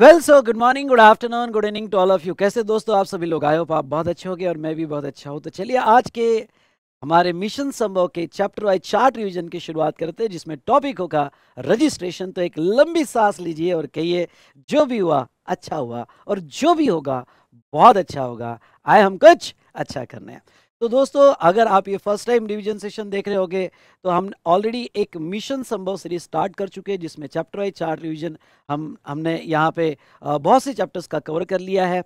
Well so good morning good afternoon good evening to all of you कैसे दोस्तों आप सभी लोग आए हो आप बहुत अच्छे हो गए और मैं भी बहुत अच्छा हूँ तो चलिए आज के हमारे मिशन संभव के चैप्टर वाइज चार्ट रिवीजन की शुरुआत करते हैं जिसमें टॉपिक होगा रजिस्ट्रेशन तो एक लंबी सांस लीजिए और कहिए जो भी हुआ अच्छा हुआ और जो भी होगा बहुत अच्छा होगा आए हम कुछ अच्छा करने हैं तो दोस्तों अगर आप ये फर्स्ट टाइम रिविजन सेशन देख रहे होगे तो हम ऑलरेडी एक मिशन संभव सीरीज स्टार्ट कर चुके हैं जिसमें चैप्टर वाइज चार्ट रिविजन हम हमने यहाँ पे बहुत से चैप्टर्स का कवर कर लिया है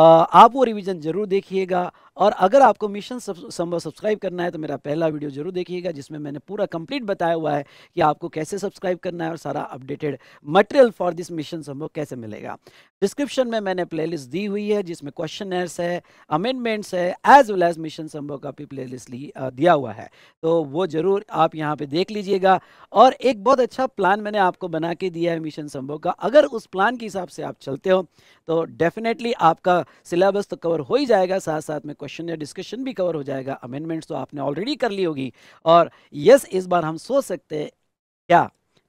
आप वो रिविजन ज़रूर देखिएगा और अगर आपको मिशन संभव सब्सक्राइब करना है तो मेरा पहला वीडियो जरूर देखिएगा जिसमें मैंने पूरा कंप्लीट बताया हुआ है कि आपको कैसे सब्सक्राइब करना है और सारा updated material for this mission संभव कैसे मिलेगा डिस्क्रिप्शन में मैंने प्लेलिस्ट दी हुई है जिसमें क्वेश्चन है अमेंडमेंट्स है एज वेल एज मिशन संभव का भी प्ले लिस्ट दिया हुआ है तो वो जरूर आप यहाँ पे देख लीजिएगा और एक बहुत अच्छा प्लान मैंने आपको बना के दिया है मिशन संभव का अगर उस प्लान के हिसाब से आप चलते हो तो डेफिनेटली आपका सिलेबस तो कवर हो ही जाएगा साथ साथ में क्वेश्चन या डिस्कशन भी कवर हो जाएगा अमेंडमेंट्स तो आपने ऑलरेडी कर ली होगी और यस इस बार हम सोच सकते हैं क्या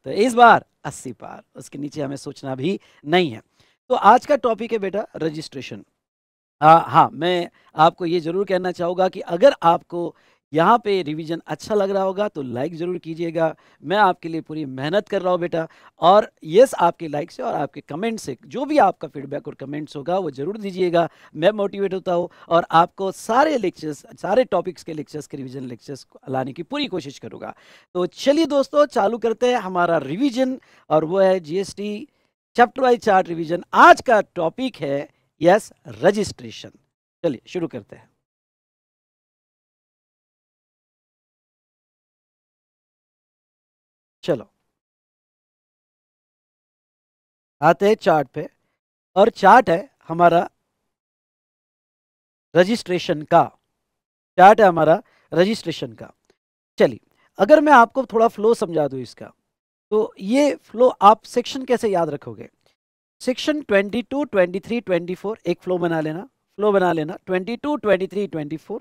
तो इस बार अस्सी पार उसके नीचे हमें सोचना भी नहीं है तो आज का टॉपिक है बेटा रजिस्ट्रेशन हाँ, हाँ मैं आपको ये ज़रूर कहना चाहूँगा कि अगर आपको यहाँ पे रिवीजन अच्छा लग रहा होगा तो लाइक ज़रूर कीजिएगा मैं आपके लिए पूरी मेहनत कर रहा हूँ बेटा और यस आपके लाइक से और आपके कमेंट से जो भी आपका फीडबैक और कमेंट्स होगा वो ज़रूर दीजिएगा मैं मोटिवेट होता हूँ और आपको सारे लेक्चर्स सारे टॉपिक्स के लेक्चर्स के रिविजन लेक्चर्स लाने की पूरी कोशिश करूँगा तो चलिए दोस्तों चालू करते हैं हमारा रिविजन और वो है जी चैप्टर वाइज चार्ट रिविजन आज का टॉपिक है यस रजिस्ट्रेशन चलिए शुरू करते हैं चलो आते हैं चार्ट पे और चार्ट है हमारा रजिस्ट्रेशन का चार्ट है हमारा रजिस्ट्रेशन का चलिए अगर मैं आपको थोड़ा फ्लो समझा दू इसका तो ये फ्लो आप सेक्शन कैसे याद रखोगे सेक्शन 22, 23, 24 एक फ्लो बना लेना फ्लो बना लेना 22, 23, 24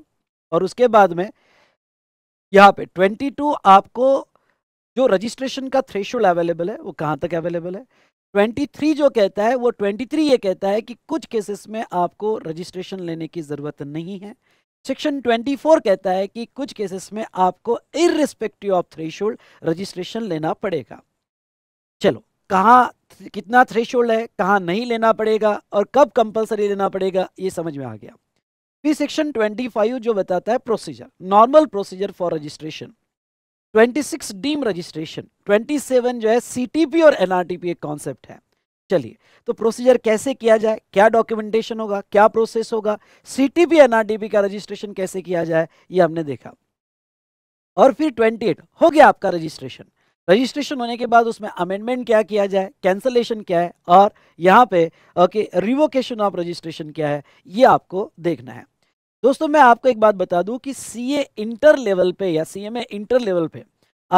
और उसके बाद में यहाँ पे 22 आपको जो रजिस्ट्रेशन का थ्रेशोल्ड अवेलेबल है वो कहाँ तक अवेलेबल है 23 जो कहता है वो 23 ये कहता है कि कुछ केसेस में आपको रजिस्ट्रेशन लेने की ज़रूरत नहीं है सेक्शन 24 कहता है कि कुछ केसेस में आपको इरिस्पेक्टिव ऑफ थ्रेशोल्ड रजिस्ट्रेशन लेना पड़ेगा चलो कहाँ कितना थ्रेशोल्ड है कहाँ नहीं लेना पड़ेगा और कब कंपलसरी लेना पड़ेगा ये समझ में आ गया फिर सेक्शन 25 जो बताता है procedure normal procedure for registration 26 deemed registration 27 जो है सीटीपी और एनआरटीपी एक कॉन्सेप्ट है चलिए तो प्रोसीजर कैसे किया जाए क्या डॉक्यूमेंटेशन होगा क्या प्रोसेस होगा सीटीपी एनआरटीपी का रजिस्ट्रेशन कैसे किया जाए ये हमने देखा और फिर 28 हो गया आपका रजिस्ट्रेशन रजिस्ट्रेशन होने के बाद उसमें अमेंडमेंट क्या किया जाए कैंसलेशन क्या है और यहाँ पे ओके रिवोकेशन ऑफ रजिस्ट्रेशन क्या है ये आपको देखना है दोस्तों मैं आपको एक बात बता दूं कि सीए इंटर लेवल पे या एम ए इंटर लेवल पे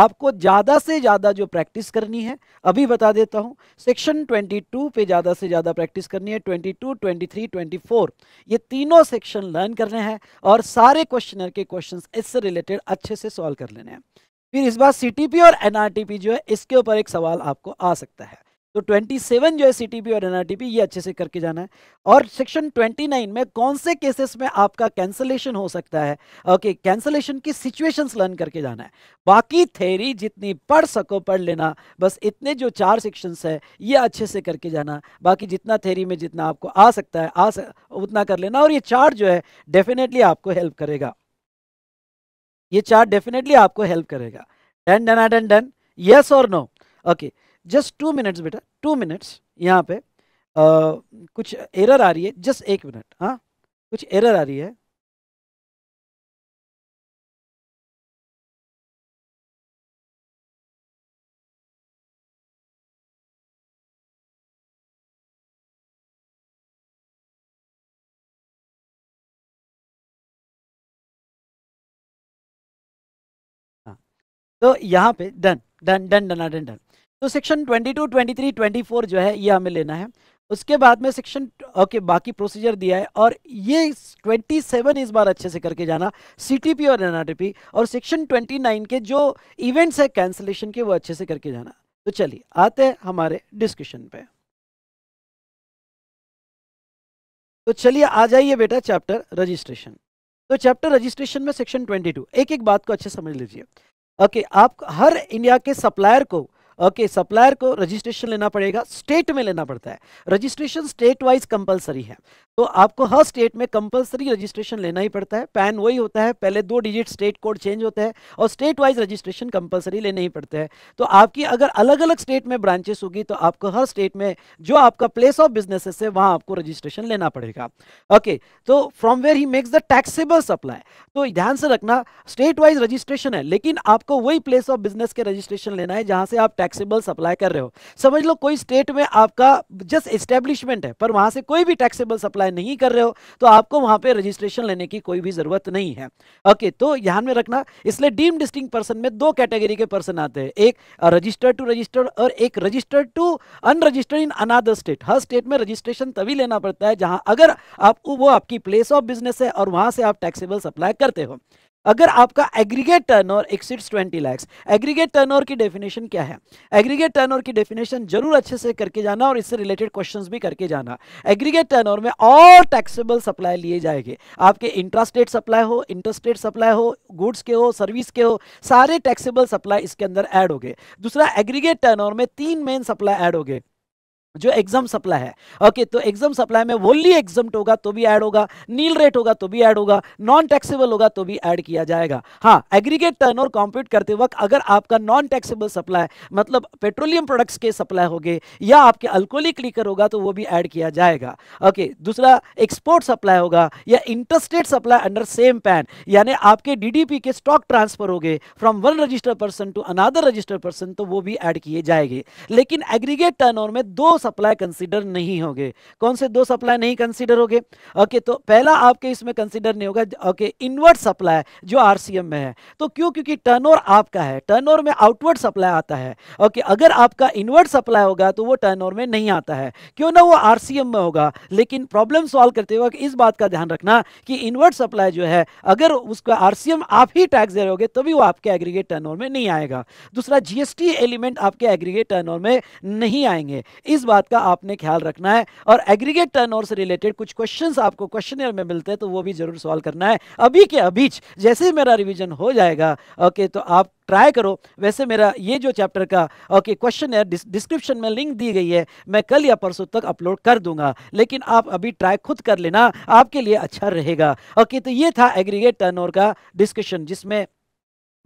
आपको ज़्यादा से ज़्यादा जो प्रैक्टिस करनी है अभी बता देता हूँ सेक्शन 22 पे ज़्यादा से ज़्यादा प्रैक्टिस करनी है 22, 23, 24 ये तीनों सेक्शन लर्न करने हैं और सारे क्वेश्चनर के क्वेश्चंस इससे रिलेटेड अच्छे से सॉल्व कर लेने हैं फिर इस बार सी और एनआरटीपी जो है इसके ऊपर एक सवाल आपको आ सकता है तो 27 जो है सीटीपी और एनआरटीपी ये अच्छे से करके जाना है और सेक्शन 29 में कौन से केसेस में आपका कैंसलेशन हो सकता है ओके कैंसलेशन की सिचुएशंस लर्न करके जाना है बाकी थेरी जितनी पढ़ सको पढ़ लेना बस इतने जो चार सेक्शंस है ये अच्छे से करके जाना बाकी जितना थेरी में जितना आपको आ सकता है आ सक, उतना कर लेना और ये चार जो है डेफिनेटली आपको हेल्प करेगा ये चार डेफिनेटली आपको हेल्प करेगा done done done done yes और no okay okay. Just two minutes बेटा टू मिनट्स यहाँ पे आ, कुछ एरर आ रही है जस्ट एक मिनट हाँ कुछ एरर आ रही है हाँ। तो यहाँ पे done done done done done done तो सेक्शन 22, 23, 24 जो है ये हमें लेना है उसके बाद में सेक्शन ओके बाकी प्रोसीजर दिया है और ये 27 इस बार अच्छे से करके जाना सीटीपी और एनआरटीपी और सेक्शन 29 के जो इवेंट्स है कैंसिलेशन के वो अच्छे से करके जाना तो चलिए आते हैं हमारे डिस्कशन पे तो चलिए आ जाइए बेटा चैप्टर रजिस्ट्रेशन तो चैप्टर रजिस्ट्रेशन में सेक्शन ट्वेंटी एक एक बात को अच्छे समझ लीजिए ओके आप हर इंडिया के सप्लायर को ओके okay, सप्लायर को रजिस्ट्रेशन लेना पड़ेगा स्टेट में लेना पड़ता है रजिस्ट्रेशन स्टेट वाइज कंपलसरी है तो आपको हर स्टेट में कंपलसरी रजिस्ट्रेशन लेना ही पड़ता है पैन वही होता है पहले दो डिजिट स्टेट कोड चेंज होता है और स्टेट वाइज रजिस्ट्रेशन कंपलसरी लेना ही पड़ता है तो आपकी अगर अलग अलग स्टेट में ब्रांचेस होगी तो आपको हर स्टेट में जो आपका प्लेस ऑफ बिजनेस है वहां आपको रजिस्ट्रेशन लेना पड़ेगा ओके तो from where he makes the taxable supply तो ध्यान से रखना स्टेट वाइज रजिस्ट्रेशन है लेकिन आपको वही प्लेस ऑफ बिजनेस के रजिस्ट्रेशन लेना है जहां से आप टैक्सेबल सप्लाई कर रहे हो समझ लो कोई स्टेट में आपका जस्ट एस्टेब्लिशमेंट है पर वहां से कोई भी टैक्सेबल सप्लाई अप्लाई नहीं कर रहे हो तो आपको वहां पे रजिस्ट्रेशन लेने की कोई भी ज़रूरत नहीं है ओके तो ध्यान में रखना इसलिए डीम डिस्टिंग पर्सन में दो कैटेगरी के पर्सन आते हैं एक रजिस्टर्ड टू रजिस्टर्ड और एक registered to unregistered in another state हर स्टेट में रजिस्ट्रेशन तभी लेना पड़ता है जहां अगर आप वो आपकी प्लेस ऑफ बिजनेस है और वहां से आप टैक्सेबल सप्लाई करते हो अगर आपका aggregate turnover exceeds 20 lakh aggregate turnover की डेफिनेशन क्या है एग्रीगेट टर्नओवर की डेफिनेशन जरूर अच्छे से करके जाना और इससे रिलेटेड क्वेश्चंस भी करके जाना एग्रीगेट टर्नओवर में और टैक्सेबल सप्लाई लिए जाएंगे आपके इंट्रास्टेट सप्लाई हो इंटरस्टेट सप्लाई हो गुड्स के हो सर्विस के हो सारे टैक्सेबल सप्लाई इसके अंदर एड हो गए दूसरा एग्रीगेट टर्न में तीन मेन सप्लाई ऐड हो गए जो एग्जाम सप्लाई है ओके तो एग्जाम सप्लाई में वोली एग्जाम होगा तो भी ऐड होगा नील रेट होगा तो भी ऐड होगा नॉन टैक्सेबल होगा तो भी ऐड किया जाएगा हाँ एग्रीगेट टर्न और कॉम्प्यूट करते वक्त अगर आपका नॉन टैक्सेबल सप्लाई मतलब पेट्रोलियम प्रोडक्ट्स के सप्लाई होगे या आपके अल्कोहलिक लीकर होगा तो वो भी ऐड किया जाएगा ओके दूसरा एक्सपोर्ट सप्लाई होगा या interstate supply under same PAN यानी आपके डी के स्टॉक ट्रांसफर हो from one register person to another register person तो वो भी ऐड किए जाएंगे लेकिन एग्रीगेट टर्न में दो सप्लाई कंसीडर नहीं होंगे कौन से दो सप्लाई नहीं कंसीडर होंगे ओके तो पहला आपके इसमें कंसीडर नहीं होगा ओके इनवर्ड सप्लाई जो आरसीएम में है तो क्यों क्योंकि टर्नओवर आपका है टर्नओवर में आउटवर्ड सप्लाई आता है ओके अगर आपका इनवर्ड सप्लाई होगा तो वो टर्नओवर में नहीं आता है क्यों ना वो आरसीएम में होगा लेकिन प्रॉब्लम सॉल्व करते वक्त इस बात का ध्यान रखना कि इनवर्ड सप्लाई जो है अगर उसका आरसीएम आप ही टैक्स दे रहे तभी वो आपके एग्रीगेट टर्नओवर में नहीं आएगा दूसरा जीएसटी एलिमेंट आपके एग्रीगेट टर्नओवर में नहीं आएंगे इस बात का आपने ख्याल रखना है और एग्रीगेट टर्न से रिलेटेड कुछ क्वेश्चन आपको क्वेश्चन में मिलते हैं तो वो भी जरूर सॉल्व करना है अभी के अभी जैसे ही मेरा रिविजन हो जाएगा ओके तो आप ट्राई करो वैसे मेरा ये जो चैप्टर का ओके क्वेश्चन है डिस्क्रिप्शन में लिंक दी गई है मैं कल या परसों तक अपलोड कर दूंगा लेकिन आप अभी ट्राई खुद कर लेना आपके लिए अच्छा रहेगा ओके तो ये था एग्रीगेट टर्न का डिस्कशन जिसमें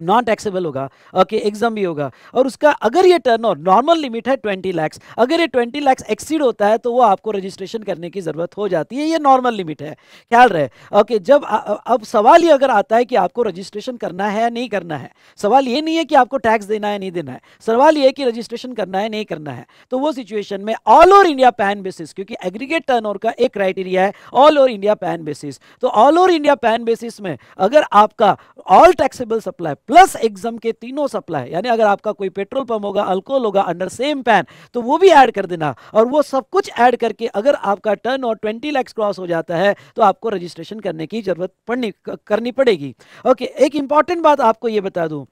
नॉन टैक्सेबल होगा ओके एग्जाम भी होगा और उसका अगर ये टर्न और नॉर्मल लिमिट है ट्वेंटी लैक्स अगर ये ट्वेंटी लैक्स एक्सीड होता है तो वो आपको रजिस्ट्रेशन करने की ज़रूरत हो जाती है ये नॉर्मल लिमिट है ख्याल रहे ओके जब अब सवाल ये अगर आता है कि आपको रजिस्ट्रेशन करना है या नहीं करना है सवाल ये नहीं है कि आपको टैक्स देना है नहीं देना है सवाल ये है कि रजिस्ट्रेशन करना है नहीं करना है तो वो सिचुएशन में all over India pan basis क्योंकि एग्रीगेट टर्न का एक क्राइटेरिया है all over India pan basis तो all over India pan basis में अगर आपका all taxable supply plus exempt के तीनों सप्लाई यानी अगर आपका कोई पेट्रोल पंप होगा अल्कोहल होगा अंडर सेम पैन तो वो भी ऐड कर देना और वो सब कुछ ऐड करके अगर आपका टर्न और ट्वेंटी लैक्स क्रॉस हो जाता है तो आपको रजिस्ट्रेशन करने की जरूरत पड़नी करनी पड़ेगी ओके एक इंपॉर्टेंट बात आपको ये बता दूँ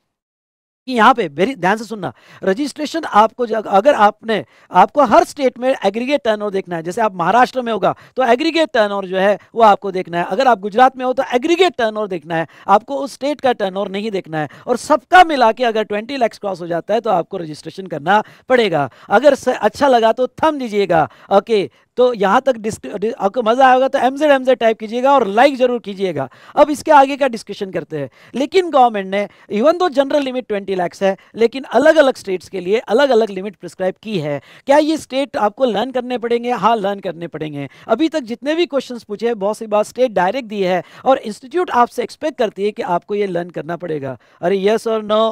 यहाँ पे वेरी ध्यान से सुनना रजिस्ट्रेशन आपको अगर आपने आपको हर स्टेट में एग्रीगेट टर्नओवर देखना है जैसे आप महाराष्ट्र में होगा तो एग्रीगेट टर्नओवर जो है वो आपको देखना है अगर आप गुजरात में हो तो एग्रीगेट टर्नओवर देखना है आपको उस स्टेट का टर्नओवर नहीं देखना है और सबका मिला के अगर ट्वेंटी लैक्स क्रॉस हो जाता है तो आपको रजिस्ट्रेशन करना पड़ेगा अगर अच्छा लगा तो थम दीजिएगा ओके तो यहाँ तक आपको मज़ा आएगा तो एमजेड एमजेड टाइप कीजिएगा और लाइक ज़रूर कीजिएगा अब इसके आगे का डिस्कशन करते हैं लेकिन गवर्नमेंट ने even though general limit twenty lakhs है लेकिन अलग अलग स्टेट्स के लिए अलग अलग लिमिट प्रिस्क्राइब की है क्या ये स्टेट आपको लर्न करने पड़ेंगे हाँ लर्न करने पड़ेंगे अभी तक जितने भी क्वेश्चन पूछे हैं बहुत सी बात स्टेट डायरेक्ट दी है और इंस्टीट्यूट आपसे एक्सपेक्ट करती है कि आपको ये लर्न करना पड़ेगा अरे यस और नो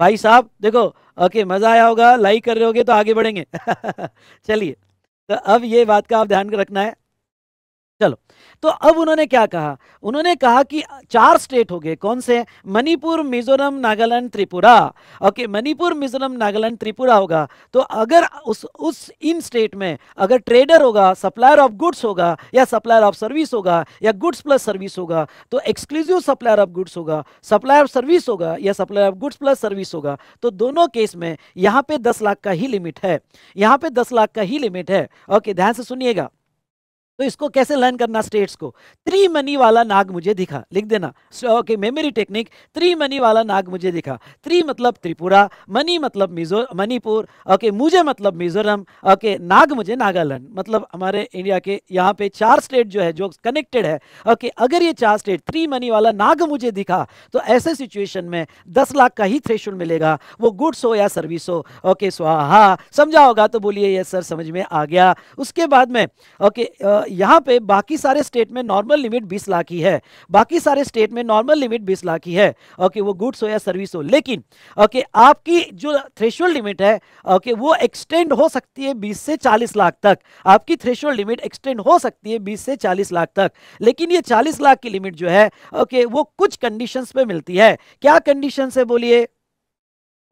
भाई साहब देखो ओके मज़ा आया होगा लाइक कर रहे होगे तो आगे बढ़ेंगे चलिए तो अब ये बात का आप ध्यान रखना है चलो तो अब उन्होंने क्या कहा उन्होंने कहा कि चार स्टेट हो गए कौन से मणिपुर मिजोरम नागालैंड त्रिपुरा ओके मणिपुर मिजोरम नागालैंड त्रिपुरा होगा तो अगर उस उस इन स्टेट में अगर ट्रेडर होगा सप्लायर ऑफ गुड्स होगा या सप्लायर ऑफ सर्विस होगा या गुड्स प्लस सर्विस होगा तो एक्सक्लूसिव सप्लायर ऑफ गुड्स होगा सप्लायर ऑफ सर्विस होगा या supplier of goods plus service होगा तो दोनों केस में यहाँ पे दस लाख का ही लिमिट है यहाँ पे दस लाख का ही लिमिट है ओके ध्यान से सुनिएगा तो इसको कैसे लर्न करना स्टेट्स को थ्री मनी वाला नाग मुझे दिखा लिख देना okay memory technique three money वाला नाग मुझे दिखा थ्री मतलब त्रिपुरा मनी मतलब मिजो मणिपुर ओके मुझे मतलब मिजोरम ओके नाग मुझे नागालैंड मतलब हमारे इंडिया के यहाँ पे चार स्टेट जो है जो कनेक्टेड है ओके अगर ये चार स्टेट थ्री मनी वाला नाग मुझे दिखा तो ऐसे सिचुएशन में दस लाख का ही थ्रेशुल मिलेगा वो गुड्स हो या सर्विस हो ओके स्वाहा समझा होगा तो बोलिए यस सर समझ में आ गया उसके बाद में ओके यहाँ पे बाकी सारे स्टेट में नॉर्मल लिमिट 20 लाख ही है बाकी सारे स्टेट में नॉर्मल लिमिट 20 लाख ही है ओके वो गुड्स हो या सर्विस हो लेकिन ओके आपकी जो थ्रेशोल्ड लिमिट है ओके वो एक्सटेंड हो सकती है 20 से 40 लाख तक आपकी थ्रेशोल्ड लिमिट एक्सटेंड हो सकती है बीस से चालीस लाख तक लेकिन ये चालीस लाख की लिमिट जो है ओके वो कुछ कंडीशन पे मिलती है क्या कंडीशन है बोलिए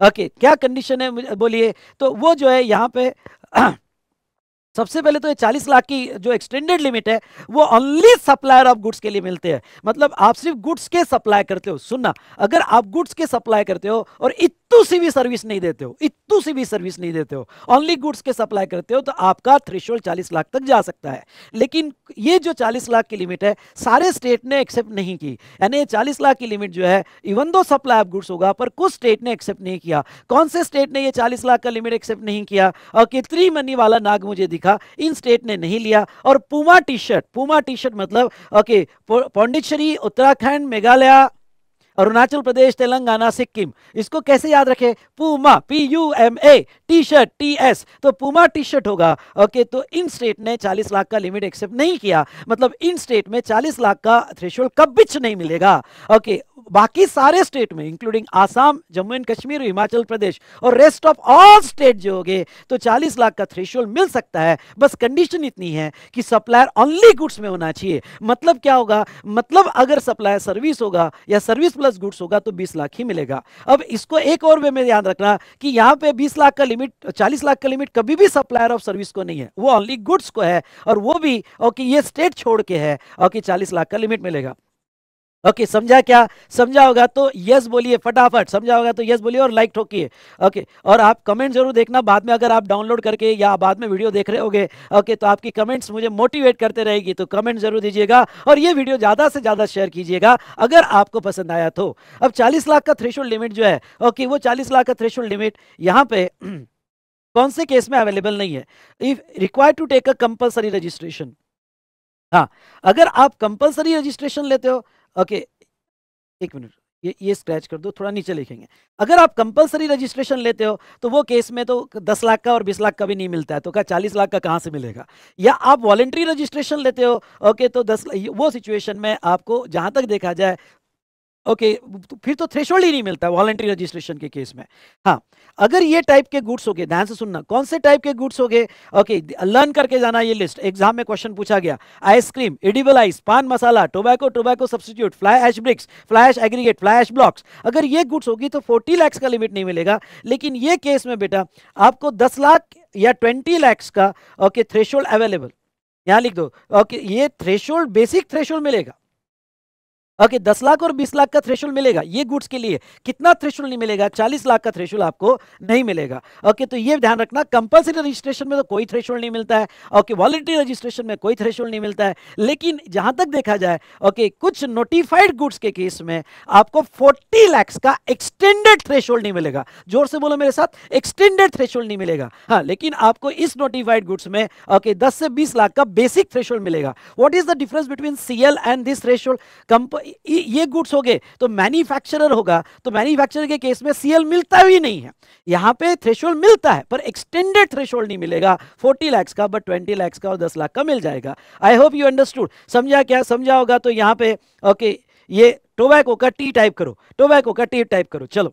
ओके क्या कंडीशन है बोलिए तो वो जो है यहाँ पे सबसे पहले तो ये 40 लाख की जो एक्सटेंडेड लिमिट है वो ओनली सप्लायर ऑफ गुड्स के लिए मिलते हैं मतलब आप सिर्फ गुड्स के सप्लाई करते हो सुनना अगर आप गुड्स के सप्लाई करते हो और इतू सी भी सर्विस नहीं देते हो इतू सी भी सर्विस नहीं देते हो ओनली गुड्स के सप्लाई करते हो तो आपका थ्रेशोल्ड 40 लाख तक जा सकता है लेकिन ये जो 40 लाख की लिमिट है सारे स्टेट ने एक्सेप्ट नहीं की यानी 40 लाख की लिमिट जो है even though supply of goods होगा पर कुछ स्टेट ने एक्सेप्ट नहीं किया कौन से स्टेट ने यह चालीस लाख का लिमिट एक्सेप्ट नहीं किया और कितनी मनी वाला नाग मुझे दिखा इन स्टेट ने नहीं लिया और Puma T shirt Puma T shirt मतलब ओके पौंडिचेरी उत्तराखंड मेघालय अरुणाचल प्रदेश तेलंगाना सिक्किम इसको कैसे याद रखें Puma P U M A T shirt T S तो पूमा टी शर्ट होगा ओके तो इन स्टेट ने 40 लाख का लिमिट एक्सेप्ट नहीं किया मतलब इन स्टेट में 40 लाख का थ्रेशोल्ड कब नहीं मिलेगा ओके बाकी सारे स्टेट में इंक्लूडिंग आसाम जम्मू एंड कश्मीर हिमाचल प्रदेश और रेस्ट ऑफ ऑल स्टेट जो होंगे तो 40 लाख का थ्रेशोल मिल सकता है बस कंडीशन इतनी है कि सप्लायर ओनली गुड्स में होना चाहिए मतलब क्या होगा मतलब अगर सप्लायर सर्विस होगा या सर्विस प्लस प्लस गुड्स होगा तो बीस लाख ही मिलेगा अब इसको एक और वे में याद रखना कि यहाँ पे बीस लाख का लिमिट चालीस लाख का लिमिट कभी भी सप्लायर ऑफ सर्विस को नहीं है वो ओनली गुड्स को है और वो भी ओके ये स्टेट छोड़ के है ओके चालीस लाख का लिमिट मिलेगा ओके okay, समझा क्या समझा होगा तो यस बोलिए फटाफट समझा होगा तो यस बोलिए और लाइक ठोकिए ओके और आप कमेंट जरूर देखना बाद में अगर आप डाउनलोड करके या बाद में वीडियो देख रहे होगे ओके तो आपकी कमेंट्स मुझे मोटिवेट करते रहेगी तो कमेंट जरूर दीजिएगा और ये वीडियो ज़्यादा से ज़्यादा शेयर कीजिएगा अगर आपको पसंद आया तो अब चालीस लाख का थ्रेशोल्ड लिमिट जो है ओके वो चालीस लाख का थ्रेशोल्ड लिमिट यहाँ पे कौन से केस में अवेलेबल नहीं है if require to take a compulsory registration हाँ अगर आप कंपलसरी रजिस्ट्रेशन लेते हो ओके एक मिनट ये ये स्क्रैच कर दो थोड़ा नीचे लिखेंगे अगर आप कंपलसरी रजिस्ट्रेशन लेते हो तो वो केस में तो दस लाख का और बीस लाख का भी नहीं मिलता है तो क्या चालीस लाख का कहाँ से मिलेगा या आप वॉलेंट्री रजिस्ट्रेशन लेते हो ओके तो दस वो सिचुएशन में आपको जहाँ तक देखा जाए ओके तो फिर तो थ्रेशोल्ड ही नहीं मिलता वॉलेंट्री रजिस्ट्रेशन के केस में हाँ अगर ये टाइप के गुड्स हो गए ध्यान से सुनना कौन से टाइप के गुड्स हो गए ओके लर्न करके जाना ये लिस्ट एग्जाम में क्वेश्चन पूछा गया ice cream edible ice pan masala tobacco tobacco substitute fly ash bricks fly ash aggregate fly ash blocks अगर ये गुड्स होगी तो फोर्टी लैक्स का लिमिट नहीं मिलेगा लेकिन ये केस में बेटा आपको दस लाख या ट्वेंटी लैक्स का ओके थ्रेशोल्ड अवेलेबल यहाँ लिख दो ओके ये थ्रेशोल्ड बेसिक थ्रेशोल्ड मिलेगा ओके okay, लाख और बीस लाख का थ्रेशुल मिलेगा ये गुड्स के लिए कितना थ्रेशुल नहीं मिलेगा चालीस लाख का थ्रेशुल आपको नहीं मिलेगा ओके okay, तो ये ध्यान रखना कंपलसरी रजिस्ट्रेशन में तो कोई थ्रेशुल नहीं मिलता है ओके वॉलेंट्री रजिस्ट्रेशन में कोई थ्रेशुल नहीं मिलता है लेकिन जहां तक देखा जाए ओके okay, कुछ नोटिफाइड गुड्स के केस में आपको फोर्टी लैक्स का एक्सटेंडेड थ्रेश नहीं मिलेगा जोर से बोलो मेरे साथ एक्सटेंडेड थ्रेश नहीं मिलेगा हाँ लेकिन आपको इस नोटिफाइड गुड्स में ओके दस से बीस लाख का बेसिक थ्रेश मिलेगा what is the difference between C and this thresh ये गुड्स हो गए तो मैन्युफैक्चरर होगा तो मैन्युफैक्चरर के केस में सीएल मिलता भी नहीं है यहां पे थ्रेशोल्ड मिलता है पर एक्सटेंडेड थ्रेशोल्ड नहीं मिलेगा 40 लैक्स का बट 20 लैक्स का और 10 लाख का मिल जाएगा आई होप यू अंडरस्टूड समझा क्या समझा होगा तो यहां पे ओके ये टोबैको का टी टाइप करो टोबैको का टी टाइप करो चलो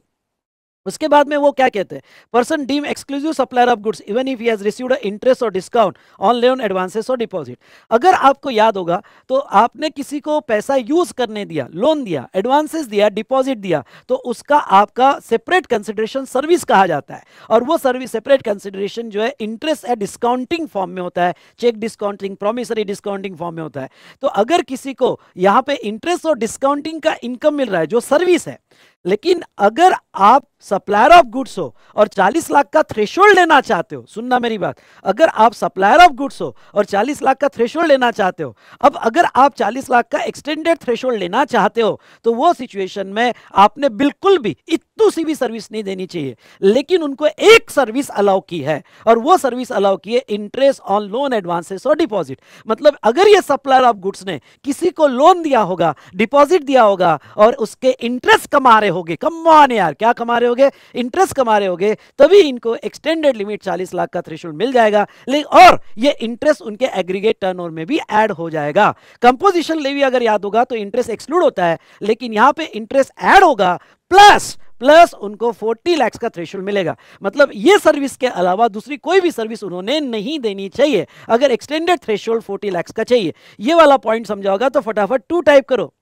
उसके बाद में वो क्या कहते हैं person deem exclusive supplier of goods even if has received a interest और डिस्काउंट ऑन लोन एडवांसेस और डिपॉजिट अगर आपको याद होगा तो आपने किसी को पैसा यूज करने दिया लोन दिया एडवांसेस दिया डिपॉजिट दिया तो उसका आपका सेपरेट कंसिडरेशन सर्विस कहा जाता है और वो सर्विस सेपरेट कंसिडरेशन जो है इंटरेस्ट एट डिस्काउंटिंग फॉर्म में होता है cheque discounting promissory discounting form में होता है तो अगर किसी को यहाँ पे इंटरेस्ट और डिस्काउंटिंग का इनकम मिल रहा है जो सर्विस है लेकिन अगर आप सप्लायर ऑफ गुड्स हो और 40 लाख का थ्रेशोल्ड लेना चाहते हो सुनना मेरी बात अगर आप सप्लायर ऑफ गुड्स हो और 40 लाख का थ्रेशोल्ड लेना चाहते हो अब अगर आप 40 लाख का एक्सटेंडेड थ्रेशोल्ड लेना चाहते हो तो वो सिचुएशन में आपने बिल्कुल भी इतनी सी भी सर्विस नहीं देनी चाहिए लेकिन उनको एक सर्विस अलाउ की है और वो सर्विस अलाउ की है इंटरेस्ट ऑन लोन एडवांसेस और डिपॉजिट मतलब अगर ये सप्लायर ऑफ गुड्स ने किसी को लोन दिया होगा डिपॉजिट दिया होगा और उसके इंटरेस्ट कमा रहे होगे कमान यार क्या कमा रहे होगे इंटरेस्ट कमा रहे होगे तभी इनको एक्सटेंडेड लिमिट 40 लाख का थ्रेशोल्ड मिल जाएगा लेकिन और ये इंटरेस्ट उनके एग्रीगेट टर्नओवर में भी ऐड हो जाएगा कंपोजिशन लेवी अगर याद होगा तो इंटरेस्ट एक्सक्लूड होता है लेकिन यहाँ पे इंटरेस्ट ऐड होगा प्लस प्लस उनको 40 लाख का थ्रेशोल्ड मिलेगा मतलब ये सर्विस के अलावा दूसरी कोई भी सर्विस उन्होंने नहीं देनी चाहिए अगर एक्सटेंडेड थ्रेशोल्ड 40 लाख का चाहिए ये वाला पॉइंट समझा होगा तो फटाफट टू टाइप करो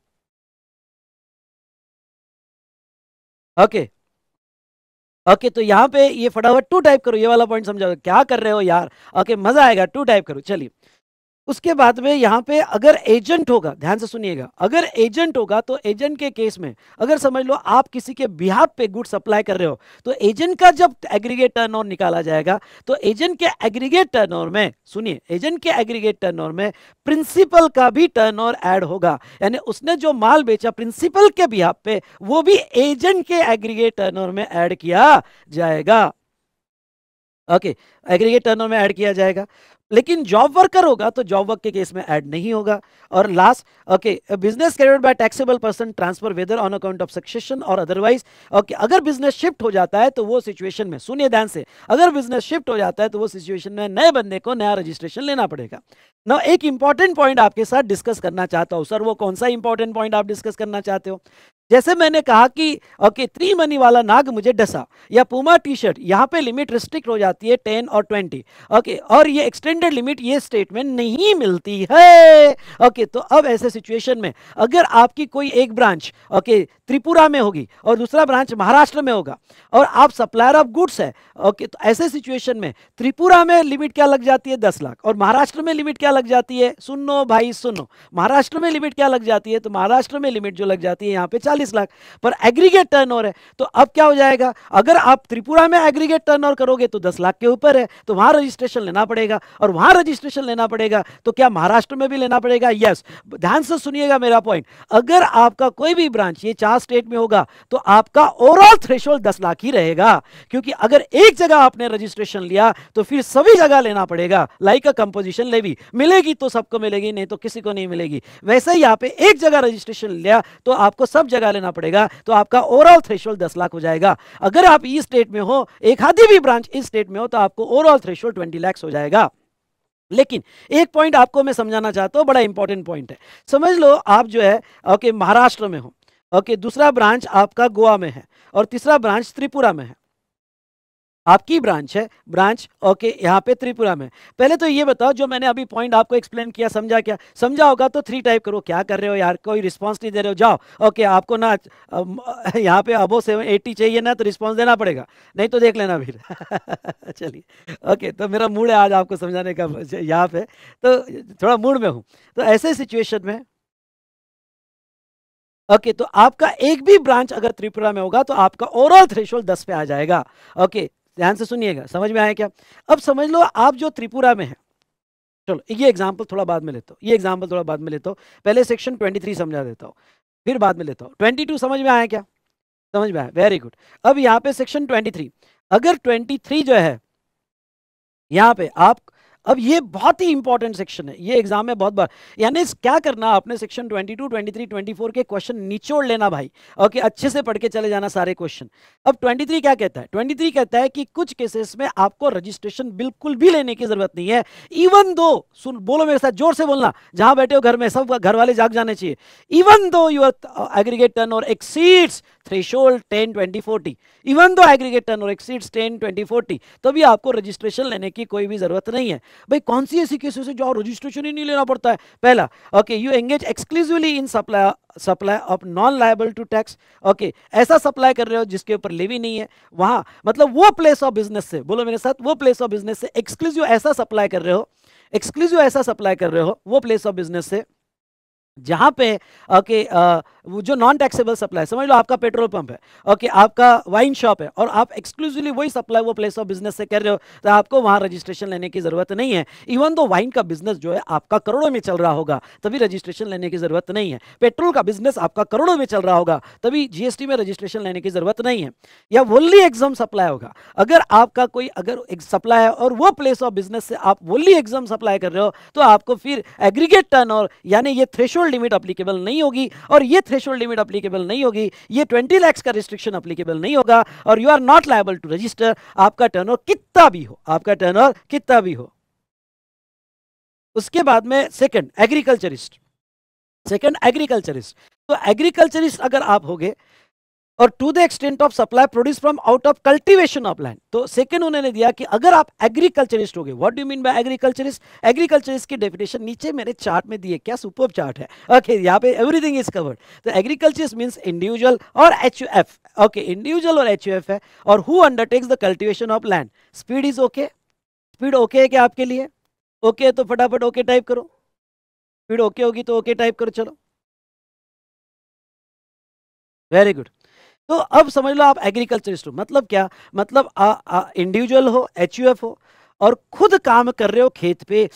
ओके ओके तो यहां पे ये फटाफट टू टाइप करो ये वाला पॉइंट समझा क्या कर रहे हो यार ओके मजा आएगा टू टाइप करो चलिए उसके बाद में यहाँ पे अगर एजेंट होगा ध्यान से सुनिएगा अगर एजेंट होगा तो एजेंट के केस में अगर समझ लो आप किसी के बिहाफ पे गुड सप्लाई कर रहे हो तो एजेंट का जब एग्रीगेट टर्नओवर निकाला जाएगा तो एजेंट के एग्रीगेट टर्नओवर में सुनिए एजेंट के एग्रीगेट टर्नओवर में प्रिंसिपल का भी ओवर ऐड होगा यानी उसने जो माल बेचा प्रिंसिपल के बिहाफ पे वो भी एजेंट के एग्रीगेट टर्नओवर में ऐड किया जाएगा ओके एग्रीगेट टर्नओवर में ऐड किया जाएगा लेकिन जॉब वर्कर होगा तो जॉब वर्क के केस में ऐड नहीं होगा और last okay business carried by taxable person transfer whether on account of succession और अदरवाइज ओके अगर बिजनेस शिफ्ट हो जाता है तो वो सिचुएशन में सुनिए ध्यान से अगर बिजनेस शिफ्ट हो जाता है तो वो सिचुएशन में नए बंदे को नया रजिस्ट्रेशन लेना पड़ेगा ना एक इंपॉर्टेंट पॉइंट आपके साथ डिस्कस करना चाहता हूँ सर वो कौन सा इंपॉर्टेंट पॉइंट आप डिस्कस करना चाहते हो जैसे मैंने कहा कि ओके थ्री मनी वाला नाग मुझे डसा या पूमा टी शर्ट यहाँ पे लिमिट रिस्ट्रिक्ट हो जाती है टेन और ट्वेंटी ओके और ये एक्सटेंडेड लिमिट ये स्टेटमेंट नहीं मिलती है ओके तो अब ऐसे सिचुएशन में अगर आपकी कोई एक ब्रांच ओके त्रिपुरा में होगी और दूसरा ब्रांच महाराष्ट्र में होगा और आप सप्लायर ऑफ गुड्स है ओके तो ऐसे सिचुएशन में त्रिपुरा में लिमिट क्या लग जाती है दस लाख और महाराष्ट्र में लिमिट क्या लग जाती है सुनो भाई सुनो महाराष्ट्र में लिमिट क्या लग जाती है तो महाराष्ट्र में लिमिट जो लग जाती है यहाँ पे चालीस चालीस लाख पर एग्रीगेट टर्नओवर है तो अब क्या हो जाएगा अगर आप त्रिपुरा में एग्रीगेट टर्नओवर करोगे तो दस लाख के ऊपर है तो वहां रजिस्ट्रेशन लेना पड़ेगा और वहां रजिस्ट्रेशन लेना पड़ेगा तो क्या महाराष्ट्र में भी लेना पड़ेगा यस ध्यान से सुनिएगा मेरा पॉइंट अगर आपका कोई भी ब्रांच ये चार स्टेट में होगा तो आपका ओवरऑल थ्रेशोल्ड दस लाख ही रहेगा क्योंकि अगर एक जगह आपने रजिस्ट्रेशन लिया तो फिर सभी जगह लेना पड़ेगा लाइक अ कंपोजिशन लेवी मिलेगी तो सबको मिलेगी नहीं तो किसी को नहीं मिलेगी वैसे ही यहाँ पे एक जगह रजिस्ट्रेशन लिया तो आपको सब जगह लगा लेना पड़ेगा तो आपका ओवरऑल थ्रेशोल्ड दस लाख हो जाएगा अगर आप ई स्टेट में हो एक आधी भी ब्रांच इस स्टेट में हो तो आपको ओवरऑल थ्रेशोल्ड ट्वेंटी लैक्स हो जाएगा लेकिन एक पॉइंट आपको मैं समझाना चाहता हूँ बड़ा इंपॉर्टेंट पॉइंट है समझ लो आप जो है ओके महाराष्ट्र में हो ओके दूसरा ब्रांच आपका गोवा में है और तीसरा ब्रांच त्रिपुरा में है आपकी ब्रांच है ब्रांच ओके यहाँ पे त्रिपुरा में पहले तो ये बताओ जो मैंने अभी पॉइंट आपको एक्सप्लेन किया समझा क्या समझा होगा तो थ्री टाइप करो क्या कर रहे हो यार कोई रिस्पांस नहीं दे रहे हो जाओ ओके आपको ना यहाँ पे अबो सेवन एट्टी चाहिए ना तो रिस्पांस देना पड़ेगा नहीं तो देख लेना फिर चलिए ओके तो मेरा मूड है आज आपको समझाने का यहाँ पे तो थोड़ा मूड में हूँ तो ऐसे सिचुएशन में ओके okay, तो आपका एक भी ब्रांच अगर त्रिपुरा में होगा तो आपका ओवरऑल थ्रेशोल्ड दस पे आ जाएगा ओके okay, ध्यान से सुनिएगा समझ में आया क्या अब समझ लो आप जो त्रिपुरा में हैं चलो ये एग्जाम्पल थोड़ा बाद में लेता हूँ ये एग्जाम्पल थोड़ा बाद में लेता हूँ पहले सेक्शन 23 समझा देता हूँ फिर बाद में लेता हूँ ट्वेंटी समझ में आया क्या समझ में आया वेरी गुड अब यहाँ पे सेक्शन ट्वेंटी अगर ट्वेंटी जो है यहाँ पे आप अब ये बहुत ही इंपॉर्टेंट सेक्शन है ये एग्जाम में बहुत बार यानी क्या करना आपने सेक्शन 22, 23, 24 के क्वेश्चन निचोड़ लेना भाई ओके अच्छे से पढ़ के चले जाना सारे क्वेश्चन अब 23 क्या कहता है 23 कहता है कि कुछ केसेस में आपको रजिस्ट्रेशन बिल्कुल भी लेने की जरूरत नहीं है इवन दो सुन बोलो मेरे साथ जोर से बोलना जहां बैठे हो घर में सब घर वाले जाग जाने चाहिए even though your aggregate turn और exceeds threshold 10 20 40 even though aggregate turn और एक्सीड्स टेन ट्वेंटी 40 तो आपको रजिस्ट्रेशन लेने की कोई भी जरूरत नहीं है भाई कौन सी ऐसी केसेस है जो रजिस्ट्रेशन ही नहीं लेना पड़ता है पहला okay you engage exclusively in supply supply of non liable to tax okay ऐसा सप्लाई कर रहे हो जिसके ऊपर लेवी नहीं है वहाँ मतलब वो प्लेस ऑफ बिजनेस से बोलो मेरे साथ वो प्लेस ऑफ बिजनेस से एक्सक्लूसिव ऐसा सप्लाई कर रहे हो एक्सक्लूसिव ऐसा सप्लाई कर रहे हो वो प्लेस ऑफ बिजनेस से जहां पे ओके वो जो नॉन टैक्सेबल सप्लाई समझ लो आपका पेट्रोल पंप है ओके आपका वाइन शॉप है और आप एक्सक्लूसिवली वही सप्लाई वो प्लेस ऑफ बिजनेस से कर रहे हो तो आपको वहां रजिस्ट्रेशन लेने की ज़रूरत नहीं है इवन दो वाइन का बिजनेस जो है आपका करोड़ों में चल रहा होगा तभी रजिस्ट्रेशन लेने की ज़रूरत नहीं है पेट्रोल का बिजनेस आपका करोड़ों में चल रहा होगा तभी जीएसटी में रजिस्ट्रेशन लेने की ज़रूरत नहीं है या वोली एग्जाम सप्लाई होगा अगर आपका कोई अगर सप्लाई है और वो प्लेस ऑफ बिजनेस से आप वोली एग्जाम सप्लाई कर रहे हो तो आपको फिर एग्रीगेट टर्न और यानी ये थ्रेशो थ्रेशोल्ड लिमिट अप्लीकेबल नहीं होगी और ये थ्रेशोल्ड लिमिट अप्लीकेबल नहीं होगी ये ट्वेंटी लैक्स का रिस्ट्रिक्शन अप्लीकेबल नहीं होगा और you are not liable to register आपका टर्न कितना भी हो आपका टर्न कितना भी हो उसके बाद में सेकेंड एग्रीकल्चरिस्ट सेकेंड एग्रीकल्चरिस्ट तो एग्रीकल्चरिस्ट अगर आप होगे और to the extent of supply produce from out of cultivation of land तो सेकंड उन्होंने दिया कि अगर आप एग्रीकल्चरिस्ट हो गए what do mean by agriculturist agriculturist की डेफिनेशन नीचे मेरे चार्ट में दिए क्या सुपर चार्ट है ओके okay, यहाँ पे एवरीथिंग इज कवर्ड तो एग्रीकल्चरिस्ट मीन्स इंडिविजुअल और एच ओके इंडिविजुअल और एच है और who undertakes the cultivation of land speed is okay speed okay है क्या आपके लिए ओके okay, तो फटाफट ओके टाइप करो स्पीड ओके होगी तो ओके टाइप करो चलो वेरी गुड तो अब समझ लो आप एग्रीकल्चरिस्ट हो मतलब क्या मतलब इंडिविजुअल हो एच हो और खुद काम कर रहे हो खेत पे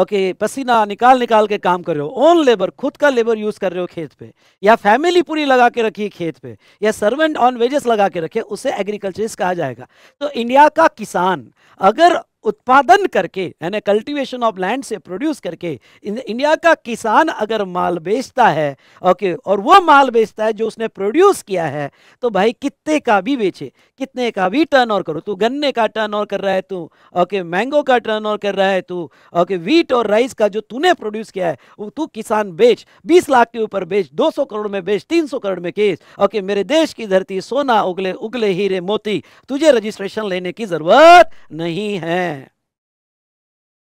ओके पसीना निकाल निकाल के काम कर रहे हो ओन लेबर खुद का लेबर यूज़ कर रहे हो खेत पे या फैमिली पूरी लगा के है खेत पे या सर्वेंट ऑन वेजेस लगा के रखे उसे एग्रीकल्चरिस्ट कहा जाएगा तो इंडिया का किसान अगर उत्पादन करके यानी कल्टीवेशन ऑफ लैंड से प्रोड्यूस करके इंडिया का किसान अगर माल बेचता है ओके और वो माल बेचता है जो उसने प्रोड्यूस किया है तो भाई कितने का भी बेचे कितने का भी टर्न ओवर करो तू गन्ने का टर्न ओवर कर रहा है तू ओके मैंगो का टर्न ओवर कर रहा है तू ओके व्हीट और राइस का जो तूने प्रोड्यूस किया है वो तू किसान बेच बीस लाख के ऊपर बेच दो करोड़ में बेच तीन करोड़ में केस ओके मेरे देश की धरती सोना उगले उगले हीरे मोती तुझे रजिस्ट्रेशन लेने की जरूरत नहीं है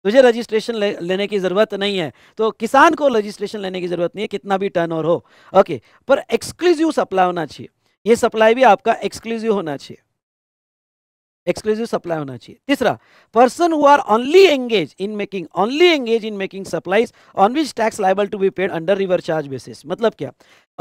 तुझे रजिस्ट्रेशन ले, लेने की ज़रूरत नहीं है तो किसान को रजिस्ट्रेशन लेने की ज़रूरत नहीं है कितना भी टर्न ओवर हो ओके पर एक्सक्लूसिव सप्लाई होना चाहिए ये सप्लाई भी आपका एक्सक्लूसिव होना चाहिए एक्सक्लूसिव सप्लाई होना चाहिए तीसरा person who are only engage in making only engage in making supplies on which tax liable to be paid under reverse charge basis मतलब क्या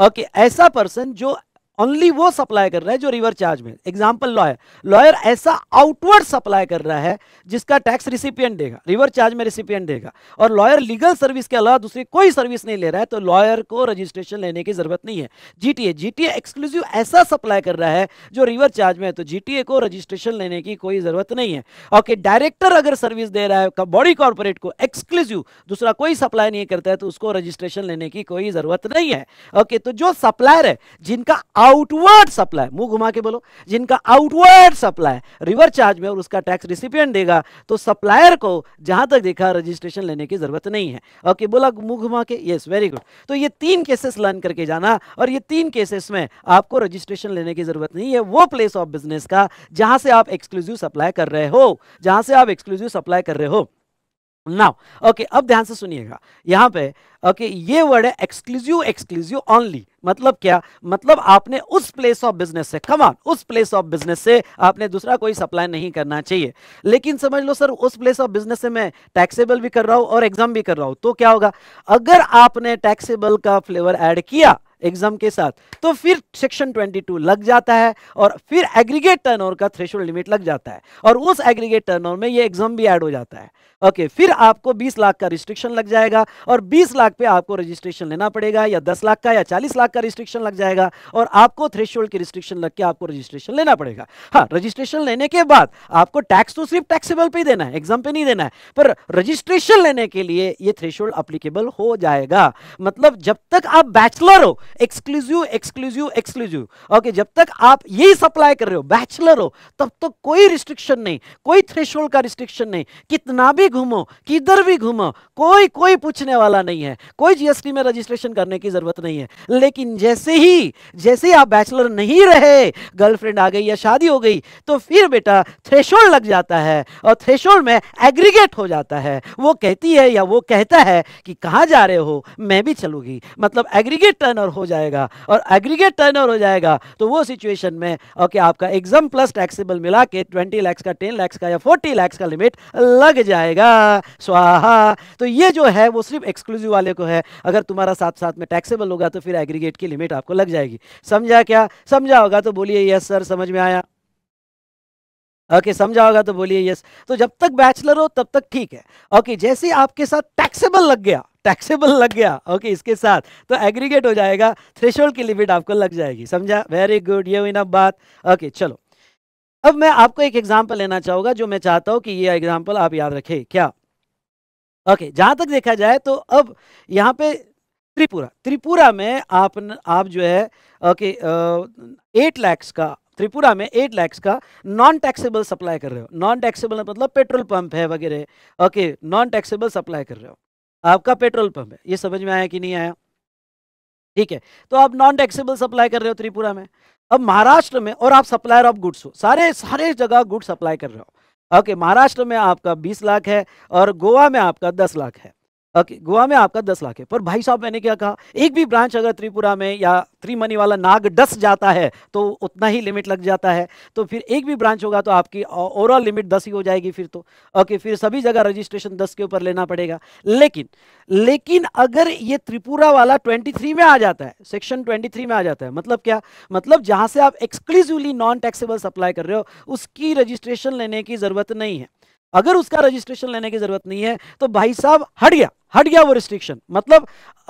ओके okay, ऐसा पर्सन जो ओनली वो सप्लाई कर रहा है जो रिवर चार्ज में एग्जाम्पल लॉयर लॉयर ऐसा आउटवर्ड सप्लाई कर रहा है जिसका टैक्स रिसिपियंट देगा रिवर चार्ज में रिसिपियंट देगा और लॉयर लीगल सर्विस के अलावा दूसरी कोई सर्विस नहीं ले रहा है तो लॉयर को रजिस्ट्रेशन लेने की जरूरत नहीं है जीटीए जीटीए एक्सक्लूसिव ऐसा सप्लाई कर रहा है जो रिवर चार्ज में है तो जीटीए को रजिस्ट्रेशन लेने की कोई जरूरत नहीं है ओके डायरेक्टर अगर सर्विस दे रहा है बॉडी कॉर्पोरेट को एक्सक्लूसिव दूसरा कोई सप्लाई नहीं करता है तो उसको रजिस्ट्रेशन लेने की कोई जरूरत नहीं है ओके तो जो सप्लायर है जिनका आउटवर्ड सप्लाई मुंह घुमा के बोलो जिनका आउटवर्ड सप्लाई रिवर चार्ज में और उसका टैक्स रिसिपियंट देगा तो सप्लायर को जहां तक देखा रजिस्ट्रेशन लेने की जरूरत नहीं है ओके बोला मुंह घुमा के यस वेरी गुड तो ये तीन केसेस लर्न करके जाना और ये तीन केसेस में आपको रजिस्ट्रेशन लेने की जरूरत नहीं है वो प्लेस ऑफ बिजनेस का जहां से आप एक्सक्लूसिव सप्लाई कर रहे हो जहां से आप एक्सक्लूसिव सप्लाई कर रहे हो नाउ ओके अब ध्यान से सुनिएगा यहां पे ओके okay, ये वर्ड है एक्सक्लूसिव एक्सक्लूसिव ओनली मतलब क्या मतलब आपने उस प्लेस ऑफ बिजनेस से कमान उस प्लेस ऑफ बिजनेस से आपने दूसरा कोई सप्लाई नहीं करना चाहिए लेकिन समझ लो सर उस प्लेस ऑफ बिजनेस से मैं टैक्सेबल भी कर रहा हूं और एग्जाम भी कर रहा हूं तो क्या होगा अगर आपने टैक्सेबल का फ्लेवर एड किया एग्जाम के साथ तो फिर सेक्शन 22 लग जाता है और फिर एग्रीगेट टर्नओवर का थ्रेशोल्ड लिमिट लग जाता है और उस एग्रीगेट टर्नओवर में ये एग्जाम भी ऐड हो जाता है ओके okay, फिर आपको 20 लाख का रिस्ट्रिक्शन लग जाएगा और 20 लाख पे आपको रजिस्ट्रेशन लेना पड़ेगा या 10 लाख का या 40 लाख का रिस्ट्रिक्शन लग जाएगा और आपको थ्रेशोल्ड की रिस्ट्रिक्शन लग के आपको रजिस्ट्रेशन लेना पड़ेगा हाँ रजिस्ट्रेशन लेने के बाद आपको टैक्स तो सिर्फ टैक्सेबल पे देना है एग्जाम पे नहीं देना है पर रजिस्ट्रेशन लेने के लिए ये थ्रेशोल्ड अप्लीकेबल हो जाएगा मतलब जब तक आप बैचलर हो एक्सक्लूसिव एक्सक्लूसिव एक्सक्लूसिव ओके जब तक आप यही सप्लाई कर रहे हो बैचलर हो तब तक तो कोई रिस्ट्रिक्शन नहीं कोई थ्रेश का रिस्ट्रिक्शन नहीं कितना भी घूमो किधर भी घूमो कोई कोई पूछने वाला नहीं है कोई जीएसटी में रजिस्ट्रेशन करने की जरूरत नहीं है लेकिन जैसे ही जैसे ही आप बैचलर नहीं रहे गर्लफ्रेंड आ गई या शादी हो गई तो फिर बेटा थ्रेश लग जाता है और थ्रेशोल्ड में एग्रीगेट हो जाता है वो कहती है या वो कहता है कि कहा जा रहे हो मैं भी चलूंगी मतलब एग्रीगेट टर्नर हो हो जाएगा और एग्रीगेट टर्नओवर हो जाएगा तो वो सिचुएशन में ओके आपका एग्जाम प्लस टैक्सेबल मिला के ट्वेंटी लैक्स का टेन लैक्स का या फोर्टी लैक्स का लिमिट लग जाएगा स्वाहा तो ये जो है वो सिर्फ एक्सक्लूसिव वाले को है अगर तुम्हारा साथ साथ में टैक्सेबल होगा तो फिर एग्रीगेट की लिमिट आपको लग जाएगी समझा क्या समझा होगा तो बोलिए यस सर समझ में आया ओके okay, समझा होगा तो बोलिए यस तो जब तक बैचलर हो तब तक ठीक है ओके okay, जैसे आपके साथ टैक्सेबल लग गया टैक्सेबल लग गया ओके इसके साथ तो एग्रीगेट हो जाएगा थ्रेशोल्ड की लिमिट आपको लग जाएगी समझा वेरी गुड ये हुई ना बात ओके चलो अब मैं आपको एक एग्जाम्पल लेना चाहूंगा जो मैं चाहता हूँ कि ये एग्जाम्पल आप याद रखें क्या ओके okay, जहां तक देखा जाए तो अब यहाँ पे त्रिपुरा त्रिपुरा में आप आप जो है ओके एट लैक्स का त्रिपुरा में एट लैक्स का नॉन टैक्सेबल सप्लाई कर रहे हो नॉन टैक्सेबल मतलब पेट्रोल पंप है वगैरह ओके नॉन टैक्सेबल सप्लाई कर रहे हो आपका पेट्रोल पंप है ये समझ में आया कि नहीं आया ठीक है तो आप नॉन टैक्सेबल सप्लाई कर रहे हो त्रिपुरा में अब महाराष्ट्र में और आप सप्लायर ऑफ गुड्स हो सारे सारे जगह गुड्स सप्लाई कर रहे हो ओके महाराष्ट्र में आपका बीस लाख है और गोवा में आपका दस लाख है ओके okay, गोवा में आपका दस लाख है पर भाई साहब मैंने क्या कहा एक भी ब्रांच अगर त्रिपुरा में या त्रिमनी वाला नाग डस जाता है तो उतना ही लिमिट लग जाता है तो फिर एक भी ब्रांच होगा तो आपकी ओवरऑल लिमिट दस ही हो जाएगी फिर तो ओके okay, फिर सभी जगह रजिस्ट्रेशन दस के ऊपर लेना पड़ेगा लेकिन लेकिन अगर ये त्रिपुरा वाला ट्वेंटी में आ जाता है सेक्शन ट्वेंटी में आ जाता है मतलब क्या मतलब जहाँ से आप एक्सक्लूसिवली नॉन टैक्सेबल सप्लाई कर रहे हो उसकी रजिस्ट्रेशन लेने की ज़रूरत नहीं है अगर उसका रजिस्ट्रेशन लेने की ज़रूरत नहीं है तो भाई साहब हट गया हट गया वो रिस्ट्रिक्शन मतलब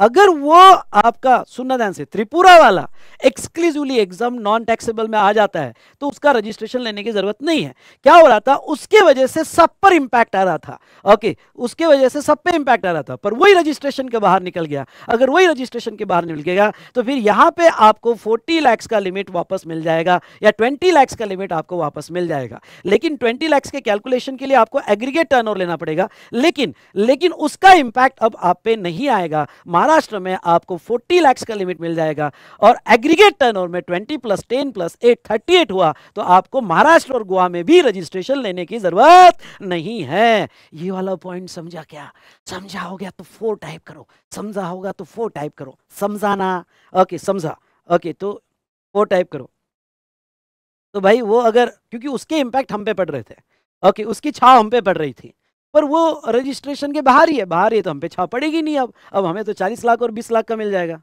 अगर वो आपका सुनना ध्यान से त्रिपुरा वाला एक्सक्लूसिवली एग्जाम नॉन टैक्सेबल में आ जाता है तो उसका रजिस्ट्रेशन लेने की जरूरत नहीं है क्या हो रहा था उसके वजह से सब पर इंपैक्ट आ रहा था ओके उसके वजह से सब पे इंपैक्ट आ रहा था पर वही रजिस्ट्रेशन के बाहर निकल गया अगर वही रजिस्ट्रेशन के बाहर निकल गया तो फिर यहाँ पर आपको फोर्टी लैक्स का लिमिट वापस मिल जाएगा या ट्वेंटी लैक्स का लिमिट आपको वापस मिल जाएगा लेकिन ट्वेंटी लैक्स के कैलकुलेशन के लिए आपको एग्रीगेट टर्न लेना पड़ेगा लेकिन लेकिन उसका इंपैक्ट इम्पैक्ट अब आप पे नहीं आएगा महाराष्ट्र में आपको 40 लैक्स का लिमिट मिल जाएगा और एग्रीगेट टर्न में 20 प्लस 10 प्लस 8 38 हुआ तो आपको महाराष्ट्र और गोवा में भी रजिस्ट्रेशन लेने की ज़रूरत नहीं है ये वाला पॉइंट समझा क्या समझा हो गया तो फोर टाइप करो समझा होगा तो फोर टाइप करो समझाना ओके समझा ओके तो फोर टाइप करो तो भाई वो अगर क्योंकि उसके इम्पैक्ट हम पे पड़ रहे थे ओके okay, उसकी छाव हम पे पड़ रही थी पर वो रजिस्ट्रेशन के बाहर ही है बाहर ही तो हम पे छाप पड़ेगी नहीं अब अब हमें तो चालीस लाख और बीस लाख का मिल जाएगा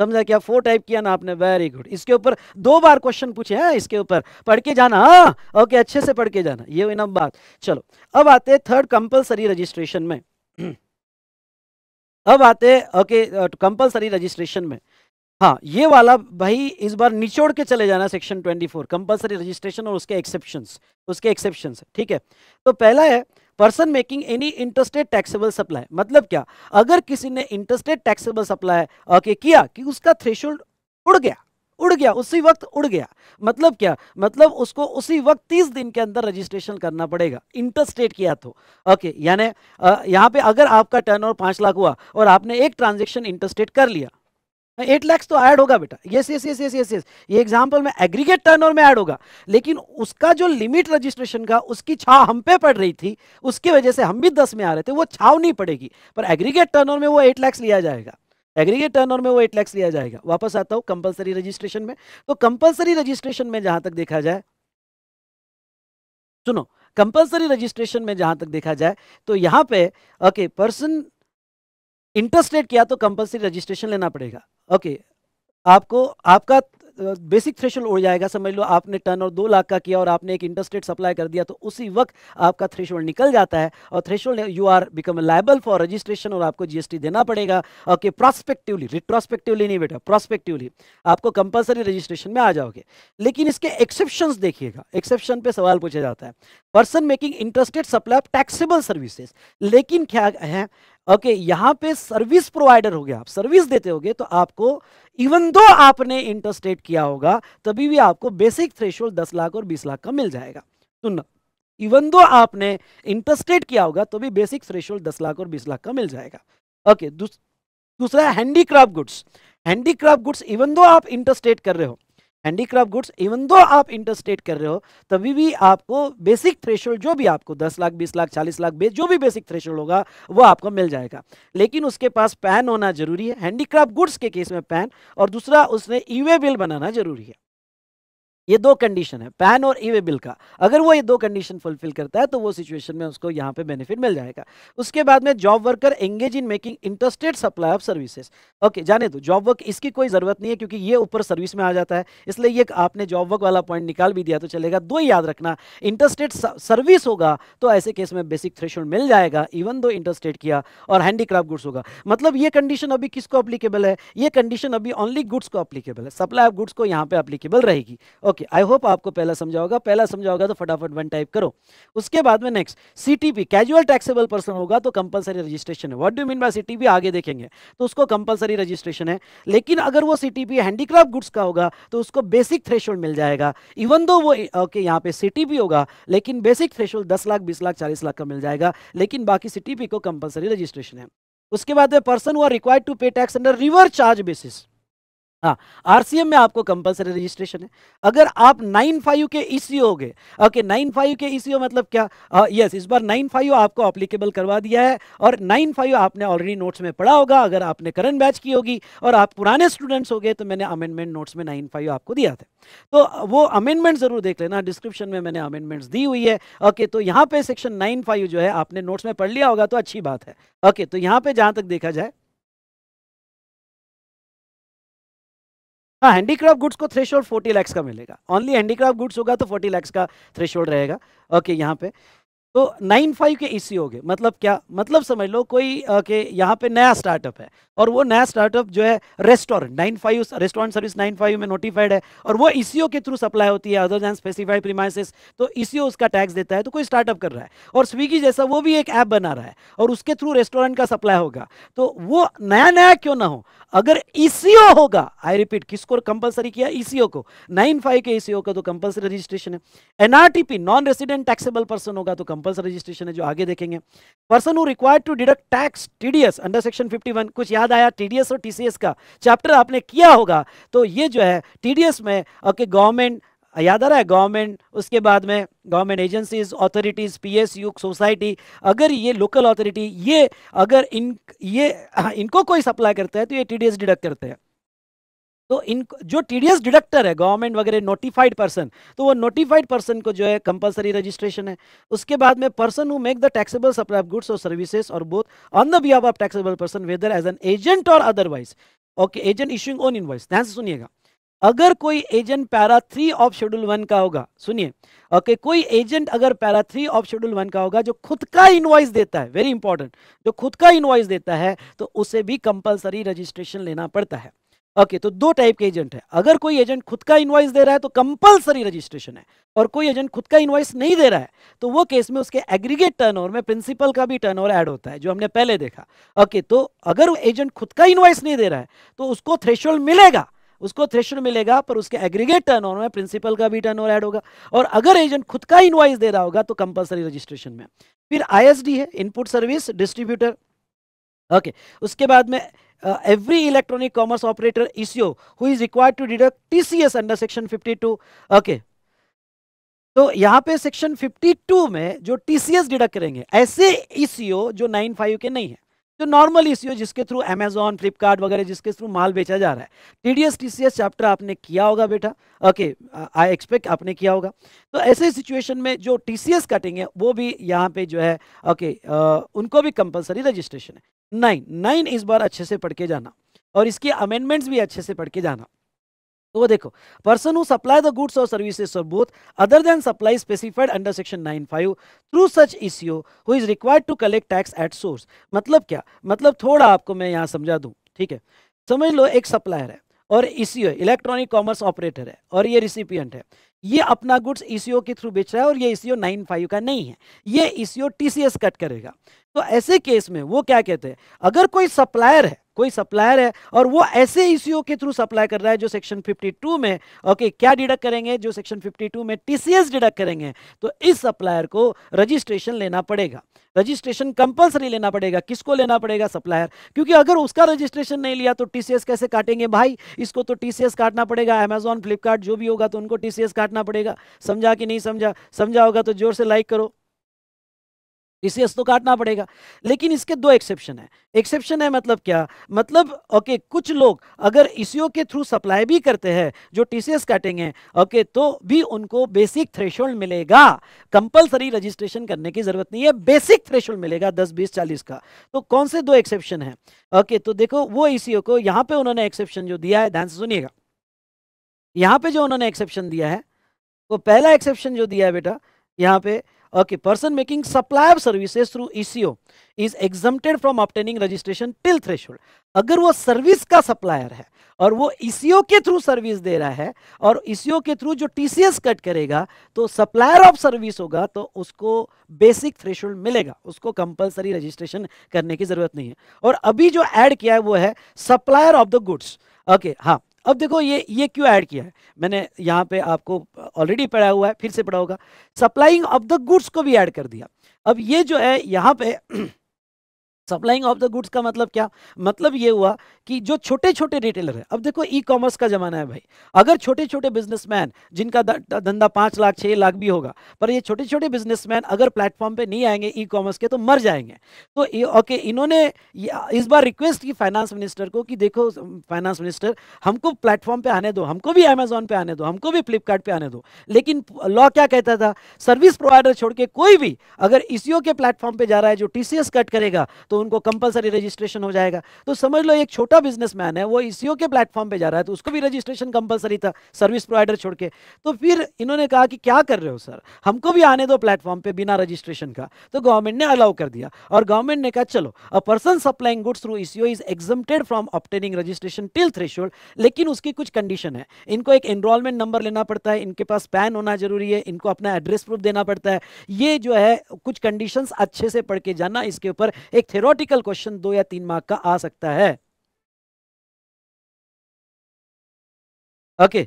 समझा क्या फोर टाइप किया ना आपने वेरी गुड इसके ऊपर दो बार क्वेश्चन पूछे हैं इसके ऊपर पढ़ के जाना हाँ ओके अच्छे से पढ़ के जाना ये हुई ना बात चलो अब आते हैं थर्ड कंपलसरी रजिस्ट्रेशन में अब आते ओके कंपलसरी रजिस्ट्रेशन में हाँ ये वाला भाई इस बार निचोड़ के चले जाना सेक्शन 24 कंपल्सरी रजिस्ट्रेशन और उसके एक्सेप्शंस उसके एक्सेप्शंस ठीक है तो पहला है person making any interstate taxable supply मतलब क्या अगर किसी ने इंटरस्टेड टैक्सेबल सप्लाई ओके किया कि उसका थ्रेशोल्ड उड़ गया उड़ गया उसी वक्त उड़ गया मतलब क्या मतलब उसको उसी वक्त तीस दिन के अंदर रजिस्ट्रेशन करना पड़ेगा इंटरस्टेट किया तो ओके यानी यहाँ पे अगर आपका टर्न ओवर पांच लाख हुआ और आपने एक ट्रांजेक्शन इंटरस्टेट कर लिया एट लैक्स तो ऐड होगा बेटा yes yes yes yes yes yes ये एग्जांपल में एग्रीगेट टर्नओवर में ऐड होगा लेकिन उसका जो लिमिट रजिस्ट्रेशन का उसकी छाव हम पे पड़ रही थी उसकी वजह से हम भी दस में आ रहे थे वो छाव नहीं पड़ेगी पर एग्रीगेट टर्नओवर में वो एट लैक्स लिया जाएगा एग्रीगेट टर्नओवर में वो एट लैक्स लिया जाएगा वापस आता हूँ कंपल्सरी रजिस्ट्रेशन में तो कंपल्सरी रजिस्ट्रेशन में जहां तक देखा जाए सुनो कंपल्सरी रजिस्ट्रेशन में जहां तक देखा जाए तो यहां पे ओके पर्सन इंटरेस्टेड किया तो कंपल्सरी रजिस्ट्रेशन लेना पड़ेगा ओके आपको आपका बेसिक थ्रेशल उड़ जाएगा समझ लो आपने टर्न और दो लाख का किया और आपने एक इंटरस्टेट सप्लाई कर दिया तो उसी वक्त आपका थ्रेशोल्ड निकल जाता है और thresh you are become liable for registration और आपको जीएसटी देना पड़ेगा ओके प्रोस्पेक्टिवली रिट्रोस्पेक्टिवली नहीं बेटा प्रोस्पेक्टिवली आपको कंपलसरी रजिस्ट्रेशन में आ जाओगे लेकिन इसके एक्सेप्शन देखिएगा एक्सेप्शन पे सवाल पूछा जाता है person making interstate supply of taxable services लेकिन क्या है ओके okay, यहाँ पे सर्विस प्रोवाइडर हो गया आप सर्विस देते होगे तो आपको इवन दो आपने इंटरस्टेट किया होगा तभी भी आपको बेसिक थ्रेशोल्ड दस लाख और बीस लाख का मिल जाएगा सुनना इवन दो आपने इंटरस्टेट किया होगा तो भी बेसिक थ्रेशोल्ड दस लाख और बीस लाख का मिल जाएगा ओके दूसरा handicraft goods handicraft goods even though आप इंटरस्टेट कर रहे हो हैंडीक्राफ्ट गुड्स इवन दो आप इंटरस्टेट कर रहे हो तभी भी आपको बेसिक थ्रेशोल्ड जो भी आपको 10 लाख 20 लाख 40 लाख जो भी बेसिक थ्रेशोल्ड होगा वो आपको मिल जाएगा लेकिन उसके पास पैन होना जरूरी है हैंडीक्राफ्ट गुड्स के केस में पैन और दूसरा उसने ई बिल बनाना जरूरी है ये दो कंडीशन है पैन और ई बिल का अगर वो ये दो कंडीशन फुलफिल करता है तो वो सिचुएशन में उसको यहाँ पे बेनिफिट मिल जाएगा उसके बाद में job worker engage in making interstate supply of services okay जाने दो जॉब वर्क इसकी कोई ज़रूरत नहीं है क्योंकि ये ऊपर सर्विस में आ जाता है इसलिए ये आपने जॉब वर्क वाला पॉइंट निकाल भी दिया तो चलेगा दो याद रखना इंटरस्टेड सर्विस होगा तो ऐसे केस में बेसिक थ्रेश मिल जाएगा इवन दो इंटरस्टेड किया और हैंडीक्राफ्ट गुड्स होगा मतलब ये कंडीशन अभी किसको अप्लीकेबल है ये कंडीशन अभी ओनली गुड्स को अप्लीकेबल है सप्लाई ऑफ गुड्स को यहाँ पे अप्लीकेबल रहेगी ओके आई होप आपको पहला समझा होगा पहला समझा होगा तो फटाफट वन टाइप करो उसके बाद में next CTP casual taxable person होगा तो कंपलसरी रजिस्ट्रेशन है what do mean by CTP आगे देखेंगे तो उसको कंपलसरी रजिस्ट्रेशन है लेकिन अगर वो सीटीपी हैंडीक्राफ्ट गुड्स का होगा तो उसको बेसिक थ्रेश मिल जाएगा इवन दो वो ओके okay, यहाँ पे सीटीपी होगा लेकिन बेसिक थ्रेश होल्ड लाख बीस लाख चालीस लाख का मिल जाएगा लेकिन बाकी सीटीपी को कंपलसरी रजिस्ट्रेशन है उसके बाद पर्सन हुआ required to pay tax under reverse charge basis हाँ आरसीएम में आपको कंपलसरी रजिस्ट्रेशन है अगर आप नाइन फाइव के ईसीओ e हो गए ओके नाइन फाइव के ईसीओ e मतलब क्या यस uh, इस बार नाइन फाइव आपको अप्लीकेबल करवा दिया है और नाइन फाइव आपने ऑलरेडी नोट्स में पढ़ा होगा अगर आपने करंट बैच की होगी और आप पुराने स्टूडेंट्स हो गए तो मैंने अमेंडमेंट नोट्स में नाइन फाइव आपको दिया था तो वो अमेंडमेंट जरूर देख लेना डिस्क्रिप्शन में मैंने अमेंडमेंट्स दी हुई है ओके तो यहाँ पे सेक्शन नाइन फाइव जो है आपने नोट्स में पढ़ लिया होगा तो अच्छी बात है ओके तो यहाँ पे जहाँ तक देखा जाए हाँ हैंडीक्राफ्ट गुड्स को थ्रेशोल्ड 40 लैक्स का मिलेगा ओनली हैंडीक्राफ्ट गुड्स होगा तो 40 लैक्स का थ्रेशोल्ड रहेगा ओके यहाँ पे तो नाइन फाइव के ई हो गए मतलब क्या मतलब समझ लो कोई के यहाँ पे नया स्टार्टअप है और वो नया स्टार्टअप जो है restaurant nine five restaurant service nine five में नोटिफाइड है और वो ई के थ्रू सप्लाई होती है अदर दैन स्पेसिफाइड प्रीमाइसिस तो ई उसका टैक्स देता है तो कोई स्टार्टअप कर रहा है और स्विगी जैसा वो भी एक ऐप बना रहा है और उसके थ्रू रेस्टोरेंट का सप्लाई होगा तो वो नया नया क्यों ना हो अगर ई होगा आई रिपीट किसको कंपलसरी किया ई को नाइन के ई का तो कंपल्सरी रजिस्ट्रेशन है NRTP non resident taxable person होगा तो कंपल्स रजिस्ट्रेशन है जो आगे देखेंगे person who required to deduct tax TDS under section 51 कुछ याद आया टीडीएस और टीसीएस का चैप्टर आपने किया होगा तो ये जो है टीडीएस में ओके गवर्नमेंट याद आ रहा है गवर्नमेंट उसके बाद में government agencies authorities PSU society अगर ये लोकल ऑथोरिटी ये अगर इन ये इनको कोई सप्लाई करता है तो ये टीडीएस डिडक्ट करते हैं तो इन जो टीडीएस डिडक्टर है गवर्नमेंट वगैरह नोटिफाइड पर्सन तो वो नोटिफाइड पर्सन को जो है कंपलसरी रजिस्ट्रेशन है उसके बाद में person who make the taxable supply of goods और सर्विसेज और both on the behalf of taxable person whether as an agent और otherwise okay agent issuing own invoice ध्यान से सुनिएगा अगर कोई agent para three of schedule one का होगा सुनिए ओके कोई एजेंट अगर para three of schedule one का होगा जो खुद का इनवाइस देता है वेरी इंपॉर्टेंट जो खुद का इनवाइस देता है तो उसे भी कंपलसरी रजिस्ट्रेशन लेना पड़ता है ओके तो दो टाइप के एजेंट है अगर कोई एजेंट खुद का इन्वाइस दे रहा है तो कंपलसरी रजिस्ट्रेशन है और कोई एजेंट खुद का इन्वाइस नहीं दे रहा है तो वो केस में उसके एग्रीगेट टर्न में प्रिंसिपल का भी टर्न ऐड होता है जो हमने पहले देखा ओके तो अगर एजेंट खुद का इन्वाइस नहीं दे रहा है तो उसको थ्रेशोल्ड मिलेगा उसको थ्रेशोल्ड मिलेगा पर उसके एग्रीगेट टर्न में प्रिंसिपल का भी टर्न ऐड होगा और अगर एजेंट खुद का इन्वाइस दे रहा होगा तो कंपलसरी रजिस्ट्रेशन में फिर आई है इनपुट सर्विस डिस्ट्रीब्यूटर ओके उसके बाद में uh, every electronic commerce operator ISO who is required to deduct TCS under section 52 okay तो यहां पे सेक्शन 52 में जो टीसीएस डिडक्ट करेंगे ऐसे ईसीओ जो 95 के नहीं है जो नॉर्मल इश्यू जिसके थ्रू अमेजोन फ्लिपकार्ट वगैरह जिसके थ्रू माल बेचा जा रहा है T D S T C S chapter आपने किया होगा बेटा ओके आई एक्सपेक्ट आपने किया होगा तो ऐसे सिचुएशन में जो टी सी एस है वो भी यहाँ पे जो है ओके okay, उनको भी कंपलसरी रजिस्ट्रेशन है नाइन नाइन इस बार अच्छे से पढ़ के जाना और इसके अमेंडमेंट्स भी अच्छे से पढ़ के जाना तो वो देखो person who supply the goods और सर्विसेज और both other than supply specified under section 95 through such issue who is required to collect tax at source मतलब क्या मतलब थोड़ा आपको मैं यहाँ समझा दूँ ठीक है समझ लो एक सप्लायर है और ईसीओ इलेक्ट्रॉनिक कॉमर्स ऑपरेटर है और ये रिसिपियंट है ये अपना गुड्स ईसीओ e के थ्रू बेच रहा है और ये ईसीओ e 95 का नहीं है ये ईसीओ टीसीएस कट करेगा तो ऐसे केस में वो क्या कहते हैं अगर कोई सप्लायर है कोई सप्लायर है और वो ऐसे ईसीओ e के थ्रू सप्लाई कर रहा है जो सेक्शन 52 में ओके क्या डिडक्ट करेंगे जो सेक्शन 52 में टीसीएस डिडक्ट करेंगे तो इस सप्लायर को रजिस्ट्रेशन लेना पड़ेगा रजिस्ट्रेशन कंपलसरी लेना पड़ेगा किसको लेना पड़ेगा सप्लायर क्योंकि अगर उसका रजिस्ट्रेशन नहीं लिया तो टीसीएस कैसे काटेंगे भाई इसको तो टीसीएस काटना पड़ेगा अमेजोन फ्लिपकार्ट जो भी होगा तो उनको टीसीएस काटना पड़ेगा समझा कि नहीं समझा समझा होगा तो जोर से लाइक करो इसे तो काटना पड़ेगा लेकिन इसके दो एक्सेप्शन है एक्सेप्शन है मतलब क्या मतलब ओके कुछ लोग अगर इसीओ के थ्रू सप्लाई भी करते हैं जो टी काटेंगे ओके तो भी उनको बेसिक थ्रेशोल्ड मिलेगा कंपलसरी रजिस्ट्रेशन करने की जरूरत नहीं है बेसिक थ्रेशोल्ड मिलेगा दस बीस चालीस का तो कौन से दो एक्सेप्शन है ओके तो देखो वो ई को यहाँ पे उन्होंने एक्सेप्शन जो दिया है ध्यान से सुनिएगा यहाँ पे जो उन्होंने एक्सेप्शन दिया है वो पहला एक्सेप्शन जो दिया है बेटा यहाँ पे Okay, person making supply of services through ECO is exempted from obtaining registration till threshold. अगर वो सर्विस का सप्लायर है और वो ईसीओ e के थ्रू सर्विस दे रहा है और ईसीओ e के थ्रू जो टीसीएस कट करेगा तो सप्लायर ऑफ सर्विस होगा तो उसको बेसिक थ्रेशोल्ड मिलेगा उसको कंपलसरी रजिस्ट्रेशन करने की जरूरत नहीं है और अभी जो ऐड किया है वो है supplier of the goods okay हाँ अब देखो ये ये क्यों ऐड किया है मैंने यहाँ पे आपको ऑलरेडी पढ़ा हुआ है फिर से पढ़ा होगा सप्लाइंग ऑफ द गुड्स को भी ऐड कर दिया अब ये जो है यहाँ पे सप्लाइंग ऑफ द गुड्स का मतलब क्या मतलब ये हुआ कि जो छोटे छोटे रिटेलर है अब देखो ई कॉमर्स का जमाना है भाई अगर छोटे छोटे बिजनेसमैन जिनका धंधा पाँच लाख छः लाख भी होगा पर ये छोटे छोटे बिजनेसमैन अगर प्लेटफॉर्म पे नहीं आएंगे ई कॉमर्स के तो मर जाएंगे तो ओके इन्होंने इस बार रिक्वेस्ट की फाइनेंस मिनिस्टर को कि देखो फाइनेंस मिनिस्टर हमको प्लेटफॉर्म पे आने दो हमको भी अमेजोन पे आने दो हमको भी फ्लिपकार्ट आने दो लेकिन लॉ क्या कहता था सर्विस प्रोवाइडर छोड़ के कोई भी अगर इसो के प्लेटफॉर्म पर जा रहा है जो टीसीएस कट करेगा तो उनको कंपलसरी रजिस्ट्रेशन हो जाएगा तो समझ लो एक छोटा बिजनेसमैन है वो ईसीओ के प्लेटफॉर्म पे जा रहा है तो उसको भी रजिस्ट्रेशन कंपलसरी था सर्विस प्रोवाइडर छोड़ के तो फिर इन्होंने कहा कि क्या कर रहे हो सर हमको भी आने दो प्लेटफॉर्म पर बिना रजिस्ट्रेशन का तो गवर्नमेंट ने अलाउ कर दिया और गवर्नमेंट ने कहा चलो a person supplying goods through ECO is exempted from obtaining registration till threshold लेकिन उसकी कुछ कंडीशन है इनको एक एनरोलमेंट नंबर लेना पड़ता है इनके पास पैन होना जरूरी है इनको अपना एड्रेस प्रूफ देना पड़ता है ये जो है कुछ कंडीशंस अच्छे से पढ़ के जाना इसके ऊपर एक थेरोटिकल क्वेश्चन दो या तीन मार्क का आ सकता है ओके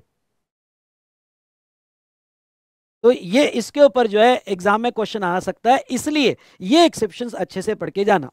तो ये इसके ऊपर जो है एग्जाम में क्वेश्चन आ सकता है इसलिए ये एक्सेप्शन अच्छे से पढ़ के जाना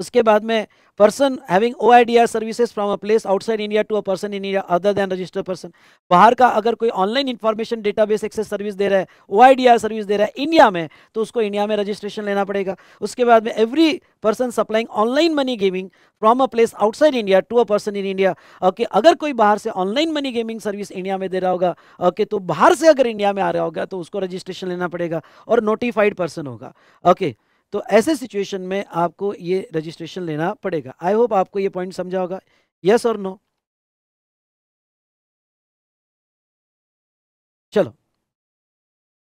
उसके बाद में person having O I D R services from a place outside India to a person in India other than registered person बाहर का अगर कोई online information database access service दे रहा है O I D R service दे रहा है इंडिया में तो उसको इंडिया में रजिस्ट्रेशन लेना पड़ेगा उसके बाद में every person supplying online money gaming from a place outside India to a person in India okay अगर कोई बाहर से online money gaming service India में दे रहा होगा ओके तो बाहर से अगर इंडिया में आ रहा होगा तो उसको रजिस्ट्रेशन लेना पड़ेगा और नोटिफाइड पर्सन होगा ओके तो ऐसे सिचुएशन में आपको ये रजिस्ट्रेशन लेना पड़ेगा आई होप आपको ये पॉइंट समझा होगा यस और नो चलो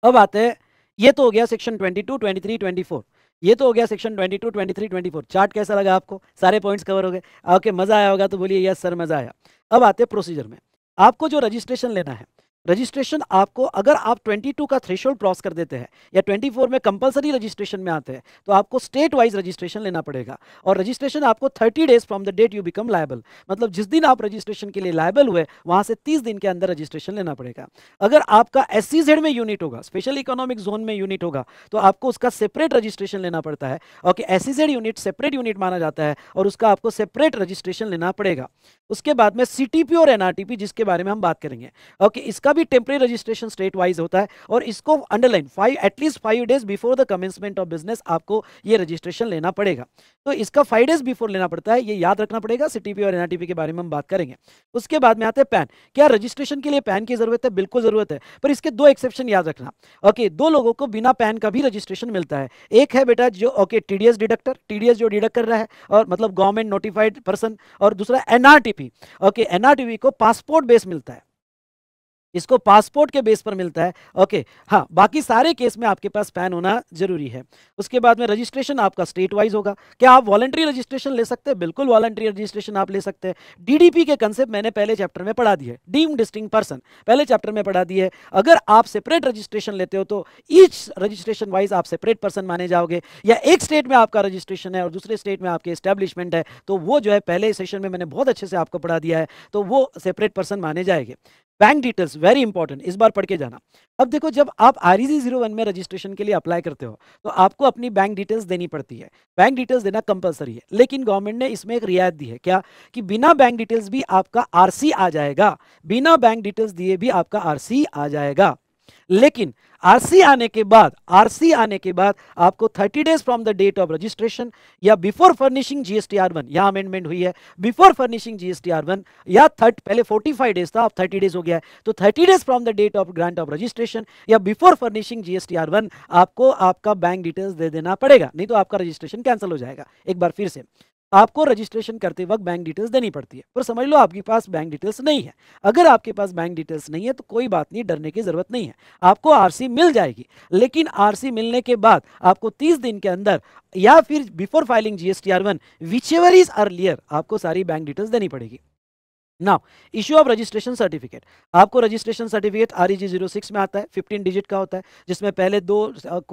अब आते हैं ये तो हो गया सेक्शन 22, 23, 24 ये तो हो गया सेक्शन 22, 23, 24 चार्ट कैसा लगा आपको सारे पॉइंट्स कवर हो गए ओके मज़ा आया होगा तो बोलिए यस सर मज़ा आया अब आते हैं प्रोसीजर में आपको जो रजिस्ट्रेशन लेना है रजिस्ट्रेशन आपको अगर आप 22 का थ्रेशोल्ड क्रॉस कर देते हैं या 24 में कंपलसरी रजिस्ट्रेशन में आते हैं तो आपको स्टेट वाइज रजिस्ट्रेशन लेना पड़ेगा और रजिस्ट्रेशन आपको 30 days from the date you become liable मतलब जिस दिन आप रजिस्ट्रेशन के लिए लायबल हुए वहां से 30 दिन के अंदर रजिस्ट्रेशन लेना पड़ेगा अगर आपका एस में यूनिट होगा स्पेशल इकोनॉमिक जोन में यूनिट होगा तो आपको उसका सेपरेट रजिस्ट्रेशन लेना पड़ता है okay S unit separate unit माना जाता है और उसका आपको सेपरेट रजिस्ट्रेशन लेना पड़ेगा उसके बाद में सी और एन जिसके बारे में हम बात करेंगे ओके इसका भी टेम्प्रेरी रजिस्ट्रेशन स्टेट वाइज होता है और इसको underline five at least five days before the commencement of business आपको ये रजिस्ट्रेशन लेना पड़ेगा तो इसका फाइव डेज बिफोर लेना पड़ता है ये याद रखना पड़ेगा सी और एन के बारे में हम बात करेंगे उसके बाद में आते हैं पैन क्या रजिस्ट्रेशन के लिए पैन की जरूरत है बिल्कुल जरूरत है पर इसके दो एक्सेप्शन याद रखना ओके दो लोगों को बिना पैन का भी रजिस्ट्रेशन मिलता है एक है बेटा जो ओके टीडीएस डिडक्टर टीडीएस जो डिडक्ट कर रहा है और मतलब गवर्नमेंट नोटिफाइड पर्सन और दूसरा एनआरटीपी ओके एनआरटीपी को पासपोर्ट बेस मिलता है इसको पासपोर्ट के बेस पर मिलता है ओके हाँ बाकी सारे केस में आपके पास पैन होना जरूरी है उसके बाद में रजिस्ट्रेशन आपका स्टेट वाइज होगा क्या आप वॉलेंट्री रजिस्ट्रेशन ले सकते हैं बिल्कुल वॉलंट्री रजिस्ट्रेशन आप ले सकते हैं डीडीपी के कंसेप्ट मैंने पहले चैप्टर में पढ़ा दी है डीम डिस्टिंग पर्सन पहले चैप्टर में पढ़ा दी है अगर आप सेपरेट रजिस्ट्रेशन लेते हो तो ईच रजिस्ट्रेशन वाइज आप सेपरेट पर्सन माने जाओगे या एक स्टेट में आपका रजिस्ट्रेशन है और दूसरे स्टेट में आपके स्टैब्लिशमेंट है तो वो जो है पहले सेशन में मैंने बहुत अच्छे से आपको पढ़ा दिया है तो वो सेपरेट पर्सन माने जाएंगे बैंक डिटेल्स वेरी इंपॉर्टेंट इस बार पढ़ के जाना अब देखो जब आप आर ई जीरो वन में रजिस्ट्रेशन के लिए अप्लाई करते हो तो आपको अपनी बैंक डिटेल्स देनी पड़ती है बैंक डिटेल्स देना कंपलसरी है लेकिन गवर्नमेंट ने इसमें एक रियायत दी है क्या कि बिना बैंक डिटेल्स भी आपका आर आ जाएगा बिना बैंक डिटेल्स दिए भी आपका आर आ जाएगा लेकिन आरसी आने के बाद आरसी आने के बाद आपको 30 days from the date of registration या before furnishing GST R one यहाँ अमेंडमेंट हुई है before furnishing GST R one या थर्ट पहले 45 डेज था अब 30 डेज हो गया है तो 30 days from the date of grant of registration या before furnishing GST R one आपको आपका बैंक डिटेल्स दे देना पड़ेगा नहीं तो आपका रजिस्ट्रेशन कैंसिल हो जाएगा एक बार फिर से आपको रजिस्ट्रेशन करते वक्त बैंक डिटेल्स देनी पड़ती है पर समझ लो आपके पास बैंक डिटेल्स नहीं है अगर आपके पास बैंक डिटेल्स नहीं है तो कोई बात नहीं डरने की ज़रूरत नहीं है आपको आरसी मिल जाएगी लेकिन आरसी मिलने के बाद आपको 30 दिन के अंदर या फिर before filing GST R one whichever is earlier आपको सारी बैंक डिटेल्स देनी पड़ेगी now issue of registration certificate आपको registration certificate R E G zero six में आता है फिफ्टीन डिजिट का होता है जिसमें पहले दो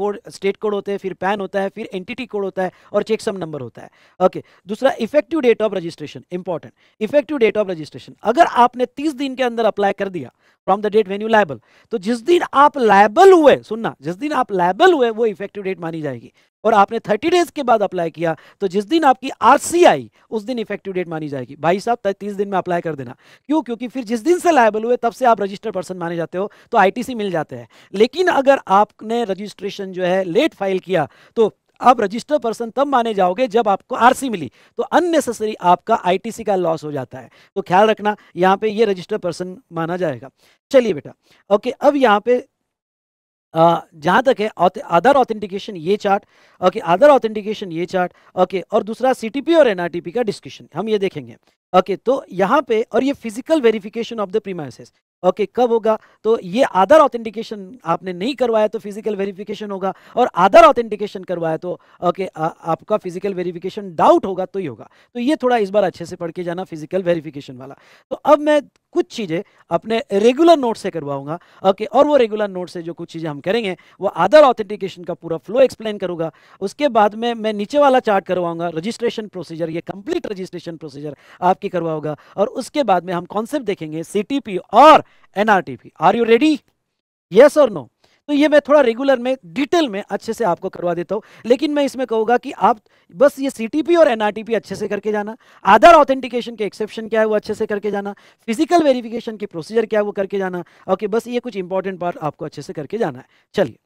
कोड स्टेट कोड होते हैं फिर पैन होता है फिर एंटिटी कोड होता है और चेकसम नंबर होता है ओके okay, दूसरा effective date of registration important effective date of registration अगर आपने तीस दिन के अंदर अप्लाई कर दिया from the date when you liable तो जिस दिन आप लाइबल हुए सुनना जिस दिन आप लाइबल हुए वो इफेक्टिव डेट मानी जाएगी और आपने थर्टी डेज के बाद अप्लाई किया तो जिस दिन आपकी आरसी आई उस दिन इफेक्टिव डेट मानी जाएगी भाई साहब तीस दिन में अप्लाई कर देना क्यों क्योंकि फिर जिस दिन से लाइबल हुए तब से आप रजिस्टर्ड पर्सन माने जाते हो तो आईटीसी मिल जाते हैं लेकिन अगर आपने रजिस्ट्रेशन जो है लेट फाइल किया तो आप रजिस्टर पर्सन तब माने जाओगे जब आपको आरसी मिली तो अननेसेसरी आपका आईटीसी का लॉस हो जाता है तो ख्याल रखना यहाँ पे ये रजिस्टर पर्सन माना जाएगा चलिए बेटा ओके अब यहाँ पे जहाँ तक है आधार ऑथेंटिकेशन ये चार्ट ओके आधार ऑथेंटिकेशन ये चार्ट ओके और दूसरा सीटीपी और एनआरटीपी का डिस्कशन हम ये देखेंगे ओके तो यहाँ पे और ये physical verification of the premises okay okay, कब होगा तो ये आधार ऑथेंटिकेशन आपने नहीं करवाया तो फिजिकल वेरिफिकेशन होगा और आधार ऑथेंटिकेशन करवाया तो ओके okay, आपका फिजिकल वेरिफिकेशन डाउट होगा तो ही होगा तो ये थोड़ा इस बार अच्छे से पढ़ के जाना फिजिकल वेरिफिकेशन वाला तो अब मैं कुछ चीज़ें अपने रेगुलर नोट से करवाऊंगा ओके okay, और वो रेगुलर नोट से जो कुछ चीज़ें हम करेंगे वो आधार ऑथेंटिकेशन का पूरा फ्लो एक्सप्लेन करूंगा उसके बाद में मैं नीचे वाला चार्ट करवाऊंगा रजिस्ट्रेशन प्रोसीजर ये कंप्लीट रजिस्ट्रेशन प्रोसीजर आपकी करवाऊंगा और उसके बाद में हम कॉन्सेप्ट देखेंगे सी और NRTP are you ready yes और नो तो ये मैं थोड़ा रेगुलर में डिटेल में अच्छे से आपको करवा देता हूँ लेकिन मैं इसमें कहूँगा कि आप बस ये सी और एन अच्छे से करके जाना आधार ऑथेंटिकेशन के एक्सेप्शन क्या है वो अच्छे से करके जाना फिजिकल वेरिफिकेशन की प्रोसीजर क्या है वो करके जाना ओके बस ये कुछ इंपॉर्टेंट पार्ट आपको अच्छे से करके जाना है चलिए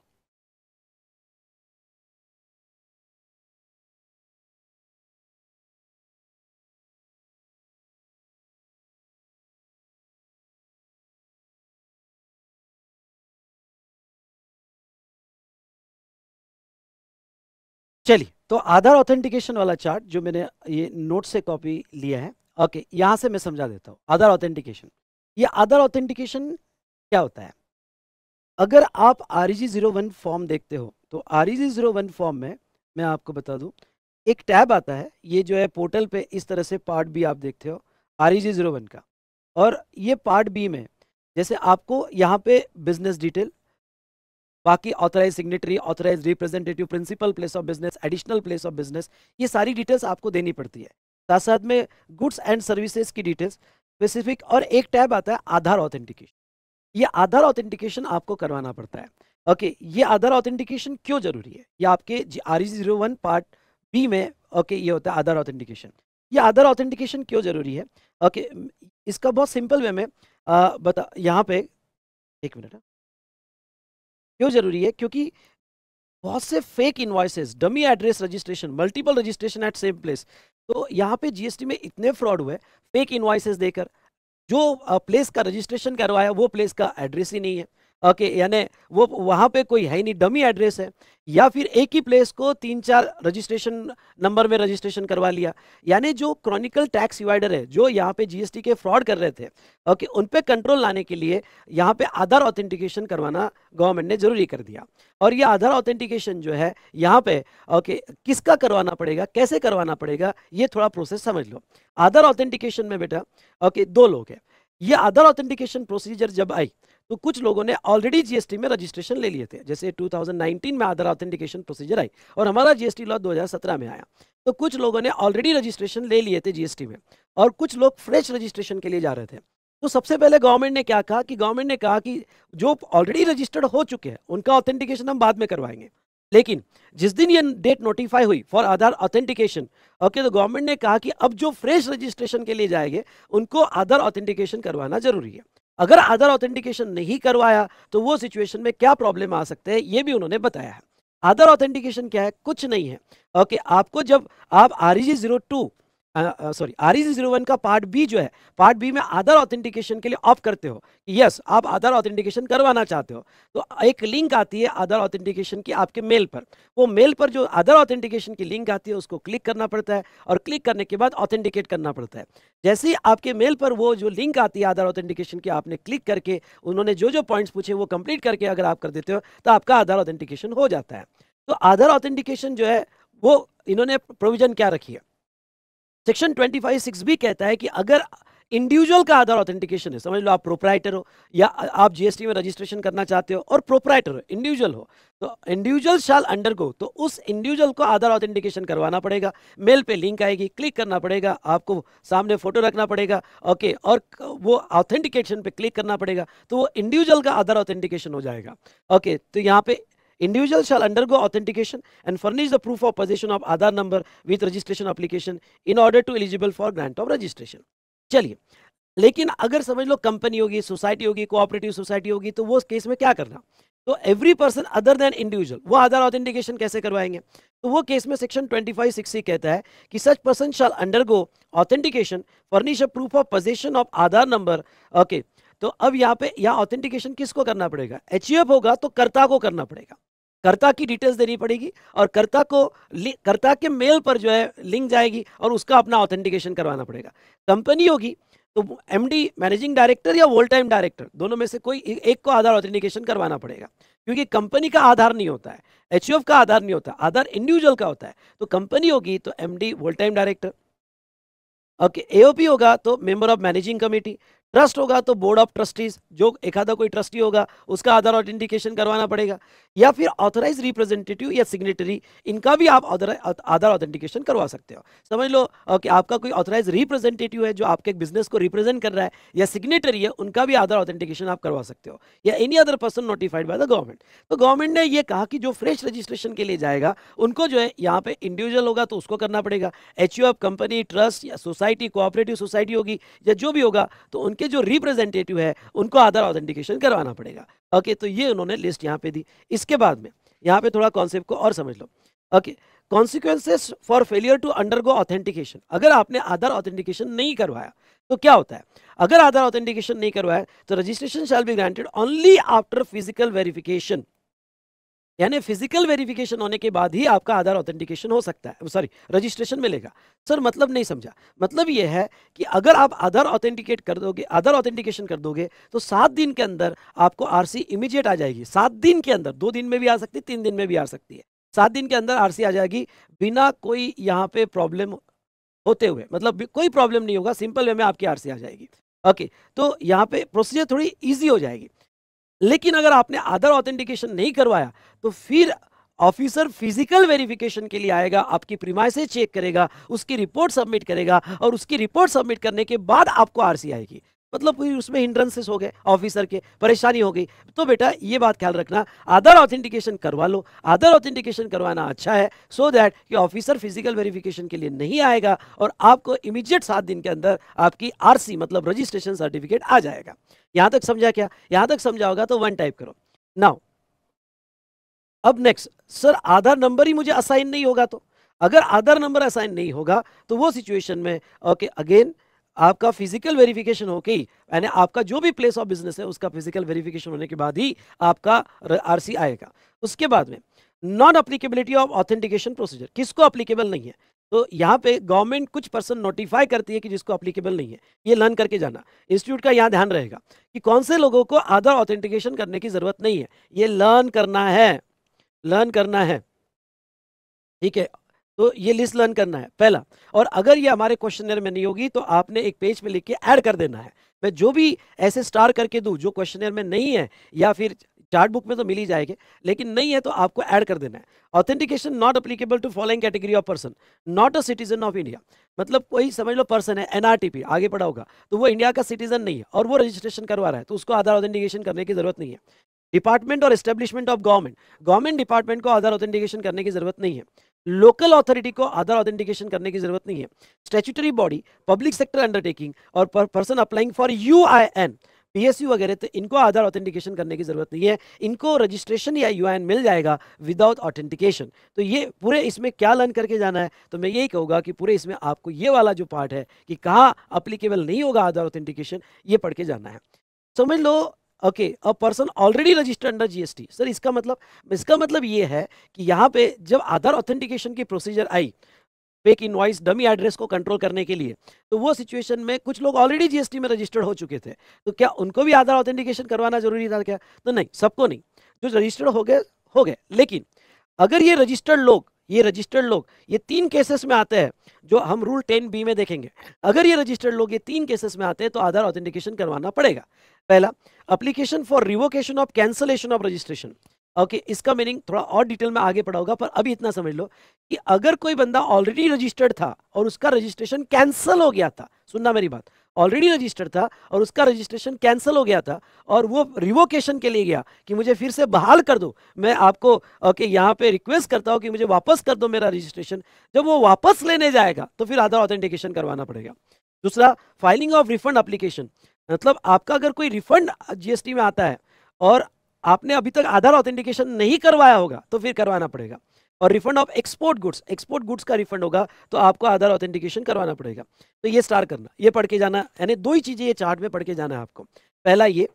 चलिए तो आधार ऑथेंटिकेशन वाला चार्ट जो मैंने ये नोट से कॉपी लिया है ओके यहां से मैं समझा देता हूँ आधार ऑथेंटिकेशन ये आधार ऑथेंटिकेशन क्या होता है अगर आप R G zero one form देखते हो तो R G zero one form में मैं आपको बता दूँ एक टैब आता है ये जो है पोर्टल पे इस तरह से पार्ट बी आप देखते हो आर जी जीरो वन का और ये पार्ट बी में जैसे आपको यहाँ पे बिजनेस डिटेल बाकी authorise signatory authorise representative principal place of business additional place of business ये सारी डिटेल्स आपको देनी पड़ती है साथ साथ में गुड्स एंड सर्विसेज की डिटेल्स स्पेसिफिक और एक टैब आता है आधार ऑथेंटिकेशन ये आधार ऑथेंटिकेशन आपको करवाना पड़ता है ओके okay, ये आधार ऑथेंटिकेशन क्यों जरूरी है ये आपके R E zero one part B में ओके okay, ये होता है आधार ऑथेंटिकेशन ये आधार ऑथेंटिकेशन क्यों जरूरी है ओके okay, इसका बहुत सिंपल वे में आ, बता यहाँ पे एक मिनट हाँ। क्यों जरूरी है क्योंकि बहुत से fake invoices dummy address registration multiple registration at same place तो यहाँ पे जीएसटी में इतने फ्रॉड हुए फेक इन्वाइसेस देकर जो प्लेस का रजिस्ट्रेशन करवाया वो प्लेस का एड्रेस ही नहीं है ओके यानी वो वहाँ पे कोई है ही नहीं डमी एड्रेस है या फिर एक ही प्लेस को तीन चार रजिस्ट्रेशन नंबर में रजिस्ट्रेशन करवा लिया यानी जो क्रॉनिकल टैक्स डिवाइडर है जो यहाँ पे जीएसटी के फ्रॉड कर रहे थे ओके उन पे कंट्रोल लाने के लिए यहाँ पे आधार ऑथेंटिकेशन करवाना गवर्नमेंट ने जरूरी कर दिया और ये आधार ऑथेंटिकेशन जो है यहाँ पे ओके किसका करवाना पड़ेगा कैसे करवाना पड़ेगा ये थोड़ा प्रोसेस समझ लो आधार ऑथेंटिकेशन में बेटा ओके दो लोग हैं ये आधार ऑथेंटिकेशन प्रोसीजर जब आई तो कुछ लोगों ने ऑलरेडी जीएसटी में रजिस्ट्रेशन ले लिए थे जैसे 2019 में आधार ऑथेंटिकेशन प्रोसीजर आई और हमारा जीएसटी लॉ 2017 में आया तो कुछ लोगों ने ऑलरेडी रजिस्ट्रेशन ले लिए थे जीएसटी में और कुछ लोग फ्रेश रजिस्ट्रेशन के लिए जा रहे थे तो सबसे पहले गवर्नमेंट ने क्या कहा कि गवर्नमेंट ने कहा कि जो ऑलरेडी रजिस्टर्ड हो चुके हैं उनका ऑथेंटिकेशन हम बाद में करवाएंगे लेकिन जिस दिन ये डेट नोटिफाई हुई फॉर आधार ऑथेंटिकेशन ओके तो गवर्नमेंट ने कहा कि अब जो फ्रेश रजिस्ट्रेशन के लिए जाएंगे उनको आधार ऑथेंटिकेशन करवाना जरूरी है अगर आधार ऑथेंटिकेशन नहीं करवाया तो वो सिचुएशन में क्या प्रॉब्लम आ सकते हैं ये भी उन्होंने बताया है आधार ऑथेंटिकेशन क्या है कुछ नहीं है ओके आपको जब आप R G zero two sorry R zero one का पार्ट बी जो है पार्ट बी में आधार ऑथेंटिकेशन के लिए ऑफ करते हो कि यस आप आधार ऑथेंटिकेशन करवाना चाहते हो तो एक लिंक आती है आधार ऑथेंटिकेशन की आपके मेल पर वो मेल पर जो आधार ऑथेंटिकेशन की लिंक आती है उसको क्लिक करना पड़ता है और क्लिक करने के बाद ऑथेंटिकेट करना पड़ता है जैसे ही आपके मेल पर वो जो लिंक आती है आधार ऑथेंटिकेशन की आपने क्लिक करके उन्होंने जो जो पॉइंट्स पूछे वो कंप्लीट करके अगर आप कर देते हो तो आपका आधार ऑथेंटिकेशन हो जाता है तो आधार ऑथेंटिकेशन जो है वो इन्होंने प्रोविजन क्या रखी है सेक्शन ट्वेंटी फाइव सिक्स भी कहता है कि अगर इंडिविजुअल का आधार ऑथेंटिकेशन है समझ लो आप प्रोपराइटर हो या आप जीएसटी में रजिस्ट्रेशन करना चाहते हो और प्रोपराइटर हो इंडिविजुअल हो तो इंडिविजुअल शाल अंडरगो तो उस इंडिविजुअल को आधार ऑथेंटिकेशन करवाना पड़ेगा मेल पे लिंक आएगी क्लिक करना पड़ेगा आपको सामने फोटो रखना पड़ेगा ओके और वो ऑथेंटिकेशन पे क्लिक करना पड़ेगा तो वो इंडिविजुअल का आधार ऑथेंटिकेशन हो जाएगा ओके तो यहाँ पे Individual shall undergo authentication and furnish the proof of possession of aadhar number with registration application in order to eligible for grant of registration. चलिए लेकिन अगर समझ लो कंपनी होगी सोसाइटी होगी कोऑपरेटिव सोसाइटी होगी तो वो case mein kya karna तो every person other than individual वो आधार ऑथेंटिकेशन कैसे करवाएंगे तो वो केस में सेक्शन 2560 कहता है कि such person shall undergo authentication furnish a proof of possession of Aadhaar number okay okay, तो अब यहाँ पे यहाँ ऑथेंटिकेशन किसको करना पड़ेगा एच e होगा तो कर्ता को करना पड़ेगा कर्ता की डिटेल्स देनी पड़ेगी और कर्ता को कर्ता के मेल पर जो है लिंक जाएगी और उसका अपना ऑथेंटिकेशन करवाना पड़ेगा कंपनी होगी तो एमडी मैनेजिंग डायरेक्टर या वोल टाइम डायरेक्टर दोनों में से कोई एक को आधार ऑथेंटिकेशन करवाना पड़ेगा क्योंकि कंपनी का आधार नहीं होता है एच e का आधार नहीं होता आधार इंडिविजुअल का होता है तो कंपनी होगी तो एम whole time director okay AOP होगा तो member of managing committee trust होगा तो बोर्ड ऑफ ट्रस्टीज जो एखादा कोई ट्रस्टी होगा उसका आधार ऑथेंटिकेशन करवाना पड़ेगा या फिर ऑथराइज रिप्रेजेंटेटिव या सिग्नेटरी इनका भी आप आधार ऑथेंटिकेशन करवा सकते हो समझ लो कि आपका कोई ऑथराइज रिप्रेजेंटेटिव है जो आपके बिजनेस को रिप्रेजेंट कर रहा है या सिग्नेटरी है उनका भी आधार ऑथेंटिकेशन आप करवा सकते हो या any other person notified by the government तो गवर्नमेंट ने यह कहा कि जो फ्रेश रजिस्ट्रेशन के लिए जाएगा उनको जो है यहाँ पे इंडिविजुअल होगा तो उसको करना पड़ेगा एच कंपनी ट्रस्ट या सोसाइटी कोऑपरेटिव सोसाइटी होगी या जो भी होगा तो उन उनके जो रिप्रेजेंटेटिव है उनको आधार ऑथेंटिकेशन करवाना पड़ेगा ओके तो ये उन्होंने लिस्ट यहाँ पे दी इसके बाद में यहाँ पे थोड़ा कॉन्सेप्ट को और समझ लो okay consequences for failure to undergo authentication अगर आपने आधार ऑथेंटिकेशन नहीं करवाया तो क्या होता है अगर आधार ऑथेंटिकेशन नहीं करवाया तो registration shall be granted only after physical verification यानी फिजिकल वेरिफिकेशन होने के बाद ही आपका आधार ऑथेंटिकेशन हो सकता है सॉरी रजिस्ट्रेशन मिलेगा सर मतलब नहीं समझा मतलब ये है कि अगर आप आधार ऑथेंटिकेट कर दोगे आधार ऑथेंटिकेशन कर दोगे तो सात दिन के अंदर आपको आरसी इमीडिएट आ जाएगी सात दिन के अंदर दो दिन में भी आ सकती है तीन दिन में भी आ सकती है सात दिन के अंदर आर आ जाएगी बिना कोई यहाँ पे प्रॉब्लम होते हुए मतलब कोई प्रॉब्लम नहीं होगा सिंपल वे में आपकी आर आ जाएगी ओके तो यहाँ पे प्रोसीजर थोड़ी ईजी हो जाएगी लेकिन अगर आपने आधार ऑथेंटिकेशन नहीं करवाया तो फिर ऑफिसर फिजिकल वेरिफिकेशन के लिए आएगा आपकी प्रीमाइसे चेक करेगा उसकी रिपोर्ट सबमिट करेगा और उसकी रिपोर्ट सबमिट करने के बाद आपको आरसी आएगी मतलब कोई उसमें हिंड्रेंसेस हो गए ऑफिसर के परेशानी हो गई तो बेटा ये बात ख्याल रखना आधार ऑथेंटिकेशन करवा लो आधार ऑथेंटिकेशन करवाना अच्छा है सो so दैट कि ऑफिसर फिजिकल वेरिफिकेशन के लिए नहीं आएगा और आपको इमीडिएट सात दिन के अंदर आपकी आरसी मतलब रजिस्ट्रेशन सर्टिफिकेट आ जाएगा यहां तक समझा क्या यहां तक समझा होगा तो वन टाइप करो नाउ अब नेक्स्ट सर आधार नंबर ही मुझे असाइन नहीं होगा तो अगर आधार नंबर असाइन नहीं होगा तो वो सिचुएशन में ओके okay, अगेन आपका फिजिकल वेरिफिकेशन होके ही यानी आपका जो भी प्लेस ऑफ बिजनेस है उसका फिजिकल वेरिफिकेशन होने के बाद ही आपका आरसी आएगा उसके बाद में non applicability of authentication procedure किसको अप्लीकेबल नहीं है तो यहाँ पे गवर्नमेंट कुछ पर्सन नोटिफाई करती है कि जिसको अप्लीकेबल नहीं है ये लर्न करके जाना इंस्टीट्यूट का यहाँ ध्यान रहेगा कि कौन से लोगों को आधार ऑथेंटिकेशन करने की ज़रूरत नहीं है ये लर्न करना है लर्न करना है ठीक है तो ये लिस्ट लर्न करना है पहला और अगर ये हमारे क्वेश्चन में नहीं होगी तो आपने एक पेज पे लिख के ऐड कर देना है मैं जो भी ऐसे स्टार करके दूँ जो क्वेश्चन में नहीं है या फिर चार्ट बुक में तो मिल ही जाएंगे लेकिन नहीं है तो आपको ऐड कर देना है authentication not applicable to following category of person not a citizen of India मतलब कोई समझ लो पर्सन है एनआरटीपी आगे पढ़ा होगा तो वो इंडिया का सिटीजन नहीं है और वो रजिस्ट्रेशन करवा रहा है तो उसको आधार ऑथेंटिकेशन करने की जरूरत नहीं है डिपार्टमेंट और establishment of government government department को आधार ऑथेंटिकेशन करने की जरूरत नहीं है लोकल अथॉरिटी को आधार ऑथेंटिकेशन करने की जरूरत नहीं है statutory body public sector undertaking और person applying for U I N PSU वगैरह तो इनको आधार ऑथेंटिकेशन करने की ज़रूरत नहीं है इनको रजिस्ट्रेशन या यूआईएन मिल जाएगा विदाउट ऑथेंटिकेशन तो ये पूरे इसमें क्या लर्न करके जाना है तो मैं यही कहूँगा कि पूरे इसमें आपको ये वाला जो पार्ट है कि कहाँ अप्लीकेबल नहीं होगा आधार ऑथेंटिकेशन ये पढ़ के जाना है समझ लो okay a person already registered under GST sir इसका मतलब इसका मतलब ये है कि यहाँ पे जब आधार ऑथेंटिकेशन की प्रोसीजर आई फेक इनवॉइस डमी एड्रेस को कंट्रोल करने के लिए तो वो सिचुएशन में कुछ लोग ऑलरेडी जीएसटी में रजिस्टर्ड हो चुके थे तो क्या उनको भी आधार ऑथेंटिकेशन करवाना जरूरी था क्या तो नहीं सबको नहीं जो रजिस्टर्ड हो गए हो गए लेकिन अगर ये रजिस्टर्ड लोग ये रजिस्टर्ड लोग ये तीन केसेस में आते हैं जो हम रूल टेन बी में देखेंगे अगर ये रजिस्टर्ड लोग ये तीन केसेस में आते हैं तो आधार ऑथेंटिकेशन करवाना पड़ेगा पहला application for revocation of cancellation of registration okay okay, इसका मीनिंग थोड़ा और डिटेल में आगे पढ़ा होगा पर अभी इतना समझ लो कि अगर कोई बंदा ऑलरेडी रजिस्टर्ड था और उसका रजिस्ट्रेशन कैंसिल हो गया था सुनना मेरी बात ऑलरेडी रजिस्टर्ड था और उसका रजिस्ट्रेशन कैंसिल हो गया था और वो रिवोकेशन के लिए गया कि मुझे फिर से बहाल कर दो मैं आपको ओके okay, यहाँ पे रिक्वेस्ट करता हूँ कि मुझे वापस कर दो मेरा रजिस्ट्रेशन जब वो वापस लेने जाएगा तो फिर आधार ऑथेंटिकेशन करवाना पड़ेगा दूसरा फाइलिंग ऑफ रिफंड अप्लीकेशन मतलब आपका अगर कोई रिफंड जीएसटी में आता है और आपने अभी तक आधार ऑथेंटिकेशन नहीं करवाया होगा तो फिर करवाना पड़ेगा और refund of export goods export goods का रिफंड होगा तो आपको आधार ऑथेंटिकेशन करवाना पड़ेगा तो ये स्टार करना ये पढ़ के जाना यानी दो ही चीज़ें ये चार्ट में पढ़ के जाना है आपको पहला ये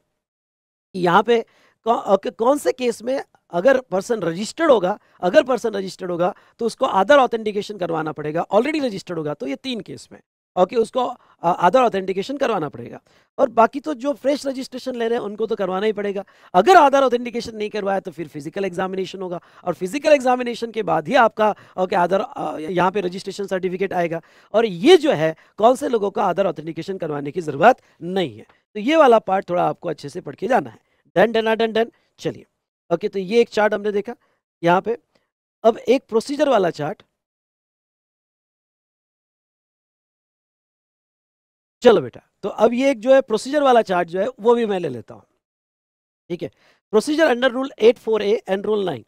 यहाँ पे कौ, कौन से केस में अगर पर्सन रजिस्टर्ड होगा अगर पर्सन रजिस्टर्ड होगा तो उसको आधार ऑथेंटिकेशन करवाना पड़ेगा ऑलरेडी रजिस्टर्ड होगा तो ये तीन केस में ओके उसको आधार ऑथेंटिकेशन करवाना पड़ेगा और बाकी तो जो फ्रेश रजिस्ट्रेशन ले रहे हैं उनको तो करवाना ही पड़ेगा अगर आधार ऑथेंटिकेशन नहीं करवाया तो फिर फिजिकल एग्जामिनेशन होगा और फिजिकल एग्जामिनेशन के बाद ही आपका ओके आधार यहाँ पे रजिस्ट्रेशन सर्टिफिकेट आएगा और ये जो है कौन से लोगों का आधार ऑथेंटिकेशन करवाने की ज़रूरत नहीं है तो ये वाला पार्ट थोड़ा आपको अच्छे से पढ़ के जाना है डन डना डन डन चलिए ओके तो ये एक चार्ट हमने देखा यहाँ पे अब एक प्रोसीजर वाला चार्ट चलो बेटा तो अब ये एक जो है प्रोसीजर वाला चार्ट जो है वो भी मैं ले लेता हूँ ठीक है procedure under rule eight four A and rule nine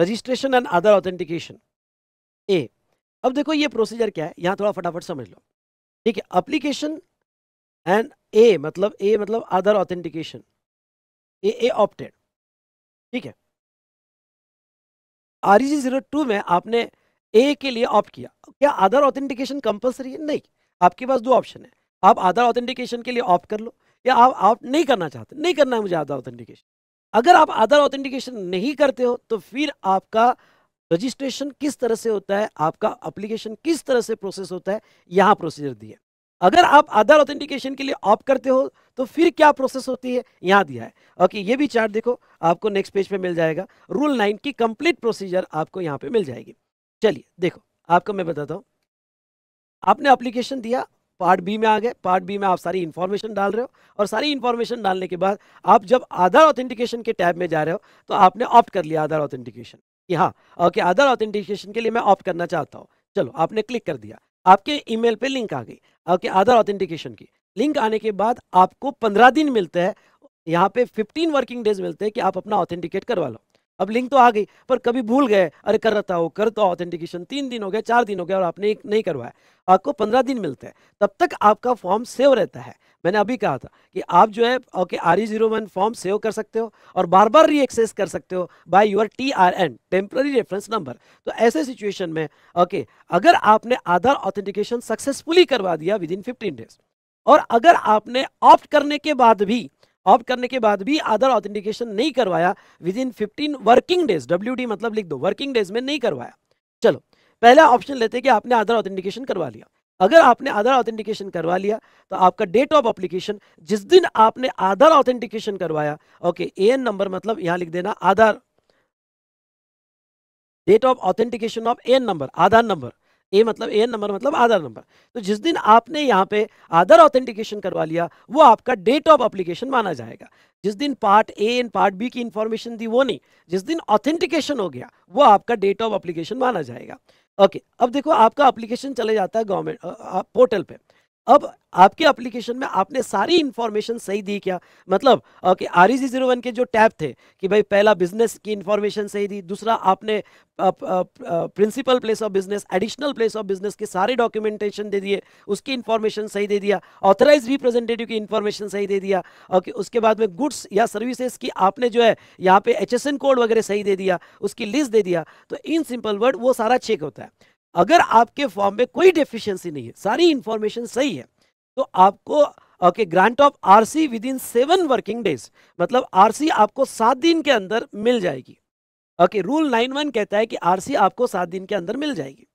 registration and other authentication A अब देखो ये प्रोसीजर क्या है यहाँ थोड़ा फटाफट समझ लो ठीक है अप्लीकेशन एंड ए मतलब ए मतलब other authentication A A opted ठीक है आर जी जीरो टू में आपने ए के लिए ऑप्ट किया क्या अदर ऑथेंटिकेशन कंपलसरी है नहीं आपके पास दो ऑप्शन है आप आधार ऑथेंटिकेशन के लिए ऑफ कर लो या आप ऑफ नहीं करना चाहते नहीं करना है मुझे आधार ऑथेंटिकेशन अगर आप आधार ऑथेंटिकेशन नहीं करते हो तो फिर आपका रजिस्ट्रेशन किस तरह से होता है आपका अप्लीकेशन किस तरह से प्रोसेस होता है यहाँ प्रोसीजर दिया अगर आप आधार ऑथेंटिकेशन के लिए ऑफ करते हो तो फिर क्या प्रोसेस होती है यहाँ दिया है ओके ये भी चार्ट देखो आपको नेक्स्ट पेज पे मिल जाएगा रूल नाइन की कंप्लीट प्रोसीजर आपको यहाँ पे मिल जाएगी चलिए देखो आपको मैं बताता हूँ आपने अप्लीकेशन दिया पार्ट बी में आ गए पार्ट बी में आप सारी इन्फॉर्मेशन डाल रहे हो और सारी इन्फॉर्मेशन डालने के बाद आप जब आधार ऑथेंटिकेशन के टैब में जा रहे हो तो आपने ऑप्ट कर लिया आधार ऑथेंटिकेशन कि हाँ ओके आधार ऑथेंटिकेशन के लिए मैं ऑप्ट करना चाहता हूँ चलो आपने क्लिक कर दिया आपके ई मेल लिंक आ गई ओके आधार ऑथेंटिकेशन की लिंक आने के बाद आपको पंद्रह दिन मिलते हैं यहाँ पे फिफ्टीन वर्किंग डेज मिलते हैं कि आप अपना ऑथेंटिकेट करवा लो अब लिंक तो आ गई पर कभी भूल गए अरे कर रहा था वो कर तो ऑथेंटिकेशन तीन दिन हो गया चार दिन हो गया और आपने नहीं करवाया आपको पंद्रह दिन मिलते हैं तब तक आपका फॉर्म सेव रहता है मैंने अभी कहा था कि आप जो है okay R E zero one form save कर सकते हो और बार बार रीएक्सेस कर सकते हो by your T R N temporary reference number तो ऐसे सिचुएशन में ओके अगर आपने आधार ऑथेंटिकेशन सक्सेसफुली करवा दिया विद इन फिफ्टीन डेज और अगर आपने ऑप्ट करने के बाद भी ऑप्ट करने के बाद भी आधार ऑथेंटिकेशन नहीं करवाया within fifteen working days W मतलब लिख दो वर्किंग डेज में नहीं करवाया चलो पहला ऑप्शन लेते हैं कि आपने आधार ऑथेंटिकेशन करवा लिया अगर आपने आधार ऑथेंटिकेशन करवा लिया तो आपका डेट ऑफ अप्लीकेशन जिस दिन आपने आधार ऑथेंटिकेशन करवाया ओके ए एन नंबर मतलब यहां लिख देना Aadhaar date of authentication of A N number Aadhaar number A मतलब ए नंबर मतलब आधार नंबर तो जिस दिन आपने यहाँ पे आधार ऑथेंटिकेशन करवा लिया वो आपका डेट ऑफ अप्लीकेशन माना जाएगा जिस दिन part A and part B की इन्फॉर्मेशन दी वो नहीं जिस दिन ऑथेंटिकेशन हो गया वो आपका डेट ऑफ अप्लीकेशन माना जाएगा ओके okay, अब देखो आपका अप्लीकेशन चले जाता है गवर्नमेंट पोर्टल पे अब आपके एप्लीकेशन में आपने सारी इंफॉर्मेशन सही दी क्या मतलब कि आर ई जीरो वन के जो टैब थे कि भाई पहला बिजनेस की इंफॉर्मेशन सही दी दूसरा आपने principal place of business additional place of business के सारे डॉक्यूमेंटेशन दे दिए उसकी इंफॉर्मेशन सही दे दिया ऑथराइज रिप्रेजेंटेटिव की इंफॉर्मेशन सही दे दिया और उसके बाद में गुड्स या सर्विसेज की आपने जो है यहाँ पे एच कोड वगैरह सही दे दिया उसकी लिस्ट दे दिया तो इन सिंपल वर्ड वो सारा चेक होता है अगर आपके फॉर्म में कोई डेफिशिएंसी नहीं है सारी इंफॉर्मेशन सही है तो आपको okay grant of RC within seven working days मतलब आरसी आपको सात दिन के अंदर मिल जाएगी ओके रूल नाइन वन कहता है कि आरसी आपको सात दिन के अंदर मिल जाएगी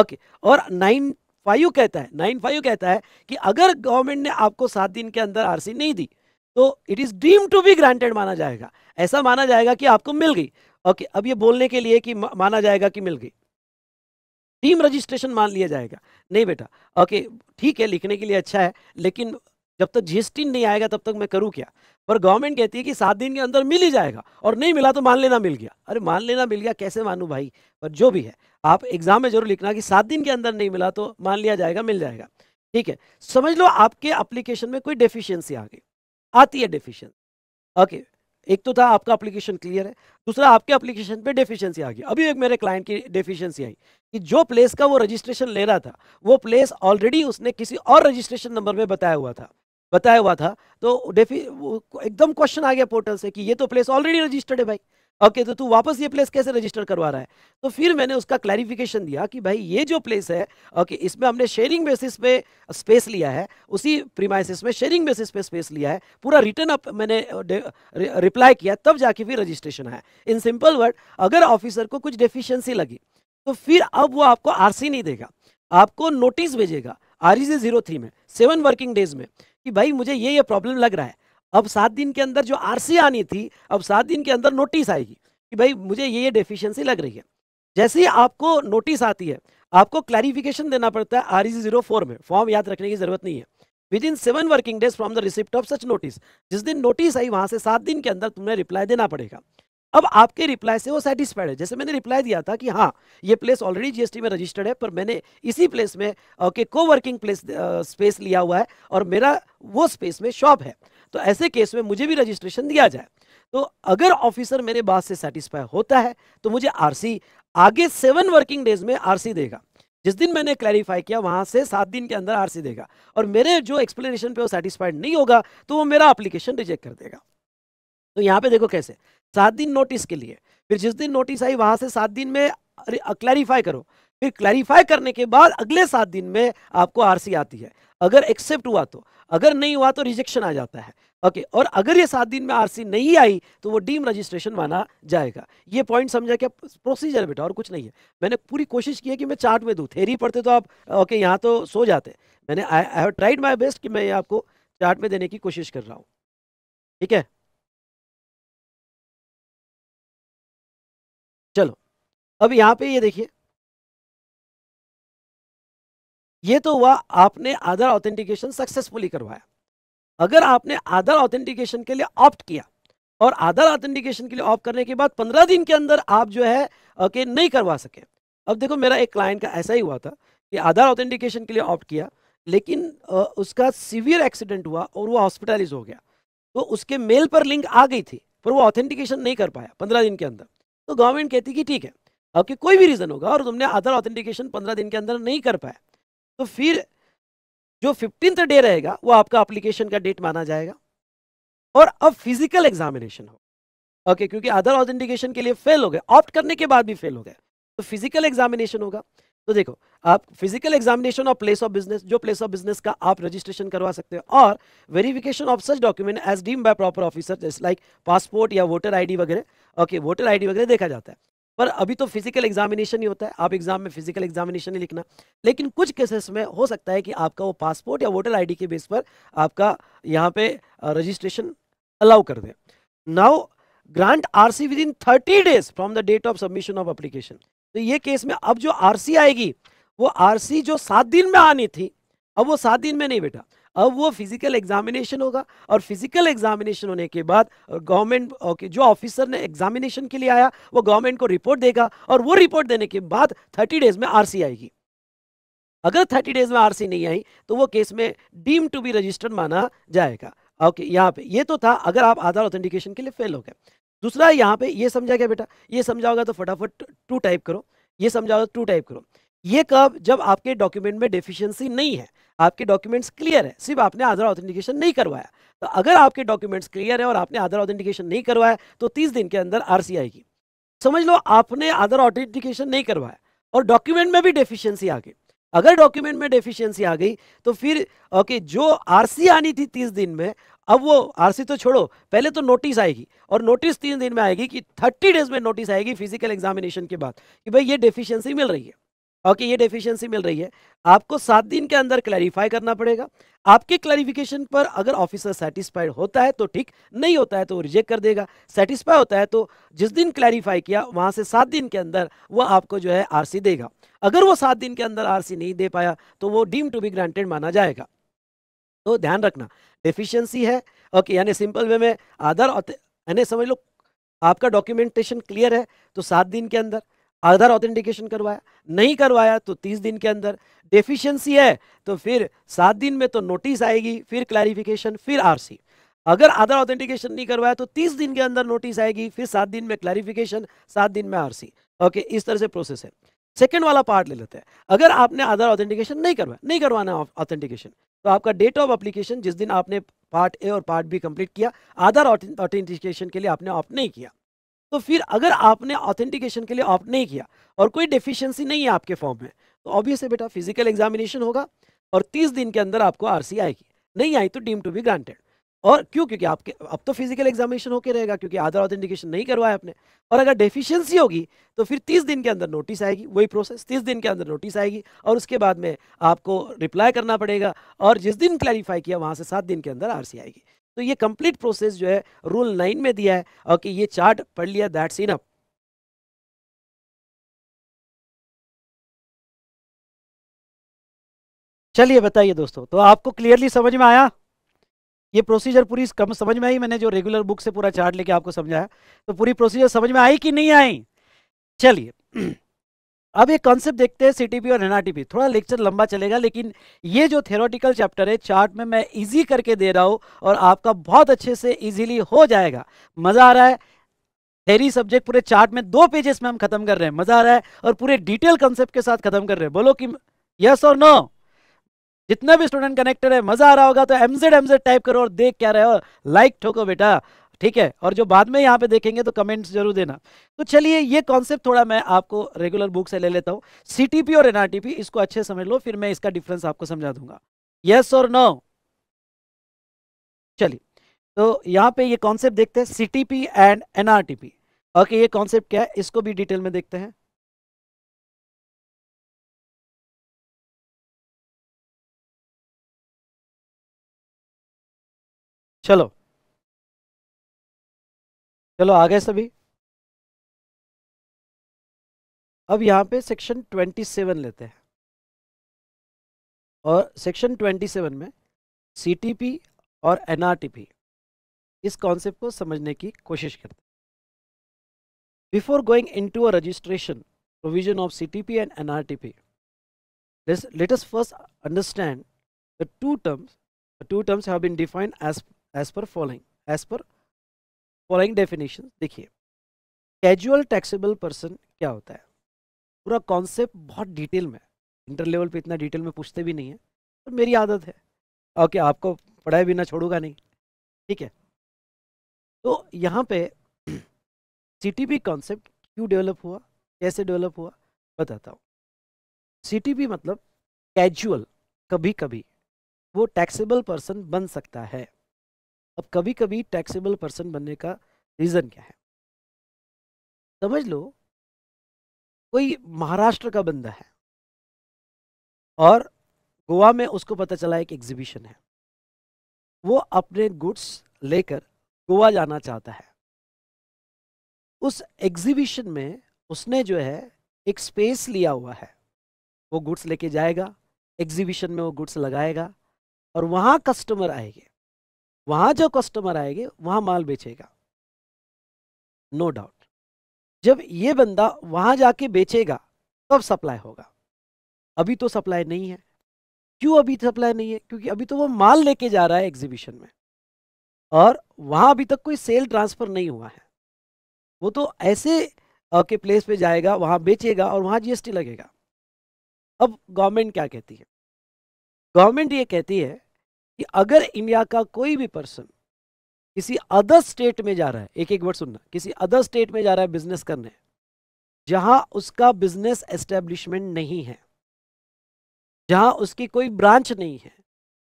ओके और नाइन फाइव कहता है नाइन फाइव कहता है कि अगर गवर्नमेंट ने आपको सात दिन के अंदर आर नहीं दी तो इट इज़ ड्रीम टू बी ग्रांटेड माना जाएगा ऐसा माना जाएगा कि आपको मिल गई ओके अब ये बोलने के लिए कि माना जाएगा कि मिल गई टीम रजिस्ट्रेशन मान लिया जाएगा नहीं बेटा ओके ठीक है लिखने के लिए अच्छा है लेकिन जब तक जीएसटी नहीं आएगा तब तक मैं करूँ क्या पर गवर्नमेंट कहती है कि सात दिन के अंदर मिल ही जाएगा और नहीं मिला तो मान लेना मिल गया अरे मान लेना मिल गया कैसे मानूँ भाई पर जो भी है आप एग्जाम में जरूर लिखना कि सात दिन के अंदर नहीं मिला तो मान लिया जाएगा मिल जाएगा ठीक है समझ लो आपके एप्लीकेशन में कोई डेफिशिएंसी आ गई आती है डेफिशिएंसी ओके एक तो था आपका एप्लीकेशन क्लियर है दूसरा आपके एप्लीकेशन पे डेफिशिएंसी आ गई अभी एक मेरे क्लाइंट की डेफिशिएंसी आई कि जो प्लेस का वो रजिस्ट्रेशन ले रहा था वो प्लेस ऑलरेडी उसने किसी और रजिस्ट्रेशन नंबर में बताया हुआ था बताया हुआ था तो डेफी एकदम क्वेश्चन आ गया पोर्टल से कि ये तो प्लेस ऑलरेडी रजिस्टर्ड है भाई ओके तो तू वापस ये प्लेस कैसे रजिस्टर करवा रहा है तो फिर मैंने उसका क्लैरिफिकेशन दिया कि भाई ये जो प्लेस है ओके इसमें हमने शेयरिंग बेसिस पे स्पेस लिया है उसी प्रीमाइसिस में शेयरिंग बेसिस पे स्पेस लिया है पूरा रिटर्न अप मैंने रिप्लाई किया तब जाके फिर रजिस्ट्रेशन आया इन सिंपल वर्ड अगर ऑफिसर को कुछ डेफिशियंसी लगी तो फिर अब वो आपको आर नहीं देगा आपको नोटिस भेजेगा आर ई e में सेवन वर्किंग डेज में कि भाई मुझे ये ये प्रॉब्लम लग रहा है अब सात दिन के अंदर जो आरसी आनी थी अब सात दिन के अंदर नोटिस आएगी कि भाई मुझे ये ये डेफिशिएंसी लग रही है जैसे ही आपको नोटिस आती है आपको क्लैरिफिकेशन देना पड़ता है आर जीरो फोर में फॉर्म याद रखने की जरूरत नहीं है within seven working days from the receipt of such notice जिस दिन नोटिस आई वहाँ से सात दिन के अंदर तुम्हें रिप्लाई देना पड़ेगा अब आपके रिप्लाई से वो सेटिस्फाइड है जैसे मैंने रिप्लाई दिया था कि हाँ ये प्लेस ऑलरेडी जीएसटी में रजिस्टर्ड है पर मैंने इसी प्लेस में ओके को वर्किंग प्लेस स्पेस लिया हुआ है और मेरा वो स्पेस में शॉप है तो ऐसे केस में मुझे भी रजिस्ट्रेशन दिया जाए तो अगर ऑफिसर मेरे बात से सेटिस्फाई होता है तो मुझे आरसी आगे सेवन वर्किंग डेज में आरसी देगा जिस दिन मैंने क्लैरिफाई किया वहां से सात दिन के अंदर आरसी देगा और मेरे जो एक्सप्लेनेशन पे वो सेटिस्फाइड नहीं होगा तो वो मेरा एप्लीकेशन रिजेक्ट कर देगा तो यहाँ पे देखो कैसे सात दिन नोटिस के लिए फिर जिस दिन नोटिस आई वहां से सात दिन में क्लैरिफाई करो फिर क्लैरिफाई करने के बाद अगले सात दिन में आपको आरसी आती है अगर एक्सेप्ट हुआ तो अगर नहीं हुआ तो रिजेक्शन आ जाता है ओके okay, और अगर ये सात दिन में आरसी नहीं आई तो वो डीम रजिस्ट्रेशन माना जाएगा ये पॉइंट समझा कि प्रोसीजर बेटा और कुछ नहीं है मैंने पूरी कोशिश की है कि मैं चार्ट में दूँ थेरी पढ़ते तो आप ओके okay, यहाँ तो सो जाते मैंने I have tried my best कि मैं आपको चार्ट में देने की कोशिश कर रहा हूँ ठीक है चलो अब यहाँ पे ये देखिए ये तो हुआ आपने आधार ऑथेंटिकेशन सक्सेसफुली करवाया अगर आपने आधार ऑथेंटिकेशन के लिए ऑप्ट किया और आधार ऑथेंटिकेशन के लिए ऑप्ट करने के बाद पंद्रह दिन के अंदर आप जो है ओके नहीं करवा सके अब देखो मेरा एक क्लाइंट का ऐसा ही हुआ था कि आधार ऑथेंटिकेशन के लिए ऑप्ट किया लेकिन उसका सीवियर एक्सीडेंट हुआ और वो हॉस्पिटलाइज हो गया तो उसके मेल पर लिंक आ गई थी पर वो ऑथेंटिकेशन नहीं कर पाया पंद्रह दिन के अंदर तो गवर्नमेंट कहती कि ठीक है ओके कोई भी रीज़न होगा और तुमने आधार ऑथेंटिकेशन पंद्रह दिन के अंदर नहीं कर पाया तो फिर जो फिफ्टींथ डे रहेगा वो आपका अप्लीकेशन का डेट माना जाएगा और अब फिजिकल एग्जामिनेशन हो ओके okay, क्योंकि अदर ऑथेंटिकेशन के लिए फेल हो गए ऑप्ट करने के बाद भी फेल हो गए तो फिजिकल एग्जामिनेशन होगा तो देखो आप physical examination of place of business जो प्लेस ऑफ बिजनेस का आप रजिस्ट्रेशन करवा सकते हो और verification of such document as deem by proper officer जैसे लाइक पासपोर्ट या वोटर आईडी वगैरह ओके वोटर आईडी वगैरह देखा जाता है पर अभी तो फिजिकल एग्जामिनेशन ही होता है आप एग्जाम में फिजिकल एग्जामिनेशन नहीं लिखना लेकिन कुछ केसेस में हो सकता है कि आपका वो पासपोर्ट या वोटर आईडी के बेस पर आपका यहाँ पे रजिस्ट्रेशन अलाउ कर दें now grant RC within thirty days from the date of submission of application तो ये केस में अब जो आर आएगी वो आर जो सात दिन में आनी थी अब वो सात दिन में नहीं बेटा अब वो फिजिकल एग्जामिनेशन होगा और फिजिकल एग्जामिनेशन होने के बाद गवर्नमेंट ओके जो ऑफिसर ने एग्जामिनेशन के लिए आया वो गवर्नमेंट को रिपोर्ट देगा और वो रिपोर्ट देने के बाद थर्टी डेज में आरसी आएगी अगर थर्टी डेज में आरसी नहीं आई तो वो केस में डीम टू बी रजिस्टर्ड माना जाएगा ओके okay, यहाँ पे ये तो था अगर आप आधार ऑथेंटिकेशन के लिए फेल हो गए दूसरा यहाँ पे ये समझा गया बेटा ये समझा होगा तो फटाफट टू टाइप करो ये समझा होगा टू टाइप करो ये कब जब आपके डॉक्यूमेंट में डेफिशिएंसी नहीं है आपके डॉक्यूमेंट्स क्लियर है सिर्फ आपने आधार ऑथेंटिकेशन नहीं करवाया तो अगर आपके डॉक्यूमेंट्स क्लियर है और आपने आधार ऑथेंटिकेशन नहीं करवाया तो तीस दिन के अंदर आर आएगी समझ लो आपने आधार ऑथेंटिकेशन नहीं करवाया और डॉक्यूमेंट में भी डेफिशियंसी आ गई अगर डॉक्यूमेंट में डेफिशियंसी आ गई तो फिर ओके जो आर आनी थी तीस दिन में अब वो आर तो छोड़ो पहले तो नोटिस आएगी और नोटिस तीन दिन में आएगी कि थर्टी डेज में नोटिस आएगी फिजिकल एग्जामिनेशन के बाद कि भाई ये डेफिशियंसी मिल रही है ओके ये डेफिशिएंसी मिल रही है आपको सात दिन के अंदर क्लैरिफाई करना पड़ेगा आपके क्लैरिफिकेशन पर अगर ऑफिसर सेटिस्फाइड होता है तो ठीक नहीं होता है तो रिजेक्ट कर देगा सेटिस्फाई होता है तो जिस दिन क्लैरिफाई किया वहाँ से सात दिन के अंदर वह आपको जो है आरसी देगा अगर वो सात दिन के अंदर आरसी नहीं दे पाया तो वो डीम टू बी ग्रांटेड माना जाएगा तो ध्यान रखना डिफिशियंसी है ओके यानी सिंपल वे में आधार यानी समझ लो आपका डॉक्यूमेंटेशन क्लियर है तो सात दिन के अंदर आधार ऑथेंटिकेशन करवाया नहीं करवाया तो तीस दिन के अंदर डेफिशिएंसी है तो फिर सात दिन में तो नोटिस आएगी फिर क्लैरिफिकेशन फिर आरसी अगर आधार ऑथेंटिकेशन नहीं करवाया तो तीस दिन के अंदर नोटिस आएगी फिर सात दिन में क्लैरिफिकेशन सात दिन में आरसी ओके इस तरह से प्रोसेस है सेकेंड वाला पार्ट ले लेते हैं अगर आपने आधार ऑथेंटिकेशन नहीं करवाया नहीं करवाना ऑथेंटिकेशन तो आपका डेट ऑफ अप्लीकेशन जिस दिन आपने पार्ट ए और पार्ट बी कंप्लीट किया आधार ऑथेंटिकेशन के लिए आपने ऑप्ट नहीं किया तो फिर अगर आपने ऑथेंटिकेशन के लिए ऑप्ट नहीं किया और कोई डेफिशिएंसी नहीं है आपके फॉर्म में तो ऑब्वियस है बेटा फिजिकल एग्जामिनेशन होगा और तीस दिन के अंदर आपको आर आएगी नहीं आई तो डीम टू बी ग्रांटेड और क्यों क्योंकि आपके अब तो फिजिकल एग्जामिनेशन होकर रहेगा क्योंकि आधार ऑथेंटिकेशन नहीं करवाया आपने और अगर डेफिशिएंसी होगी तो फिर 30 दिन के अंदर नोटिस आएगी वही प्रोसेस 30 दिन के अंदर नोटिस आएगी और उसके बाद में आपको रिप्लाई करना पड़ेगा और जिस दिन क्लैरिफाई किया वहाँ से सात दिन के अंदर आर आएगी तो ये कंप्लीट प्रोसेस जो है रूल नाइन में दिया है और कि ये चार्ट पढ़ लिया दैट्स इनफ चलिए बताइए दोस्तों तो आपको क्लियरली समझ में आया ये प्रोसीजर पूरी कम समझ में आई मैंने जो रेगुलर बुक से पूरा चार्ट लेके आपको समझाया तो पूरी प्रोसीजर समझ में आई कि नहीं आई चलिए अब एक कॉन्सेप्ट देखते हैं सीटीपी और एनआरटीपी थोड़ा लेक्चर लंबा चलेगा लेकिन ये जो थेरोटिकल चैप्टर है चार्ट में मैं इजी करके दे रहा हूँ और आपका बहुत अच्छे से इजीली हो जाएगा मज़ा आ रहा है थेरी सब्जेक्ट पूरे चार्ट में दो पेजेस में हम खत्म कर रहे हैं मज़ा आ रहा है और पूरे डिटेल कॉन्सेप्ट के साथ खत्म कर रहे हैं बोलो कि यस और नो जितना भी स्टूडेंट कनेक्टेड है मज़ा आ रहा होगा तो एमजेड एमजेड टाइप करो और देख क्या रहे हो लाइक ठोको बेटा ठीक है और जो बाद में यहाँ पे देखेंगे तो कमेंट्स जरूर देना तो चलिए ये कॉन्सेप्ट थोड़ा मैं आपको रेगुलर बुक से ले लेता हूँ सीटीपी और एनआरटीपी इसको अच्छे समझ लो फिर मैं इसका डिफरेंस आपको समझा दूंगा यस और नो चलिए तो यहाँ पे ये कॉन्सेप्ट देखते हैं सीटीपी एंड एनआरटीपी ओके ये कॉन्सेप्ट क्या है इसको भी डिटेल में देखते हैं चलो चलो आ गए सभी अब यहाँ पे सेक्शन ट्वेंटी सेवन लेते हैं और सेक्शन ट्वेंटी सेवन में सीटीपी और एनआरटीपी इस कॉन्सेप्ट को समझने की कोशिश करते हैं before going into a registration provision of CTP and NRTP and us first understand the two terms the two terms have been defined following definition देखिए कैजुअल टैक्सेबल पर्सन क्या होता है पूरा कॉन्सेप्ट बहुत डिटेल में इंटर लेवल पे इतना detail में पूछते भी नहीं है पर तो मेरी आदत है ओके आपको पढ़ाए बिना छोड़ूंगा नहीं ठीक है तो यहाँ पे सी टी पी कॉन्सेप्ट क्यों डेवलप हुआ कैसे डेवलप हुआ बताता हूँ सी मतलब कैजुअल कभी कभी वो टैक्सेबल पर्सन बन सकता है अब कभी कभी टैक्सेबल पर्सन बनने का रीज़न क्या है समझ लो कोई महाराष्ट्र का बंदा है और गोवा में उसको पता चला एक एग्जीबिशन है वो अपने गुड्स लेकर गोवा जाना चाहता है उस एग्जीबिशन में उसने जो है एक स्पेस लिया हुआ है वो गुड्स लेके जाएगा एग्जीबिशन में वो गुड्स लगाएगा और वहाँ कस्टमर आएंगे वहां जो कस्टमर आएंगे वहां माल बेचेगा नो डाउट जब ये बंदा वहां जाके बेचेगा तब सप्लाई होगा अभी तो सप्लाई नहीं है क्यों अभी सप्लाई नहीं है क्योंकि अभी तो वो माल लेके जा रहा है एग्जीबिशन में और वहां अभी तक कोई सेल ट्रांसफ़र नहीं हुआ है वो तो ऐसे के प्लेस पे जाएगा वहां बेचेगा और वहां जीएसटी लगेगा अब गवर्नमेंट क्या कहती है गवर्नमेंट ये कहती है कि अगर इंडिया का कोई भी पर्सन किसी अदर स्टेट में जा रहा है एक एक वर्ड सुनना किसी अदर स्टेट में जा रहा है बिजनेस करने जहां उसका बिजनेस एस्टेब्लिशमेंट नहीं है जहां उसकी कोई ब्रांच नहीं है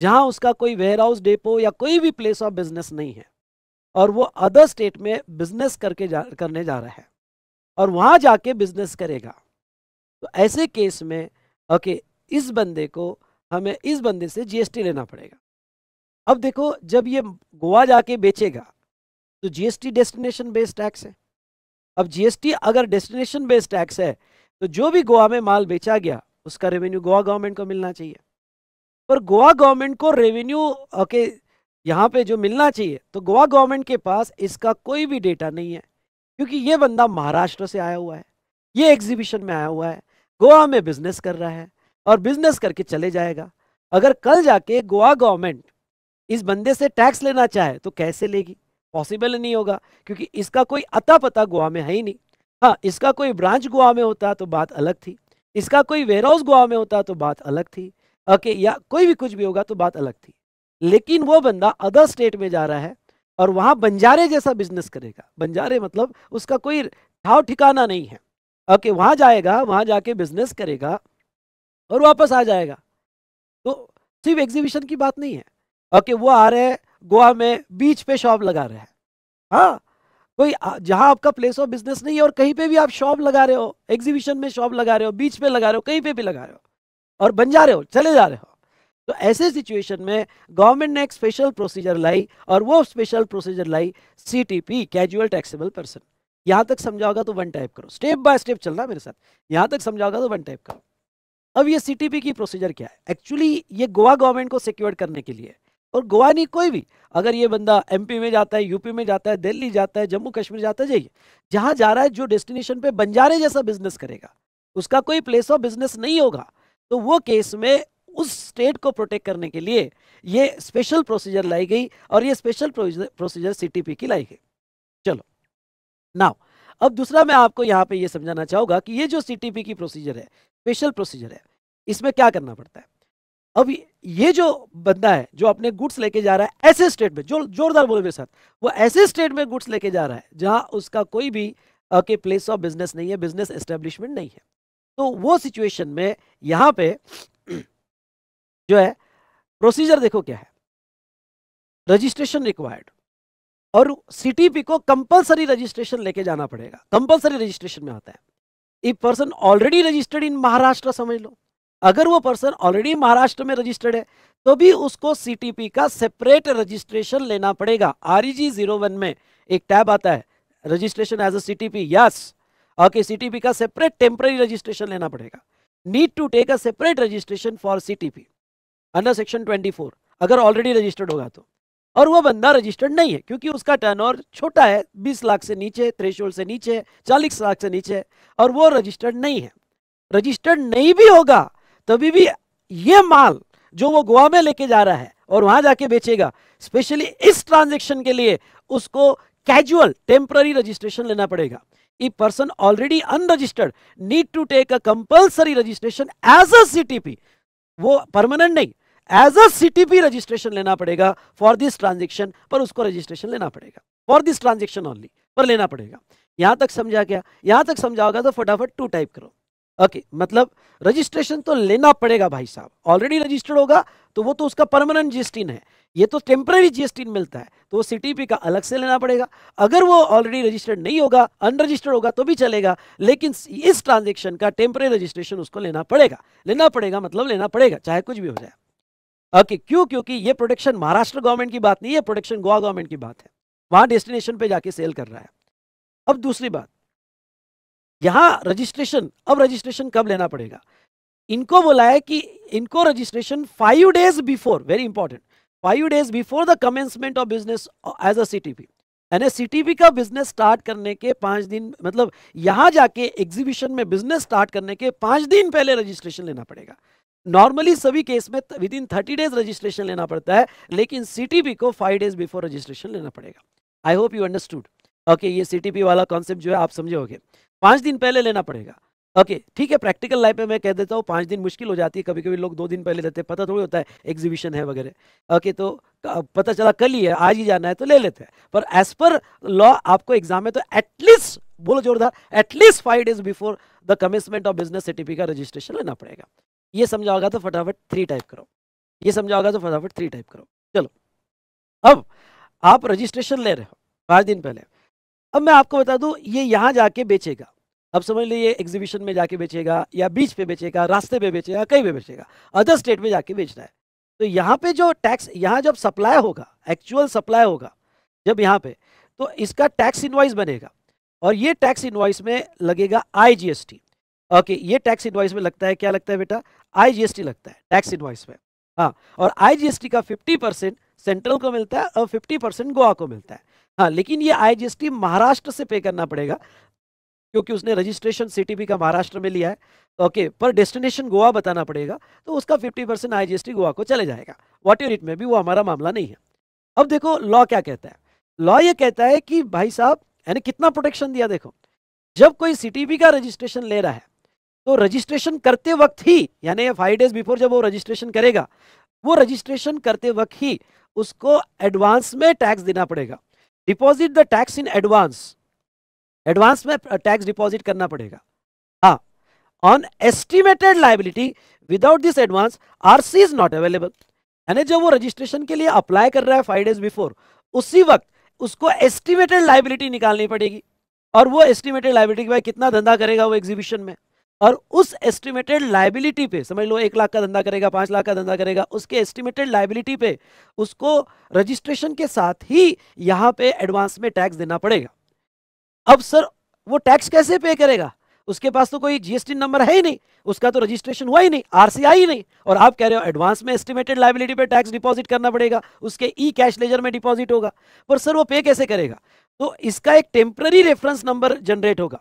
जहां उसका कोई वेयर हाउस डेपो या कोई भी प्लेस ऑफ बिजनेस नहीं है और वो अदर स्टेट में बिजनेस करके जा करने जा रहा है और वहां जाके बिजनेस करेगा तो ऐसे केस में ओके इस बंदे को हमें इस बंदे से जीएसटी लेना पड़ेगा अब देखो जब ये गोवा जाके बेचेगा तो जीएसटी डेस्टिनेशन बेस्ड टैक्स है अब जीएसटी अगर डेस्टिनेशन बेस्ड टैक्स है तो जो भी गोवा में माल बेचा गया उसका रेवेन्यू गोवा गवर्नमेंट को मिलना चाहिए पर गोवा गवर्नमेंट को रेवेन्यू के यहाँ पे जो मिलना चाहिए तो गोवा गवर्नमेंट के पास इसका कोई भी डेटा नहीं है क्योंकि ये बंदा महाराष्ट्र से आया हुआ है ये एग्जीबिशन में आया हुआ है गोवा में बिजनेस कर रहा है और बिजनेस करके चले जाएगा अगर कल जाके गोवा गवर्नमेंट इस बंदे से टैक्स लेना चाहे तो कैसे लेगी पॉसिबल नहीं होगा क्योंकि इसका कोई अता पता गोवा में है ही नहीं हाँ इसका कोई ब्रांच गोवा में होता तो बात अलग थी इसका कोई वेयर हाउस गोवा में होता तो बात अलग थी ओके या कोई भी कुछ भी होगा तो बात अलग थी लेकिन वो बंदा अदर स्टेट में जा रहा है और वहाँ बंजारे जैसा बिजनेस करेगा बंजारे मतलब उसका कोई ठाव ठिकाना नहीं है ओके वहाँ जाएगा वहाँ जाके बिजनेस करेगा और वापस आ जाएगा तो सिर्फ एग्जीबिशन की बात नहीं है ओके वो आ रहे हैं गोवा में बीच पे शॉप लगा रहे हैं हाँ कोई जहाँ आपका प्लेस ऑफ बिजनेस नहीं है और कहीं पे भी आप शॉप लगा रहे हो एग्जीबिशन में शॉप लगा रहे हो बीच पे लगा रहे हो कहीं पे भी लगा रहे हो और बन जा रहे हो चले जा रहे हो तो ऐसे सिचुएशन में गवर्नमेंट ने एक स्पेशल प्रोसीजर लाई और वो स्पेशल प्रोसीजर लाई C T P casual taxable person यहाँ तक समझाओगा तो वन टाइप करो स्टेप बाय स्टेप चलना मेरे साथ यहाँ तक समझाओगा तो वन टाइप करो अब ये सी की प्रोसीजर क्या है एक्चुअली ये गोवा गवर्नमेंट को सिक्योर करने के लिए और गोवा नहीं कोई भी अगर ये बंदा एमपी में जाता है यूपी में जाता है दिल्ली जाता है जम्मू कश्मीर जाता है जाइए जहाँ जा रहा है जो डेस्टिनेशन पे बंजारे जैसा बिजनेस करेगा उसका कोई प्लेस ऑफ बिजनेस नहीं होगा तो वो केस में उस स्टेट को प्रोटेक्ट करने के लिए ये स्पेशल प्रोसीजर लाई गई और ये स्पेशल प्रोसीजर सी की लाई गई चलो नाउ अब दूसरा मैं आपको यहाँ पे ये समझाना चाहूँगा कि ये जो सी की प्रोसीजर है स्पेशल प्रोसीजर है इसमें क्या करना पड़ता है अब ये जो बंदा है जो अपने गुड्स लेके जा रहा है ऐसे स्टेट में जो जोरदार बोले मेरे साथ वो ऐसे स्टेट में गुड्स लेके जा रहा है जहां उसका कोई भी के प्लेस ऑफ बिजनेस नहीं है बिजनेस एस्टेब्लिशमेंट नहीं है तो वो सिचुएशन में यहां पे जो है प्रोसीजर देखो क्या है रजिस्ट्रेशन रिक्वायर्ड और सी को कंपलसरी रजिस्ट्रेशन लेके जाना पड़ेगा कंपल्सरी रजिस्ट्रेशन में आता है if person already registered in Maharashtra समझ लो अगर वो पर्सन ऑलरेडी महाराष्ट्र में रजिस्टर्ड है तो भी उसको सीटीपी का सेपरेट रजिस्ट्रेशन लेना पड़ेगा आर ई जीरो वन में एक टैब आता है registration as a C T yes okay CTP का सेपरेट टेम्पररी रजिस्ट्रेशन लेना पड़ेगा need to take a separate registration for CTP under section 24 अगर ऑलरेडी रजिस्टर्ड होगा तो और वो बंदा रजिस्टर्ड नहीं है क्योंकि उसका टर्नओवर छोटा है बीस लाख से नीचे थ्रेशोल्ड से नीचे चालीस लाख से नीचे और वो रजिस्टर्ड नहीं है रजिस्टर्ड नहीं भी होगा तभी भी ये माल जो वो गोवा में लेके जा रहा है और वहां जाके बेचेगा स्पेशली इस ट्रांजेक्शन के लिए उसको कैजुअल टेम्पररी रजिस्ट्रेशन लेना पड़ेगा person already unregistered need to take a a registration as a CTP वो परमानेंट नहीं एज अ सीटीपी रजिस्ट्रेशन लेना पड़ेगा फॉर दिस ट्रांजेक्शन पर उसको रजिस्ट्रेशन लेना पड़ेगा फॉर दिस ट्रांजेक्शन ओनली पर लेना पड़ेगा यहां तक समझा गया यहां तक समझा होगा तो फटाफट टू टाइप करो ओके okay, मतलब रजिस्ट्रेशन तो लेना पड़ेगा भाई साहब ऑलरेडी रजिस्टर्ड होगा तो वो तो उसका परमानेंट जीएसटी है ये तो टेम्पररी जीएसटी मिलता है तो वो सीटीपी का अलग से लेना पड़ेगा अगर वो ऑलरेडी रजिस्टर्ड नहीं होगा अनरजिस्टर्ड होगा तो भी चलेगा लेकिन इस ट्रांजेक्शन का टेम्पररी रजिस्ट्रेशन उसको लेना पड़ेगा लेना पड़ेगा मतलब लेना पड़ेगा चाहे कुछ भी हो जाए ओके okay, क्यों क्योंकि ये प्रोडक्शन महाराष्ट्र गवर्नमेंट की बात नहीं है प्रोडक्शन गोवा गवर्नमेंट की बात है वहां डेस्टिनेशन पर जाके सेल कर रहा है अब दूसरी बात यहाँ रजिस्ट्रेशन अब रजिस्ट्रेशन कब लेना पड़ेगा इनको बोला है कि इनको registration five days before very important five days before the commencement of business as a CTP यानी सिटीपी का बिजनेस स्टार्ट करने के पाँच दिन मतलब यहाँ जाके एग्जीबिशन में बिजनेस स्टार्ट करने के पाँच दिन पहले रजिस्ट्रेशन लेना पड़ेगा नॉर्मली सभी केस में within thirty days registration लेना पड़ता है लेकिन सिटीपी को फाइव डेज बिफोर रजिस्ट्रेशन लेना पड़ेगा I hope you understood okay ये सिटीपी वाला कॉन्सेप्ट जो है आप समझे होगे पांच दिन पहले लेना पड़ेगा ओके ठीक है प्रैक्टिकल लाइफ में मैं कह देता हूँ पांच दिन मुश्किल हो जाती है कभी कभी लोग दो दिन पहले लेते हैं पता थोड़ी होता है एग्जीबिशन है वगैरह ओके तो पता चला कल ही है आज ही जाना है तो ले लेते हैं पर एज पर लॉ आपको एग्जाम में तो एटलीस्ट बोलो जोरदार at least five days before the commencement of business certificate registration लेना पड़ेगा ये समझा होगा तो फटाफट थ्री टाइप करो ये समझा होगा तो फटाफट थ्री टाइप करो चलो अब आप रजिस्ट्रेशन ले रहे हो पांच दिन पहले अब मैं आपको बता दूं ये यहाँ जाके बेचेगा अब समझ लीजिए एग्जीबिशन में जाके बेचेगा या बीच पे बेचेगा रास्ते पे बेचेगा कहीं पे बेचेगा अदर स्टेट में जाके बेचना है तो यहाँ पे जो टैक्स यहाँ जब सप्लाई होगा एक्चुअल सप्लाई होगा जब यहाँ पे तो इसका टैक्स इन्वाइस बनेगा और ये टैक्स इन्वाइस में लगेगा आईजीएसटी ओके ये टैक्स इन्वाइस में लगता है क्या लगता है बेटा आईजीएसटी लगता है टैक्स इन्वाइस में हाँ और आईजीएसटी का फिफ्टी परसेंट सेंट्रल को मिलता है और फिफ्टी परसेंट गोवा को मिलता है हाँ लेकिन ये आईजीएसटी महाराष्ट्र से पे करना पड़ेगा क्योंकि उसने रजिस्ट्रेशन सीटीपी का महाराष्ट्र में लिया है ओके तो पर डेस्टिनेशन गोवा बताना पड़ेगा तो उसका 50 परसेंट आई गोवा को चले जाएगा वॉट यूर इट में भी वो हमारा मामला नहीं है अब देखो लॉ क्या कहता है लॉ ये कहता है कि भाई साहब यानी कितना प्रोटेक्शन दिया देखो जब कोई सी का रजिस्ट्रेशन ले रहा है तो रजिस्ट्रेशन करते वक्त ही यानी फाइव डेज बिफोर जब वो रजिस्ट्रेशन करेगा वो रजिस्ट्रेशन करते वक्त ही उसको एडवांस में टैक्स देना पड़ेगा deposit the tax in advance advance में टैक्स uh, डिपॉजिट करना पड़ेगा हाँ on estimated liability without this advance C is not available यानी जब वो रजिस्ट्रेशन के लिए अप्लाई कर रहा है फाइव डेज बिफोर उसी वक्त उसको एस्टिमेटेड लाइबिलिटी निकालनी पड़ेगी और वो एस्टिमेटेड लाइबिलिटी के बाद कितना धंधा करेगा वो एग्जीबिशन में और उस एस्टिमेटेड लाइबिलिटी पे समझ लो एक लाख का धंधा करेगा पांच लाख का धंधा करेगा उसके एस्टिमेटेड लाइबिलिटी पे उसको रजिस्ट्रेशन के साथ ही यहाँ पे एडवांस में टैक्स देना पड़ेगा अब सर वो टैक्स कैसे पे करेगा उसके पास तो कोई जीएसटी नंबर है ही नहीं उसका तो रजिस्ट्रेशन हुआ ही नहीं आरसीआई ही नहीं और आप कह रहे हो एडवांस में एस्टिमेटेड लाइबिलिटी पे टैक्स डिपॉजिट करना पड़ेगा उसके ई कैश लेजर में डिपॉजिट होगा पर सर वो पे कैसे करेगा तो इसका एक टेम्प्ररी रेफरेंस नंबर जनरेट होगा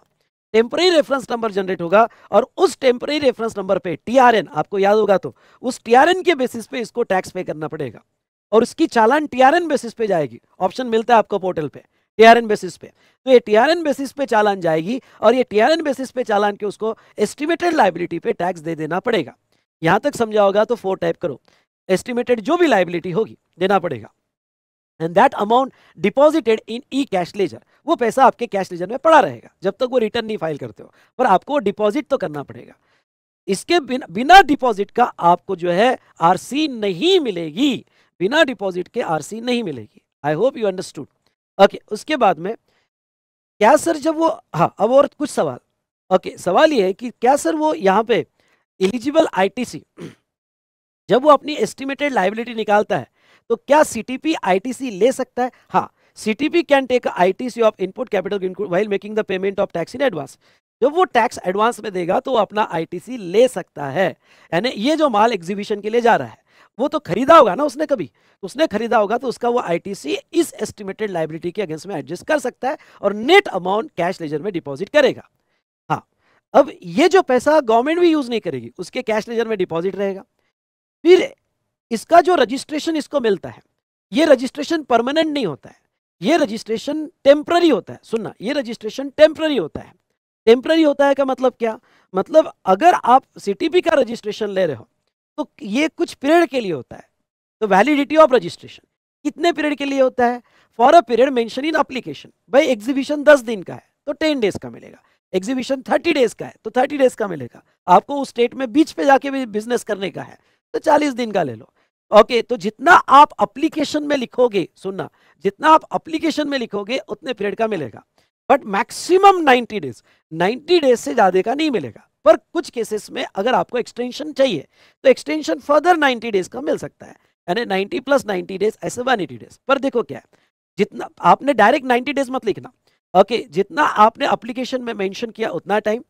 टेम्पररी रेफरेंस नंबर जनरेट होगा और उस टेम्पररी रेफरेंस नंबर पे टीआरएन आपको याद होगा तो उस टीआरएन के बेसिस पे इसको टैक्स पे करना पड़ेगा और उसकी चालान टीआरएन बेसिस पे जाएगी ऑप्शन मिलता है आपको पोर्टल पे टीआरएन बेसिस पे तो ये टीआरएन बेसिस पे चालान जाएगी और ये टीआरएन बेसिस पे चालान के उसको एस्टिमेटेड लाइबिलिटी पे टैक्स दे देना पड़ेगा यहाँ तक समझा होगा तो फोर टाइप करो एस्टिमेटेड जो भी लाइबिलिटी होगी देना पड़ेगा and that amount deposited in E cash ledger वो पैसा आपके कैश लेजर में पड़ा रहेगा जब तक वो रिटर्न नहीं फाइल करते हो पर आपको डिपॉजिट तो करना पड़ेगा इसके बिन, बिना डिपॉजिट का आपको जो है आरसी नहीं मिलेगी बिना डिपॉजिट के आरसी नहीं मिलेगी I hope you understood okay उसके बाद में क्या सर जब वो हाँ अब और कुछ सवाल ओके okay, सवाल ये है कि क्या सर वो यहाँ पे एलिजिबल आईटीसी जब वो अपनी एस्टिमेटेड लाइबिलिटी निकालता है तो क्या सीटीपी आईटीसी ले सकता है हाँ CTP can take ITC of input capital while making the payment of tax in advance जब वो टैक्स एडवांस में देगा तो अपना आईटीसी ले सकता है यानी ये जो माल एग्जीबिशन के लिए जा रहा है वो तो खरीदा होगा ना उसने कभी तो उसने खरीदा होगा तो उसका वो आईटीसी इस एस्टिमेटेड लाइबिलिटी के अगेंस्ट में एडजस्ट कर सकता है और नेट अमाउंट कैश लेजर में डिपॉजिट करेगा हाँ अब ये जो पैसा गवर्नमेंट भी यूज नहीं करेगी उसके कैश लेजर में डिपॉजिट रहेगा फिर इसका जो रजिस्ट्रेशन इसको मिलता है ये रजिस्ट्रेशन परमानेंट नहीं होता है ये रजिस्ट्रेशन टेम्प्ररी होता है सुनना ये रजिस्ट्रेशन टेम्प्ररी होता है टेम्प्ररी होता है का मतलब क्या मतलब अगर आप सीटीपी का रजिस्ट्रेशन ले रहे हो तो ये कुछ पीरियड के लिए होता है तो वैलिडिटी ऑफ रजिस्ट्रेशन कितने पीरियड के लिए होता है for a period mention in application भाई एग्जीबिशन दस दिन का है तो टेन डेज का मिलेगा एग्जीबिशन थर्टी डेज का है तो थर्टी डेज का मिलेगा आपको उस स्टेट में बीच पे जाके भी बिजनेस करने का है तो चालीस दिन का ले लो ओके तो जितना आप अप्लीकेशन में लिखोगे सुनना जितना आप अप्लीकेशन में लिखोगे उतने पीरियड का मिलेगा बट मैक्सिमम 90 डेज 90 डेज से ज़्यादा का नहीं मिलेगा पर कुछ केसेस में अगर आपको एक्सटेंशन चाहिए तो एक्सटेंशन फर्दर 90 डेज का मिल सकता है यानी 90 प्लस 90 डेज ऐसे 180 डेज पर देखो क्या है जितना आपने डायरेक्ट 90 डेज मत लिखना ओके okay, जितना आपने अप्लीकेशन में मेंशन किया उतना टाइम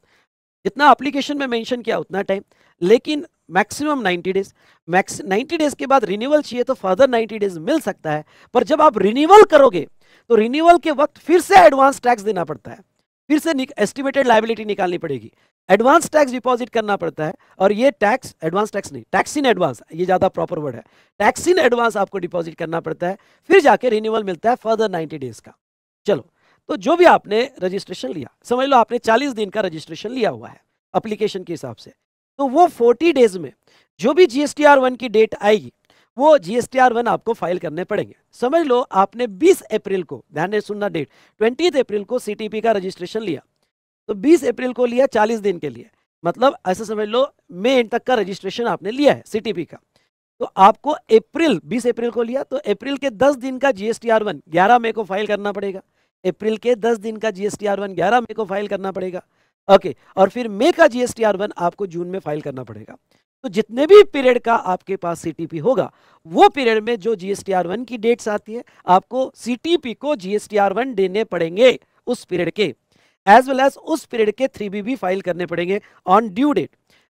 जितना एप्लीकेशन में मेंशन किया उतना टाइम लेकिन मैक्सिमम 90 डेज मैक्स 90 डेज के बाद रिन्यूअल चाहिए तो फर्दर 90 डेज मिल सकता है पर जब आप रिन्यूअल करोगे तो रिन्यूअल के वक्त फिर से एडवांस टैक्स देना पड़ता है फिर से एस्टिमेटेड लाइबिलिटी निकालनी पड़ेगी एडवांस टैक्स डिपॉजिट करना पड़ता है और ये टैक्स एडवांस टैक्स नहीं टैक्स इन एडवांस ये ज़्यादा प्रॉपर वर्ड है टैक्स इन एडवांस आपको डिपॉजिट करना पड़ता है फिर जाके रिन्यूअल मिलता है फर्दर नाइन्टी डेज का चलो तो जो भी आपने रजिस्ट्रेशन लिया समझ लो आपने चालीस दिन का रजिस्ट्रेशन लिया हुआ है अप्लीकेशन के हिसाब से तो वो फोर्टी डेज में जो भी जी एस की डेट आएगी वो जी एस आपको फाइल करने पड़ेंगे समझ लो आपने 20 अप्रैल को ध्यान से सुनना डेट ट्वेंटी अप्रैल को सी का रजिस्ट्रेशन लिया तो 20 अप्रैल को लिया 40 दिन के लिए मतलब ऐसे समझ लो मे एंड तक का रजिस्ट्रेशन आपने लिया है सी का तो आपको अप्रैल 20 अप्रैल को लिया तो अप्रैल के 10 दिन का जी एस ग्यारह मई को फाइल करना पड़ेगा अप्रैल के दस दिन का जी एस ग्यारह मई को फाइल करना पड़ेगा ओके और फिर मे का जीएसटी आर वन आपको जून में फाइल करना पड़ेगा तो जितने भी पीरियड का आपके पास सीटीपी होगा वो पीरियड में जो जीएसटी आर वन की डेट्स आती है आपको सीटीपी को जीएसटी आर वन देने पड़ेंगे उस पीरियड के एज वेल एज उस पीरियड के थ्री बी भी फाइल करने पड़ेंगे ऑन ड्यू डेट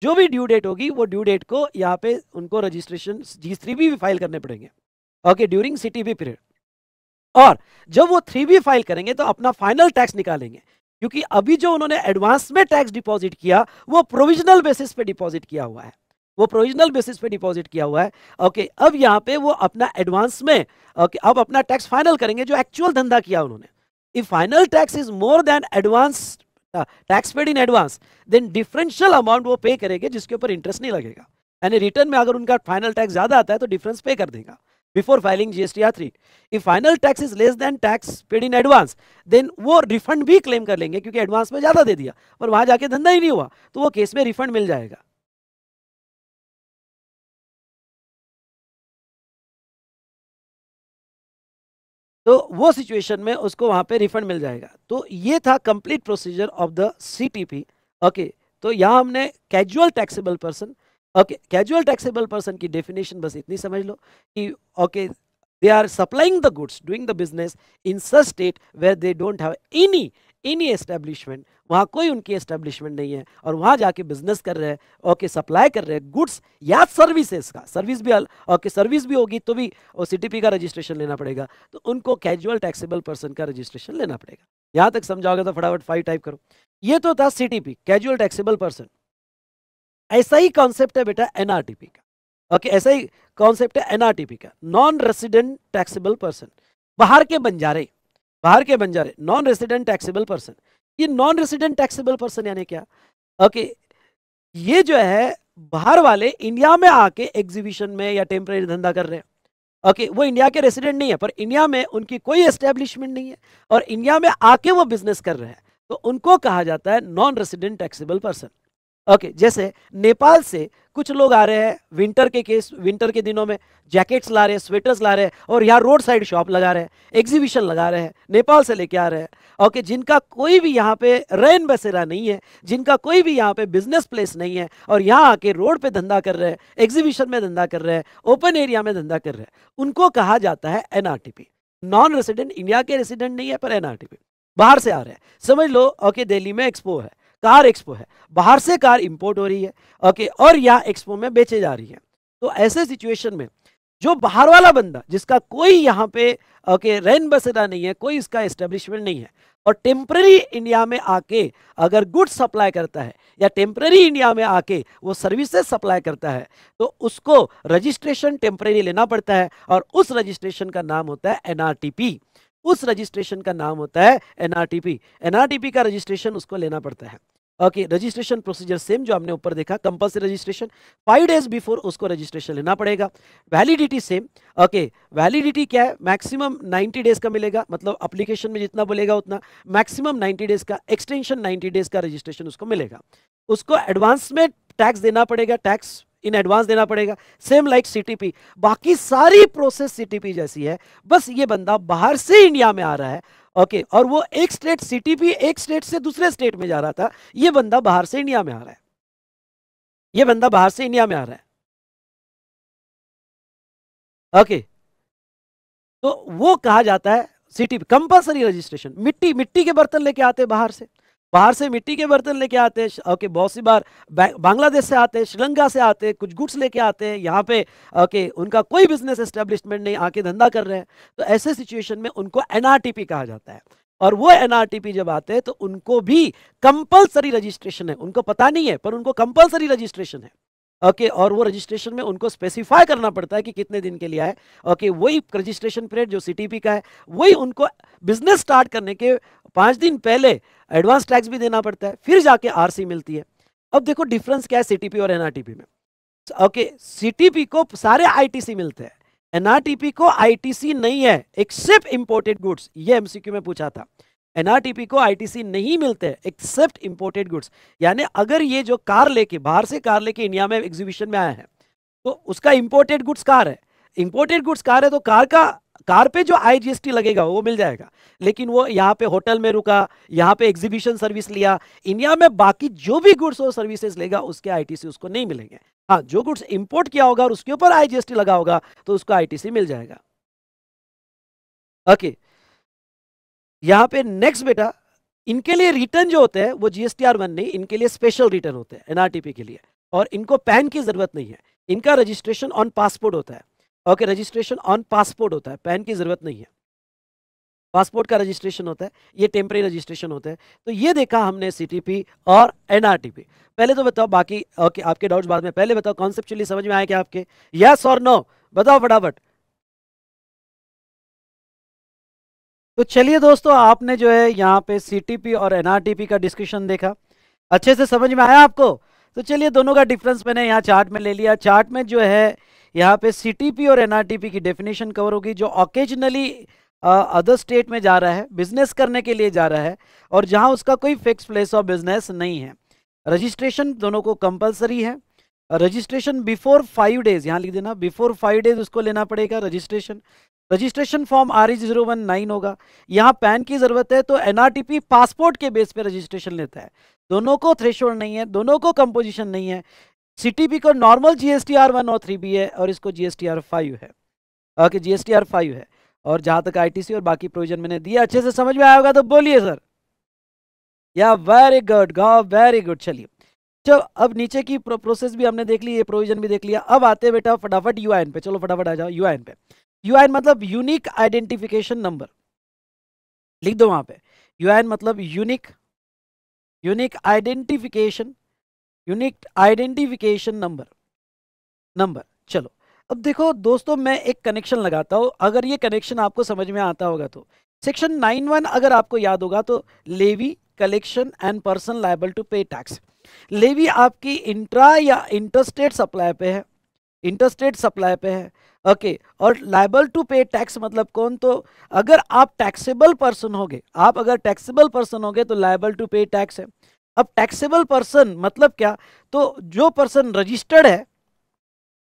जो भी ड्यू डेट होगी वो ड्यू डेट को यहाँ पे उनको रजिस्ट्रेशन जी थ्री भी फाइल करने पड़ेंगे ओके ड्यूरिंग सीटीपी पीरियड और जब वो थ्री बी फाइल करेंगे तो अपना फाइनल टैक्स निकालेंगे क्योंकि अभी जो उन्होंने एडवांस में टैक्स डिपॉजिट किया वो प्रोविजनल बेसिस पे डिपॉजिट किया हुआ है वो प्रोविजनल बेसिस पे डिपॉजिट किया हुआ है ओके अब यहाँ पे वो अपना एडवांस में ओके अब अपना टैक्स फाइनल करेंगे जो एक्चुअल धंधा किया उन्होंने if final tax is more than advance tax paid in advance then differential amount वो पे करेंगे जिसके ऊपर इंटरेस्ट नहीं लगेगा यानी रिटर्न में अगर उनका फाइनल टैक्स ज़्यादा आता है तो डिफरेंस पे कर देगा before filing GST R3. If final tax is less than tax paid in advance, then वो refund भी claim कर लेंगे क्योंकि advance में ज़्यादा दे दिया और वहाँ जाके धंधा ही नहीं हुआ तो वो केस में refund मिल जाएगा तो वो सिचुएशन में उसको वहां पे रिफंड मिल जाएगा तो ये था complete procedure of the CTP okay तो यहां हमने casual taxable person okay casual taxable person की डेफिनेशन बस इतनी समझ लो कि okay they are supplying the goods doing the business in such state where they don't have any any establishment वहाँ कोई उनकी एस्टेब्लिशमेंट नहीं है और वहाँ जाके बिजनेस कर रहे हैं ओके सप्लाई कर रहे हैं गुड्स या सर्विसेज का सर्विस भी ओके सर्विस भी होगी तो भी और सीटीपी का रजिस्ट्रेशन लेना पड़ेगा तो उनको कैजुअल टैक्सेबल पर्सन का रजिस्ट्रेशन लेना पड़ेगा यहाँ तक समझाओगे तो फटाफट फाइव टाइप करो ये तो था सीटीपी कैजुअल टैक्सेबल पर्सन ऐसा ही कॉन्सेप्ट है बेटा एनआरटीपी का ओके ऐसा ही कॉन्सेप्ट है एनआरटीपी का नॉन रेसिडेंट टैक्सेबल पर्सन बाहर के बंजारे बाहर के बंजारे नॉन रेसिडेंट टैक्सेबल पर्सन ये नॉन रेसिडेंट टैक्सेबल पर्सन यानी क्या ओके ये जो है बाहर वाले इंडिया में आके एग्जीबिशन में या टेम्प्रेरी धंधा कर रहे हैं ओके okay, वो इंडिया के रेसिडेंट नहीं है पर इंडिया में उनकी कोई एस्टेब्लिशमेंट नहीं है और इंडिया में आके वो बिजनेस कर रहे हैं तो उनको कहा जाता है non resident taxable person okay okay, जैसे नेपाल से कुछ लोग आ रहे हैं विंटर के केस विंटर के दिनों में जैकेट्स ला रहे हैं स्वेटर्स ला रहे हैं और यहाँ रोड साइड शॉप लगा रहे हैं एग्जीबिशन लगा रहे हैं नेपाल से लेके आ रहे हैं ओके okay, जिनका कोई भी यहाँ पे रैन बसेरा नहीं है जिनका कोई भी यहाँ पे बिजनेस प्लेस नहीं है और यहाँ आके रोड पे धंधा कर रहे हैं एग्जीबिशन में धंधा कर रहे हैं ओपन एरिया में धंधा कर रहे हैं उनको कहा जाता है एन नॉन रेसिडेंट इंडिया के रेसिडेंट नहीं है पर एन बाहर से आ रहे हैं समझ लो ओके okay, दिल्ली में एक्सपो है कार एक्सपो है बाहर से कार इंपोर्ट हो रही है ओके और यहाँ एक्सपो में बेचे जा रही है तो ऐसे सिचुएशन में जो बाहर वाला बंदा जिसका कोई यहाँ पे ओके रैन बसेरा नहीं है कोई इसका एस्टेब्लिशमेंट नहीं है और टेम्प्रेरी इंडिया में आके अगर गुड्स सप्लाई करता है या टेम्प्रेरी इंडिया में आके वो सर्विसेज सप्लाई करता है तो उसको रजिस्ट्रेशन टेम्प्रेरी लेना पड़ता है और उस रजिस्ट्रेशन का नाम होता है एनआरटीपी उस रजिस्ट्रेशन का नाम होता है एनआरटीपी एनआरटीपी का रजिस्ट्रेशन उसको लेना पड़ता है ओके रजिस्ट्रेशन प्रोसीजर सेम जो हमने ऊपर देखा compulsory registration five days before उसको रजिस्ट्रेशन लेना पड़ेगा वैलिडिटी सेम ओके वैलिडिटी क्या है मैक्सिमम 90 डेज का मिलेगा मतलब अप्लीकेशन में जितना बोलेगा उतना मैक्सिमम 90 डेज का एक्सटेंशन 90 डेज का रजिस्ट्रेशन उसको मिलेगा उसको एडवांस में टैक्स देना पड़ेगा टैक्स इन एडवांस देना पड़ेगा सेम लाइक सीटीपी बाकी सारी प्रोसेस सीटीपी जैसी है बस ये बंदा बाहर से इंडिया में आ रहा है ओके और वो एक स्टेट सिटी भी एक स्टेट से दूसरे स्टेट में जा रहा था ये बंदा बाहर से इंडिया में आ रहा है ये बंदा बाहर से इंडिया में आ रहा है ओके तो वो कहा जाता है सिटी कंपलसरी रजिस्ट्रेशन मिट्टी मिट्टी के बर्तन लेके आते बाहर से बाहर से मिट्टी के बर्तन लेके आते हैं ओके बहुत सी बार बांग्लादेश से आते हैं श्रीलंका से आते हैं कुछ गुड्स लेके आते हैं यहाँ पे ओके उनका कोई बिजनेस एस्टेब्लिशमेंट नहीं आके धंधा कर रहे हैं तो ऐसे सिचुएशन में उनको एनआरटीपी कहा जाता है और वो एनआरटीपी जब आते हैं तो उनको भी कंपलसरी रजिस्ट्रेशन है उनको पता नहीं है पर उनको कंपलसरी रजिस्ट्रेशन है ओके okay, और वो रजिस्ट्रेशन में उनको स्पेसिफाई करना पड़ता है कि कितने दिन के लिए आए ओके okay, वही रजिस्ट्रेशन पीरियड जो सी का है वही उनको बिजनेस स्टार्ट करने के पाँच दिन पहले एडवांस टैक्स भी देना पड़ता है फिर जाके आरसी मिलती है अब देखो डिफरेंस क्या है सी और एनआरटीपी में ओके okay, सी को सारे आई मिलते हैं एनआरटीपी को आई नहीं है एक्सेप्ट इंपोर्टेड गुड्स ये एमसीक्यू में पूछा था एनआरटीपी को आईटीसी नहीं मिलते हैं एक्सेप्ट इंपोर्टेड गुड्स यानी अगर ये जो कार लेके बाहर से कार लेके इंडिया में एग्जीबिशन में आया है तो उसका इंपोर्टेड गुड्स कार है इंपोर्टेड गुड्स कार है तो कार का कार पे जो आईजीएसटी लगेगा वो मिल जाएगा लेकिन वो यहाँ पे होटल में रुका यहाँ पे एग्जीबिशन सर्विस लिया इंडिया में बाकी जो भी गुड्स और सर्विसेज लेगा उसके आईटीसी उसको नहीं मिलेंगे हाँ जो गुड्स इंपोर्ट किया होगा और उसके ऊपर आईजीएसटी लगा होगा तो उसको आईटीसी मिल जाएगा ओके okay. यहाँ पे नेक्स्ट बेटा इनके लिए रिटर्न जो होते हैं वो जीएसटी आर वन नहीं इनके लिए स्पेशल रिटर्न होते हैं एनआरटीपी के लिए और इनको पैन की जरूरत नहीं है इनका रजिस्ट्रेशन ऑन पासपोर्ट होता है ओके रजिस्ट्रेशन ऑन पासपोर्ट होता है पैन की जरूरत नहीं है पासपोर्ट का रजिस्ट्रेशन होता है ये टेम्प्रेरी रजिस्ट्रेशन होता है तो ये देखा हमने सी और एन पहले तो बताओ बाकी ओके आपके डाउट्स बाद में पहले बताओ कॉन्सेप्चुअली समझ में आए क्या आपके यस और नो बताओ फटाफट तो चलिए दोस्तों आपने जो है यहाँ पे सी और एन का डिस्कशन देखा अच्छे से समझ में आया आपको तो चलिए दोनों का डिफरेंस मैंने यहाँ चार्ट में ले लिया चार्ट में जो है यहाँ पे सी और एन की डेफिनेशन कवर होगी जो ऑकेजनली अदर स्टेट में जा रहा है बिजनेस करने के लिए जा रहा है और जहाँ उसका कोई फिक्स प्लेस ऑफ बिजनेस नहीं है रजिस्ट्रेशन दोनों को कंपलसरी है रजिस्ट्रेशन बिफोर फाइव डेज यहाँ लिख देना बिफोर फाइव डेज उसको लेना पड़ेगा registration registration form R zero one nine होगा यहाँ पैन की ज़रूरत है तो एनआरटीपी पासपोर्ट के बेस पे रजिस्ट्रेशन लेता है दोनों को थ्रेशोल्ड नहीं है दोनों को कंपोजिशन नहीं है सीटीपी को नॉर्मल आर वन और थ्री बी है और इसको आर फाइव है ओके आर फाइव है और जहां तक आईटीसी और बाकी प्रोविजन मैंने दिया अच्छे से समझ में आया होगा तो बोलिए सर या वेरी गुड गा वेरी गुड चलिए चलो अब नीचे की प्रोसेस भी हमने देख ली ये प्रोविजन भी देख लिया अब आते हैं बेटा फटाफट यू पे चलो फटाफट आ जाओ यू पे यू मतलब यूनिक आइडेंटिफिकेशन नंबर लिख दो वहां पे यू मतलब unique unique identification unique identification number number चलो अब देखो दोस्तों मैं एक कनेक्शन लगाता हूँ अगर ये कनेक्शन आपको समझ में आता होगा तो सेक्शन नाइन वन अगर आपको याद होगा तो levy collection and person liable to pay tax levy आपकी इंट्रा या इंटरस्टेट सप्लाई पे है इंटरस्टेट सप्लाई पे है ओके okay, और लाइबल टू पे टैक्स मतलब कौन तो अगर आप टैक्सेबल पर्सन होगे आप अगर टैक्सेबल पर्सन होगे तो लाइबल टू पे टैक्स है अब टैक्सेबल पर्सन मतलब क्या तो जो पर्सन रजिस्टर्ड है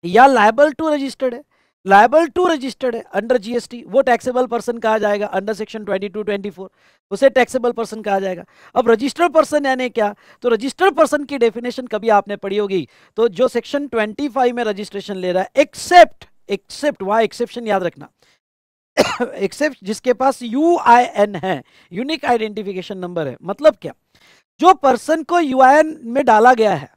या लाइबल टू रजिस्टर्ड है लाइबल टू रजिस्टर्ड है अंडर जीएसटी वो टैक्सेबल पर्सन कहा जाएगा अंडर सेक्शन 22 24 उसे टैक्सेबल पर्सन कहा जाएगा अब रजिस्टर्ड पर्सन यानी क्या तो रजिस्टर्ड पर्सन की डेफिनेशन कभी आपने पढ़ी होगी तो जो सेक्शन 25 में रजिस्ट्रेशन ले रहा है एक्सेप्ट एक्सेप्ट वहां एक्सेप्शन याद रखना एक्सेप्ट जिसके पास यू आई एन है यूनिक आइडेंटिफिकेशन नंबर है मतलब क्या जो पर्सन को यू आई एन में डाला गया है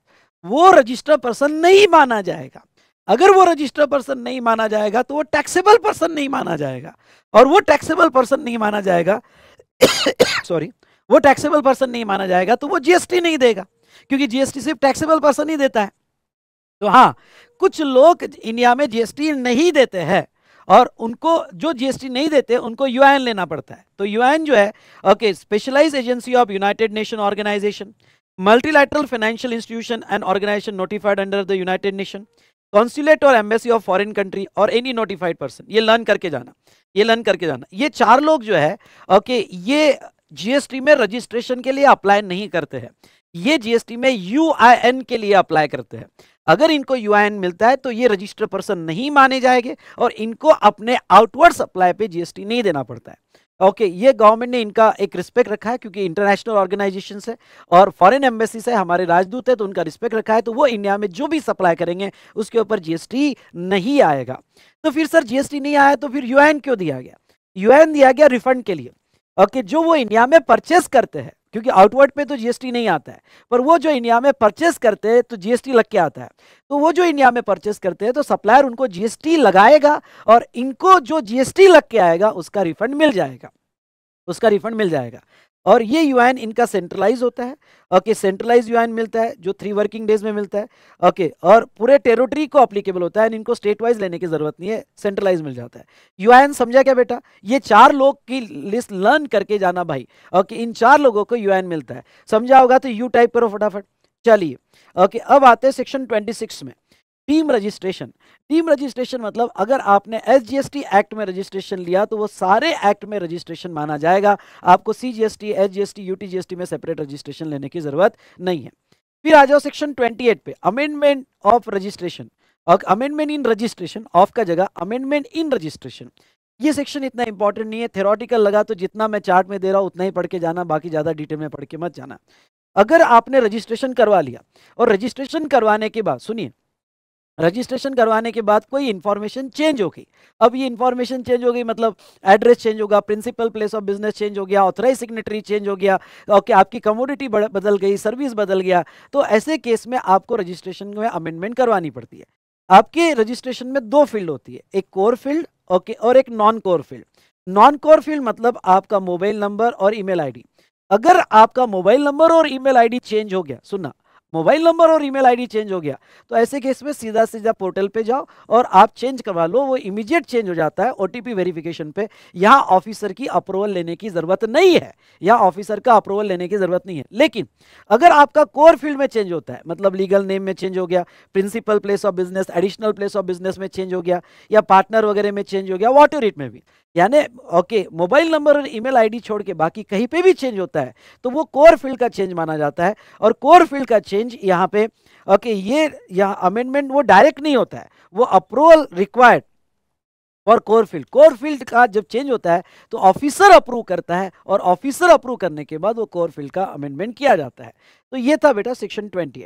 वो रजिस्टर्ड पर्सन नहीं माना जाएगा अगर वो रजिस्टर्ड पर्सन नहीं माना जाएगा तो वो टैक्सेबल पर्सन नहीं माना जाएगा और वो टैक्सेबल पर्सन नहीं माना जाएगा सॉरी वो टैक्सेबल पर्सन नहीं माना जाएगा तो वो जीएसटी नहीं देगा क्योंकि जीएसटी सिर्फ टैक्सेबल पर्सन ही देता है तो हाँ कुछ लोग इंडिया में जीएसटी नहीं देते हैं और उनको जो जीएसटी नहीं देते उनको यूएन लेना पड़ता है तो यूएन जो है okay specialise agency of United Nation organisation multilateral financial institution and organisation notified under the United Nation consulate और एम्बेसी ऑफ फॉरेन कंट्री और एनी नोटिफाइड पर्सन ये लर्न करके जाना ये लर्न करके जाना ये चार लोग जो है ओके okay, ये जीएसटी में रजिस्ट्रेशन के लिए अप्लाई नहीं करते हैं ये जीएसटी में यू के लिए अप्लाई करते हैं अगर इनको यू मिलता है तो ये रजिस्टर पर्सन नहीं माने जाएंगे और इनको अपने आउटवर्ड सप्लाई पे जीएसटी नहीं देना पड़ता है ओके ये गवर्नमेंट ने इनका एक रिस्पेक्ट रखा है क्योंकि इंटरनेशनल ऑर्गेनाइजेशन है और फॉरेन एम्बेसी है हमारे राजदूत है तो उनका रिस्पेक्ट रखा है तो वो इंडिया में जो भी सप्लाई करेंगे उसके ऊपर जीएसटी नहीं आएगा तो फिर सर जीएसटी नहीं आया तो फिर यूएन क्यों दिया गया यूएन दिया गया रिफंड के लिए ओके जो वो इंडिया में परचेस करते हैं क्योंकि आउटवर्ड पे तो जीएसटी नहीं आता है पर वो जो इंडिया में परचेस करते हैं तो जीएसटी लग के आता है तो वो जो इंडिया में परचेस करते हैं तो सप्लायर उनको जीएसटी लगाएगा और इनको जो जीएसटी लग के आएगा उसका रिफंड मिल जाएगा उसका रिफंड मिल जाएगा और ये यूएन इनका सेंट्रलाइज होता है ओके सेंट्रलाइज यूएन मिलता है जो थ्री वर्किंग डेज में मिलता है ओके और पूरे टेरिटरी को अप्लीकेबल होता है इनको स्टेट वाइज लेने की जरूरत नहीं है सेंट्रलाइज मिल जाता है यूएन समझा क्या बेटा ये चार लोग की लिस्ट लर्न करके जाना भाई ओके इन चार लोगों को यूएन मिलता है समझा होगा तो यू टाइप करो फटाफट चलिए ओके अब आते हैं सेक्शन ट्वेंटी में टीम रजिस्ट्रेशन टीम रजिस्ट्रेशन मतलब अगर आपने एस एक्ट में रजिस्ट्रेशन लिया तो वो सारे एक्ट में रजिस्ट्रेशन माना जाएगा आपको C G S T S G S T T G S T में सेपरेट रजिस्ट्रेशन लेने की जरूरत नहीं है फिर आ जाओ सेक्शन 28 पे अमेंडमेंट ऑफ रजिस्ट्रेशन और अमेंडमेंट इन रजिस्ट्रेशन ऑफ का जगह अमेंडमेंट इन रजिस्ट्रेशन ये सेक्शन इतना इंपॉर्टेंट नहीं है थेरोटिकल लगा तो जितना मैं चार्ट में दे रहा हूँ उतना ही पढ़ के जाना बाकी ज़्यादा डिटेल में पढ़ के मत जाना अगर आपने रजिस्ट्रेशन करवा लिया और रजिस्ट्रेशन करवाने के बाद सुनिए रजिस्ट्रेशन करवाने के बाद कोई इन्फॉर्मेशन चेंज होगी अब ये इन्फॉर्मेशन चेंज हो गई मतलब एड्रेस चेंज होगा principal place of business change हो गया ऑथराइज सिग्नेटरी चेंज हो गया ओके आपकी कमोडिटी बदल गई सर्विस बदल गया तो ऐसे केस में आपको रजिस्ट्रेशन में अमेंडमेंट करवानी पड़ती है आपके रजिस्ट्रेशन में दो फील्ड होती है एक कोर फील्ड ओके और एक non core field non core field मतलब आपका मोबाइल नंबर और ईमेल आईडी अगर आपका मोबाइल नंबर और ईमेल आईडी चेंज हो गया सुनना मोबाइल नंबर और ईमेल आईडी चेंज हो गया तो ऐसे केस में सीधा सीधा पोर्टल पे जाओ और आप चेंज करवा लो वो इमीडिएट चेंज हो जाता है ओटीपी वेरिफिकेशन पे यहाँ ऑफिसर की अप्रूवल लेने की ज़रूरत नहीं है यहाँ ऑफिसर का अप्रूवल लेने की ज़रूरत नहीं है लेकिन अगर आपका कोर फील्ड में चेंज होता है मतलब लीगल नेम में चेंज हो गया principal place of business additional place of business में चेंज हो गया या पार्टनर वगैरह में चेंज हो गया वॉट रिट में भी यानी ओके मोबाइल नंबर और ईमेल आईडी छोड़ के बाकी कहीं पे भी चेंज होता है तो वो कोर फील्ड का चेंज माना जाता है और कोर फील्ड का चेंज यहाँ पे ओके ये यहाँ अमेंडमेंट वो डायरेक्ट नहीं होता है वो अप्रूवल रिक्वायर्ड और कोर फील्ड कोर फील्ड का जब चेंज होता है तो ऑफिसर अप्रूव करता है और ऑफिसर अप्रूव करने के बाद वो कोर फील्ड का अमेंडमेंट किया जाता है तो ये था बेटा सेक्शन ट्वेंटी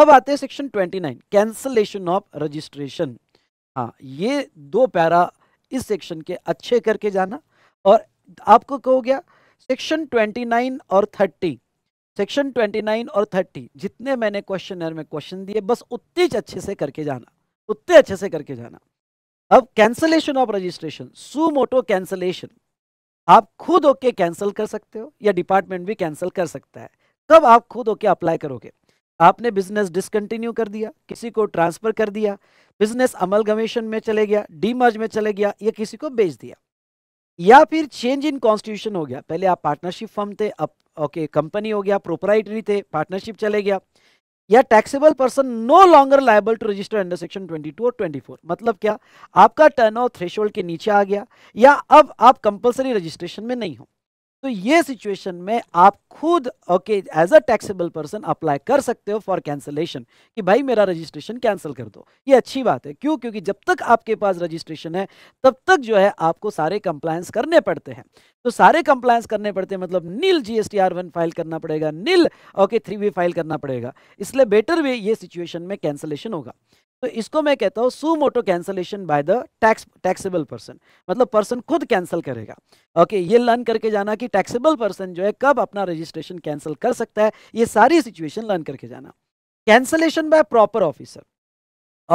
अब आते हैं section twenty nine cancellation of registration हाँ ये दो पैरा इस सेक्शन के अच्छे करके जाना और आपको कहो गया सेक्शन 29 और 30 सेक्शन 29 और 30 जितने मैंने क्वेश्चन में क्वेश्चन दिए बस उतने अच्छे से करके जाना उतने अच्छे से करके जाना अब cancellation of registration suo moto cancellation आप खुद होके कैंसिल कर सकते हो या डिपार्टमेंट भी कैंसिल कर सकता है कब आप खुद होके अप्लाई करोगे आपने बिजनेस डिसकंटिन्यू कर दिया किसी को ट्रांसफर कर दिया बिजनेस अमलगमेशन में चले गया डीमर्ज में चले गया या किसी को बेच दिया या फिर चेंज इन कॉन्स्टिट्यूशन हो गया पहले आप पार्टनरशिप फर्म थे अब ओके कंपनी हो गया प्रोपराइटरी थे पार्टनरशिप चले गया या taxable person no longer liable to register under section 22 और 24 मतलब क्या आपका टर्न ऑफ थ्रेशोल्ड के नीचे आ गया या अब आप कंपलसरी रजिस्ट्रेशन में नहीं हो तो ये सिचुएशन में आप खुद okay as a taxable person apply कर सकते हो फॉर कैंसिलेशन कि भाई मेरा रजिस्ट्रेशन कैंसिल कर दो ये अच्छी बात है क्यों क्योंकि जब तक आपके पास रजिस्ट्रेशन है तब तक जो है आपको सारे कंप्लायंस करने पड़ते हैं तो सारे कंप्लायंस करने पड़ते हैं मतलब नील जी एस फाइल करना पड़ेगा नील ओके थ्री फाइल करना पड़ेगा इसलिए बेटर वे ये सिचुएशन में कैंसिलेशन होगा तो इसको मैं कहता हूँ suo moto cancellation by the tax taxable person मतलब पर्सन खुद कैंसिल करेगा ओके ये लर्न करके जाना कि टैक्सेबल पर्सन जो है कब अपना रजिस्ट्रेशन कैंसिल कर सकता है ये सारी सिचुएशन लर्न करके जाना cancellation by proper officer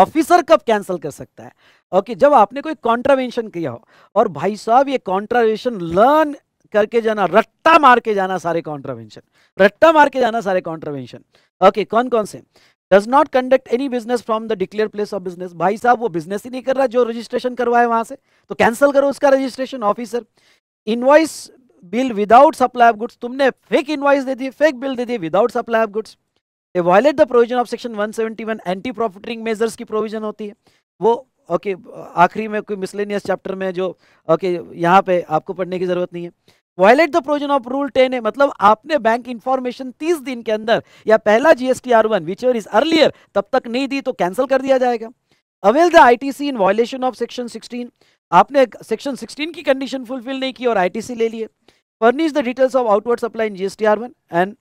officer कब कैंसिल कर सकता है ओके okay, जब आपने कोई कॉन्ट्रावेंशन किया हो और भाई साहब ये कॉन्ट्रावेंशन लर्न करके जाना रट्टा मार के जाना सारे कॉन्ट्रावेंशन रट्टा मार के जाना सारे कॉन्ट्रावेंशन ओके okay, कौन कौन से does not conduct any business from the declare place of business भाई साहब वो बिजनेस ही नहीं कर रहा जो रजिस्ट्रेशन करवाया वहां से तो कैंसिल करो उसका registration officer invoice bill without supply of goods तुमने फेक इनवाइस दे दी फेक बिल दे दी without supply of goods a violate the provision of section 171 anti profiteering measures की प्रोविजन होती है वो ओके okay, आखिरी में कोई मिसलेनियस चैप्टर में जो ओके okay, यहाँ पे आपको पढ़ने की ज़रूरत नहीं है violate the provision of rule ten मतलब आपने बैंक इंफॉर्मेशन तीस दिन के अंदर या पहला GST R one which is earlier तब तक नहीं दी तो कैंसिल कर दिया जाएगा avail the ITC in violation of section 16 आपने सेक्शन 16 की कंडीशन फुलफिल नहीं की और आईटीसी ले लिए furnish the details of outward supply in GST R one and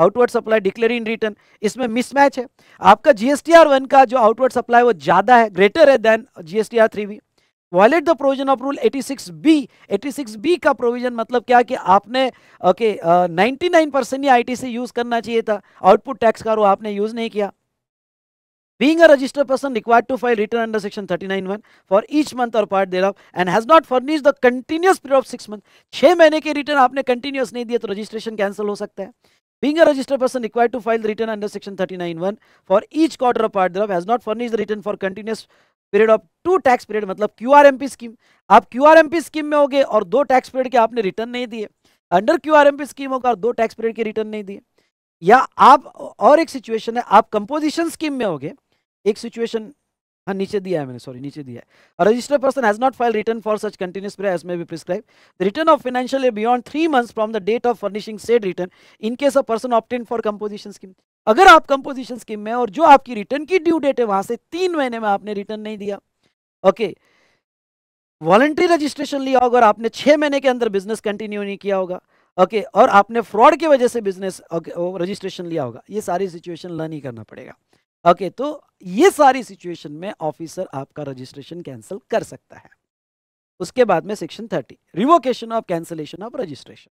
outward supply declare in return इसमें मिसमैच है आपका जीएसटी आर वन का जो आउटवर्ड सप्लाई वो ज़्यादा है ग्रेटर है देन जीएसटी आर थ्री भी violate the provision of rule 86 B 86 B का प्रोविजन मतलब क्या कि आपने ओके okay, uh, 99 परसेंट ही आई से यूज करना चाहिए था आउटपुट टैक्स का आपने यूज नहीं किया being register person require to file return under section 39 one for each month और पार्ट डेलअप and has not furnish the continuous period of six month छह महीने के रिटर्न आपने कंटिन्यूस नहीं दिया तो रजिस्ट्रेशन कैंसिल हो सकता है Being a registered person required to file the return under Section 39(1) for each quarter of part thereof has not furnished the return for continuous period of two tax period मतलब Q scheme आप Q scheme में हो गए और दो tax period के आपने return नहीं दिए अंडर क्यू आर स्कीम होगा और दो टैक्स पीरियड के रिटर्न नहीं दिए या आप और एक सिचुएशन है आप कंपोजिशन स्कीम में हो गए एक सिचुएशन हाँ नीचे दिया है मैंने सॉरी नीचे दिया है registered person has not file return for such continuous as may be prescribe the return of financial year beyond three months from the date of furnishing said return in case a person opted for composition scheme अगर आप composition scheme में और जो आपकी return की due date है वहां से तीन महीने में आपने रिटर्न नहीं दिया ओके वॉलेंट्री रजिस्ट्रेशन लिया होगा और आपने छह महीने के अंदर बिजनेस कंटिन्यू नहीं किया होगा ओके और आपने फ्रॉड की वजह से बिजनेस रजिस्ट्रेशन लिया होगा ये सारी सिचुएशन लर्न ही करना पड़ेगा ओके okay, तो ये सारी सिचुएशन में ऑफिसर आपका रजिस्ट्रेशन कैंसिल कर सकता है उसके बाद में section thirty revocation of cancellation of registration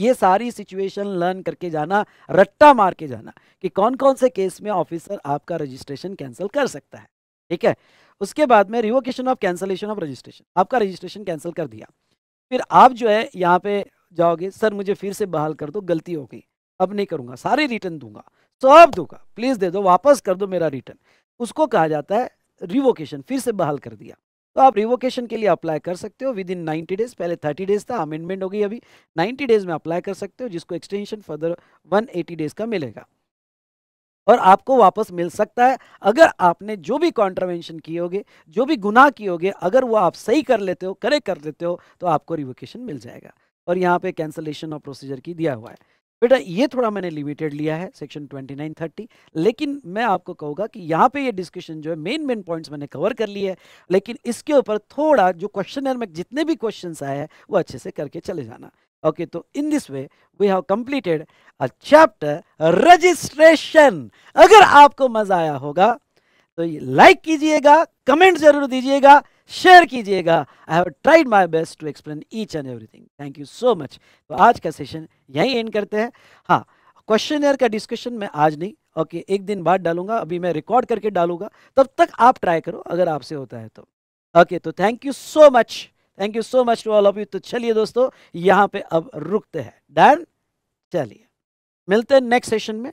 ये सारी सिचुएशन लर्न करके जाना रट्टा मार के जाना कि कौन कौन से केस में ऑफिसर आपका रजिस्ट्रेशन कैंसिल कर सकता है ठीक है उसके बाद में revocation of cancellation of registration आपका रजिस्ट्रेशन कैंसिल कर दिया फिर आप जो है यहाँ पे जाओगे सर मुझे फिर से बहाल कर दो गलती हो गई अब नहीं करूँगा सारे रिटर्न दूंगा सब दूंगा प्लीज़ दे दो वापस कर दो मेरा रिटर्न उसको कहा जाता है रिवोकेशन फिर से बहाल कर दिया तो आप रिवोकेशन के लिए अप्लाई कर सकते हो विद इन नाइन्टी डेज पहले थर्टी डेज था अमेंडमेंट हो गई अभी नाइन्टी डेज में अप्लाई कर सकते हो जिसको एक्सटेंशन फर्दर एटी डेज का मिलेगा और आपको वापस मिल सकता है अगर आपने जो भी कॉन्ट्रावेंशन किए होगे जो भी गुनाह किए होगे अगर वो आप सही कर लेते हो करेक्ट कर लेते हो तो आपको रिवोकेशन मिल जाएगा और यहाँ पे कैंसलेशन और प्रोसीजर की दिया हुआ है बेटा ये थोड़ा मैंने लिमिटेड लिया है सेक्शन 2930 लेकिन मैं आपको कहूँगा कि यहाँ पे ये डिस्कशन जो है मेन मेन पॉइंट्स मैंने कवर कर लिए है लेकिन इसके ऊपर थोड़ा जो क्वेश्चन में जितने भी क्वेश्चंस आए हैं वो अच्छे से करके चले जाना ओके okay तो in this way we have completed a chapter registration अगर आपको मजा आया होगा तो लाइक कीजिएगा कमेंट जरूर दीजिएगा शेयर कीजिएगा I have tried my best to explain each and everything thank you so much तो आज का सेशन यहीं एंड करते हैं हाँ क्वेश्चन एयर का डिस्कशन मैं आज नहीं ओके okay, एक दिन बाद डालूंगा अभी मैं रिकॉर्ड करके डालूंगा तब तक आप ट्राई करो अगर आपसे होता है तो ओके okay, तो thank you so much thank you so much to all of you तो चलिए दोस्तों यहाँ पे अब रुकते हैं डन चलिए मिलते हैं नेक्स्ट सेशन में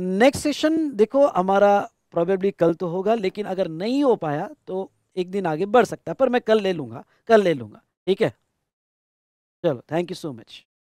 नेक्स्ट सेशन देखो हमारा प्रॉबेबली कल तो होगा लेकिन अगर नहीं हो पाया तो एक दिन आगे बढ़ सकता है पर मैं कल ले लूँगा कल ले लूँगा ठीक है चलो थैंक यू सो मच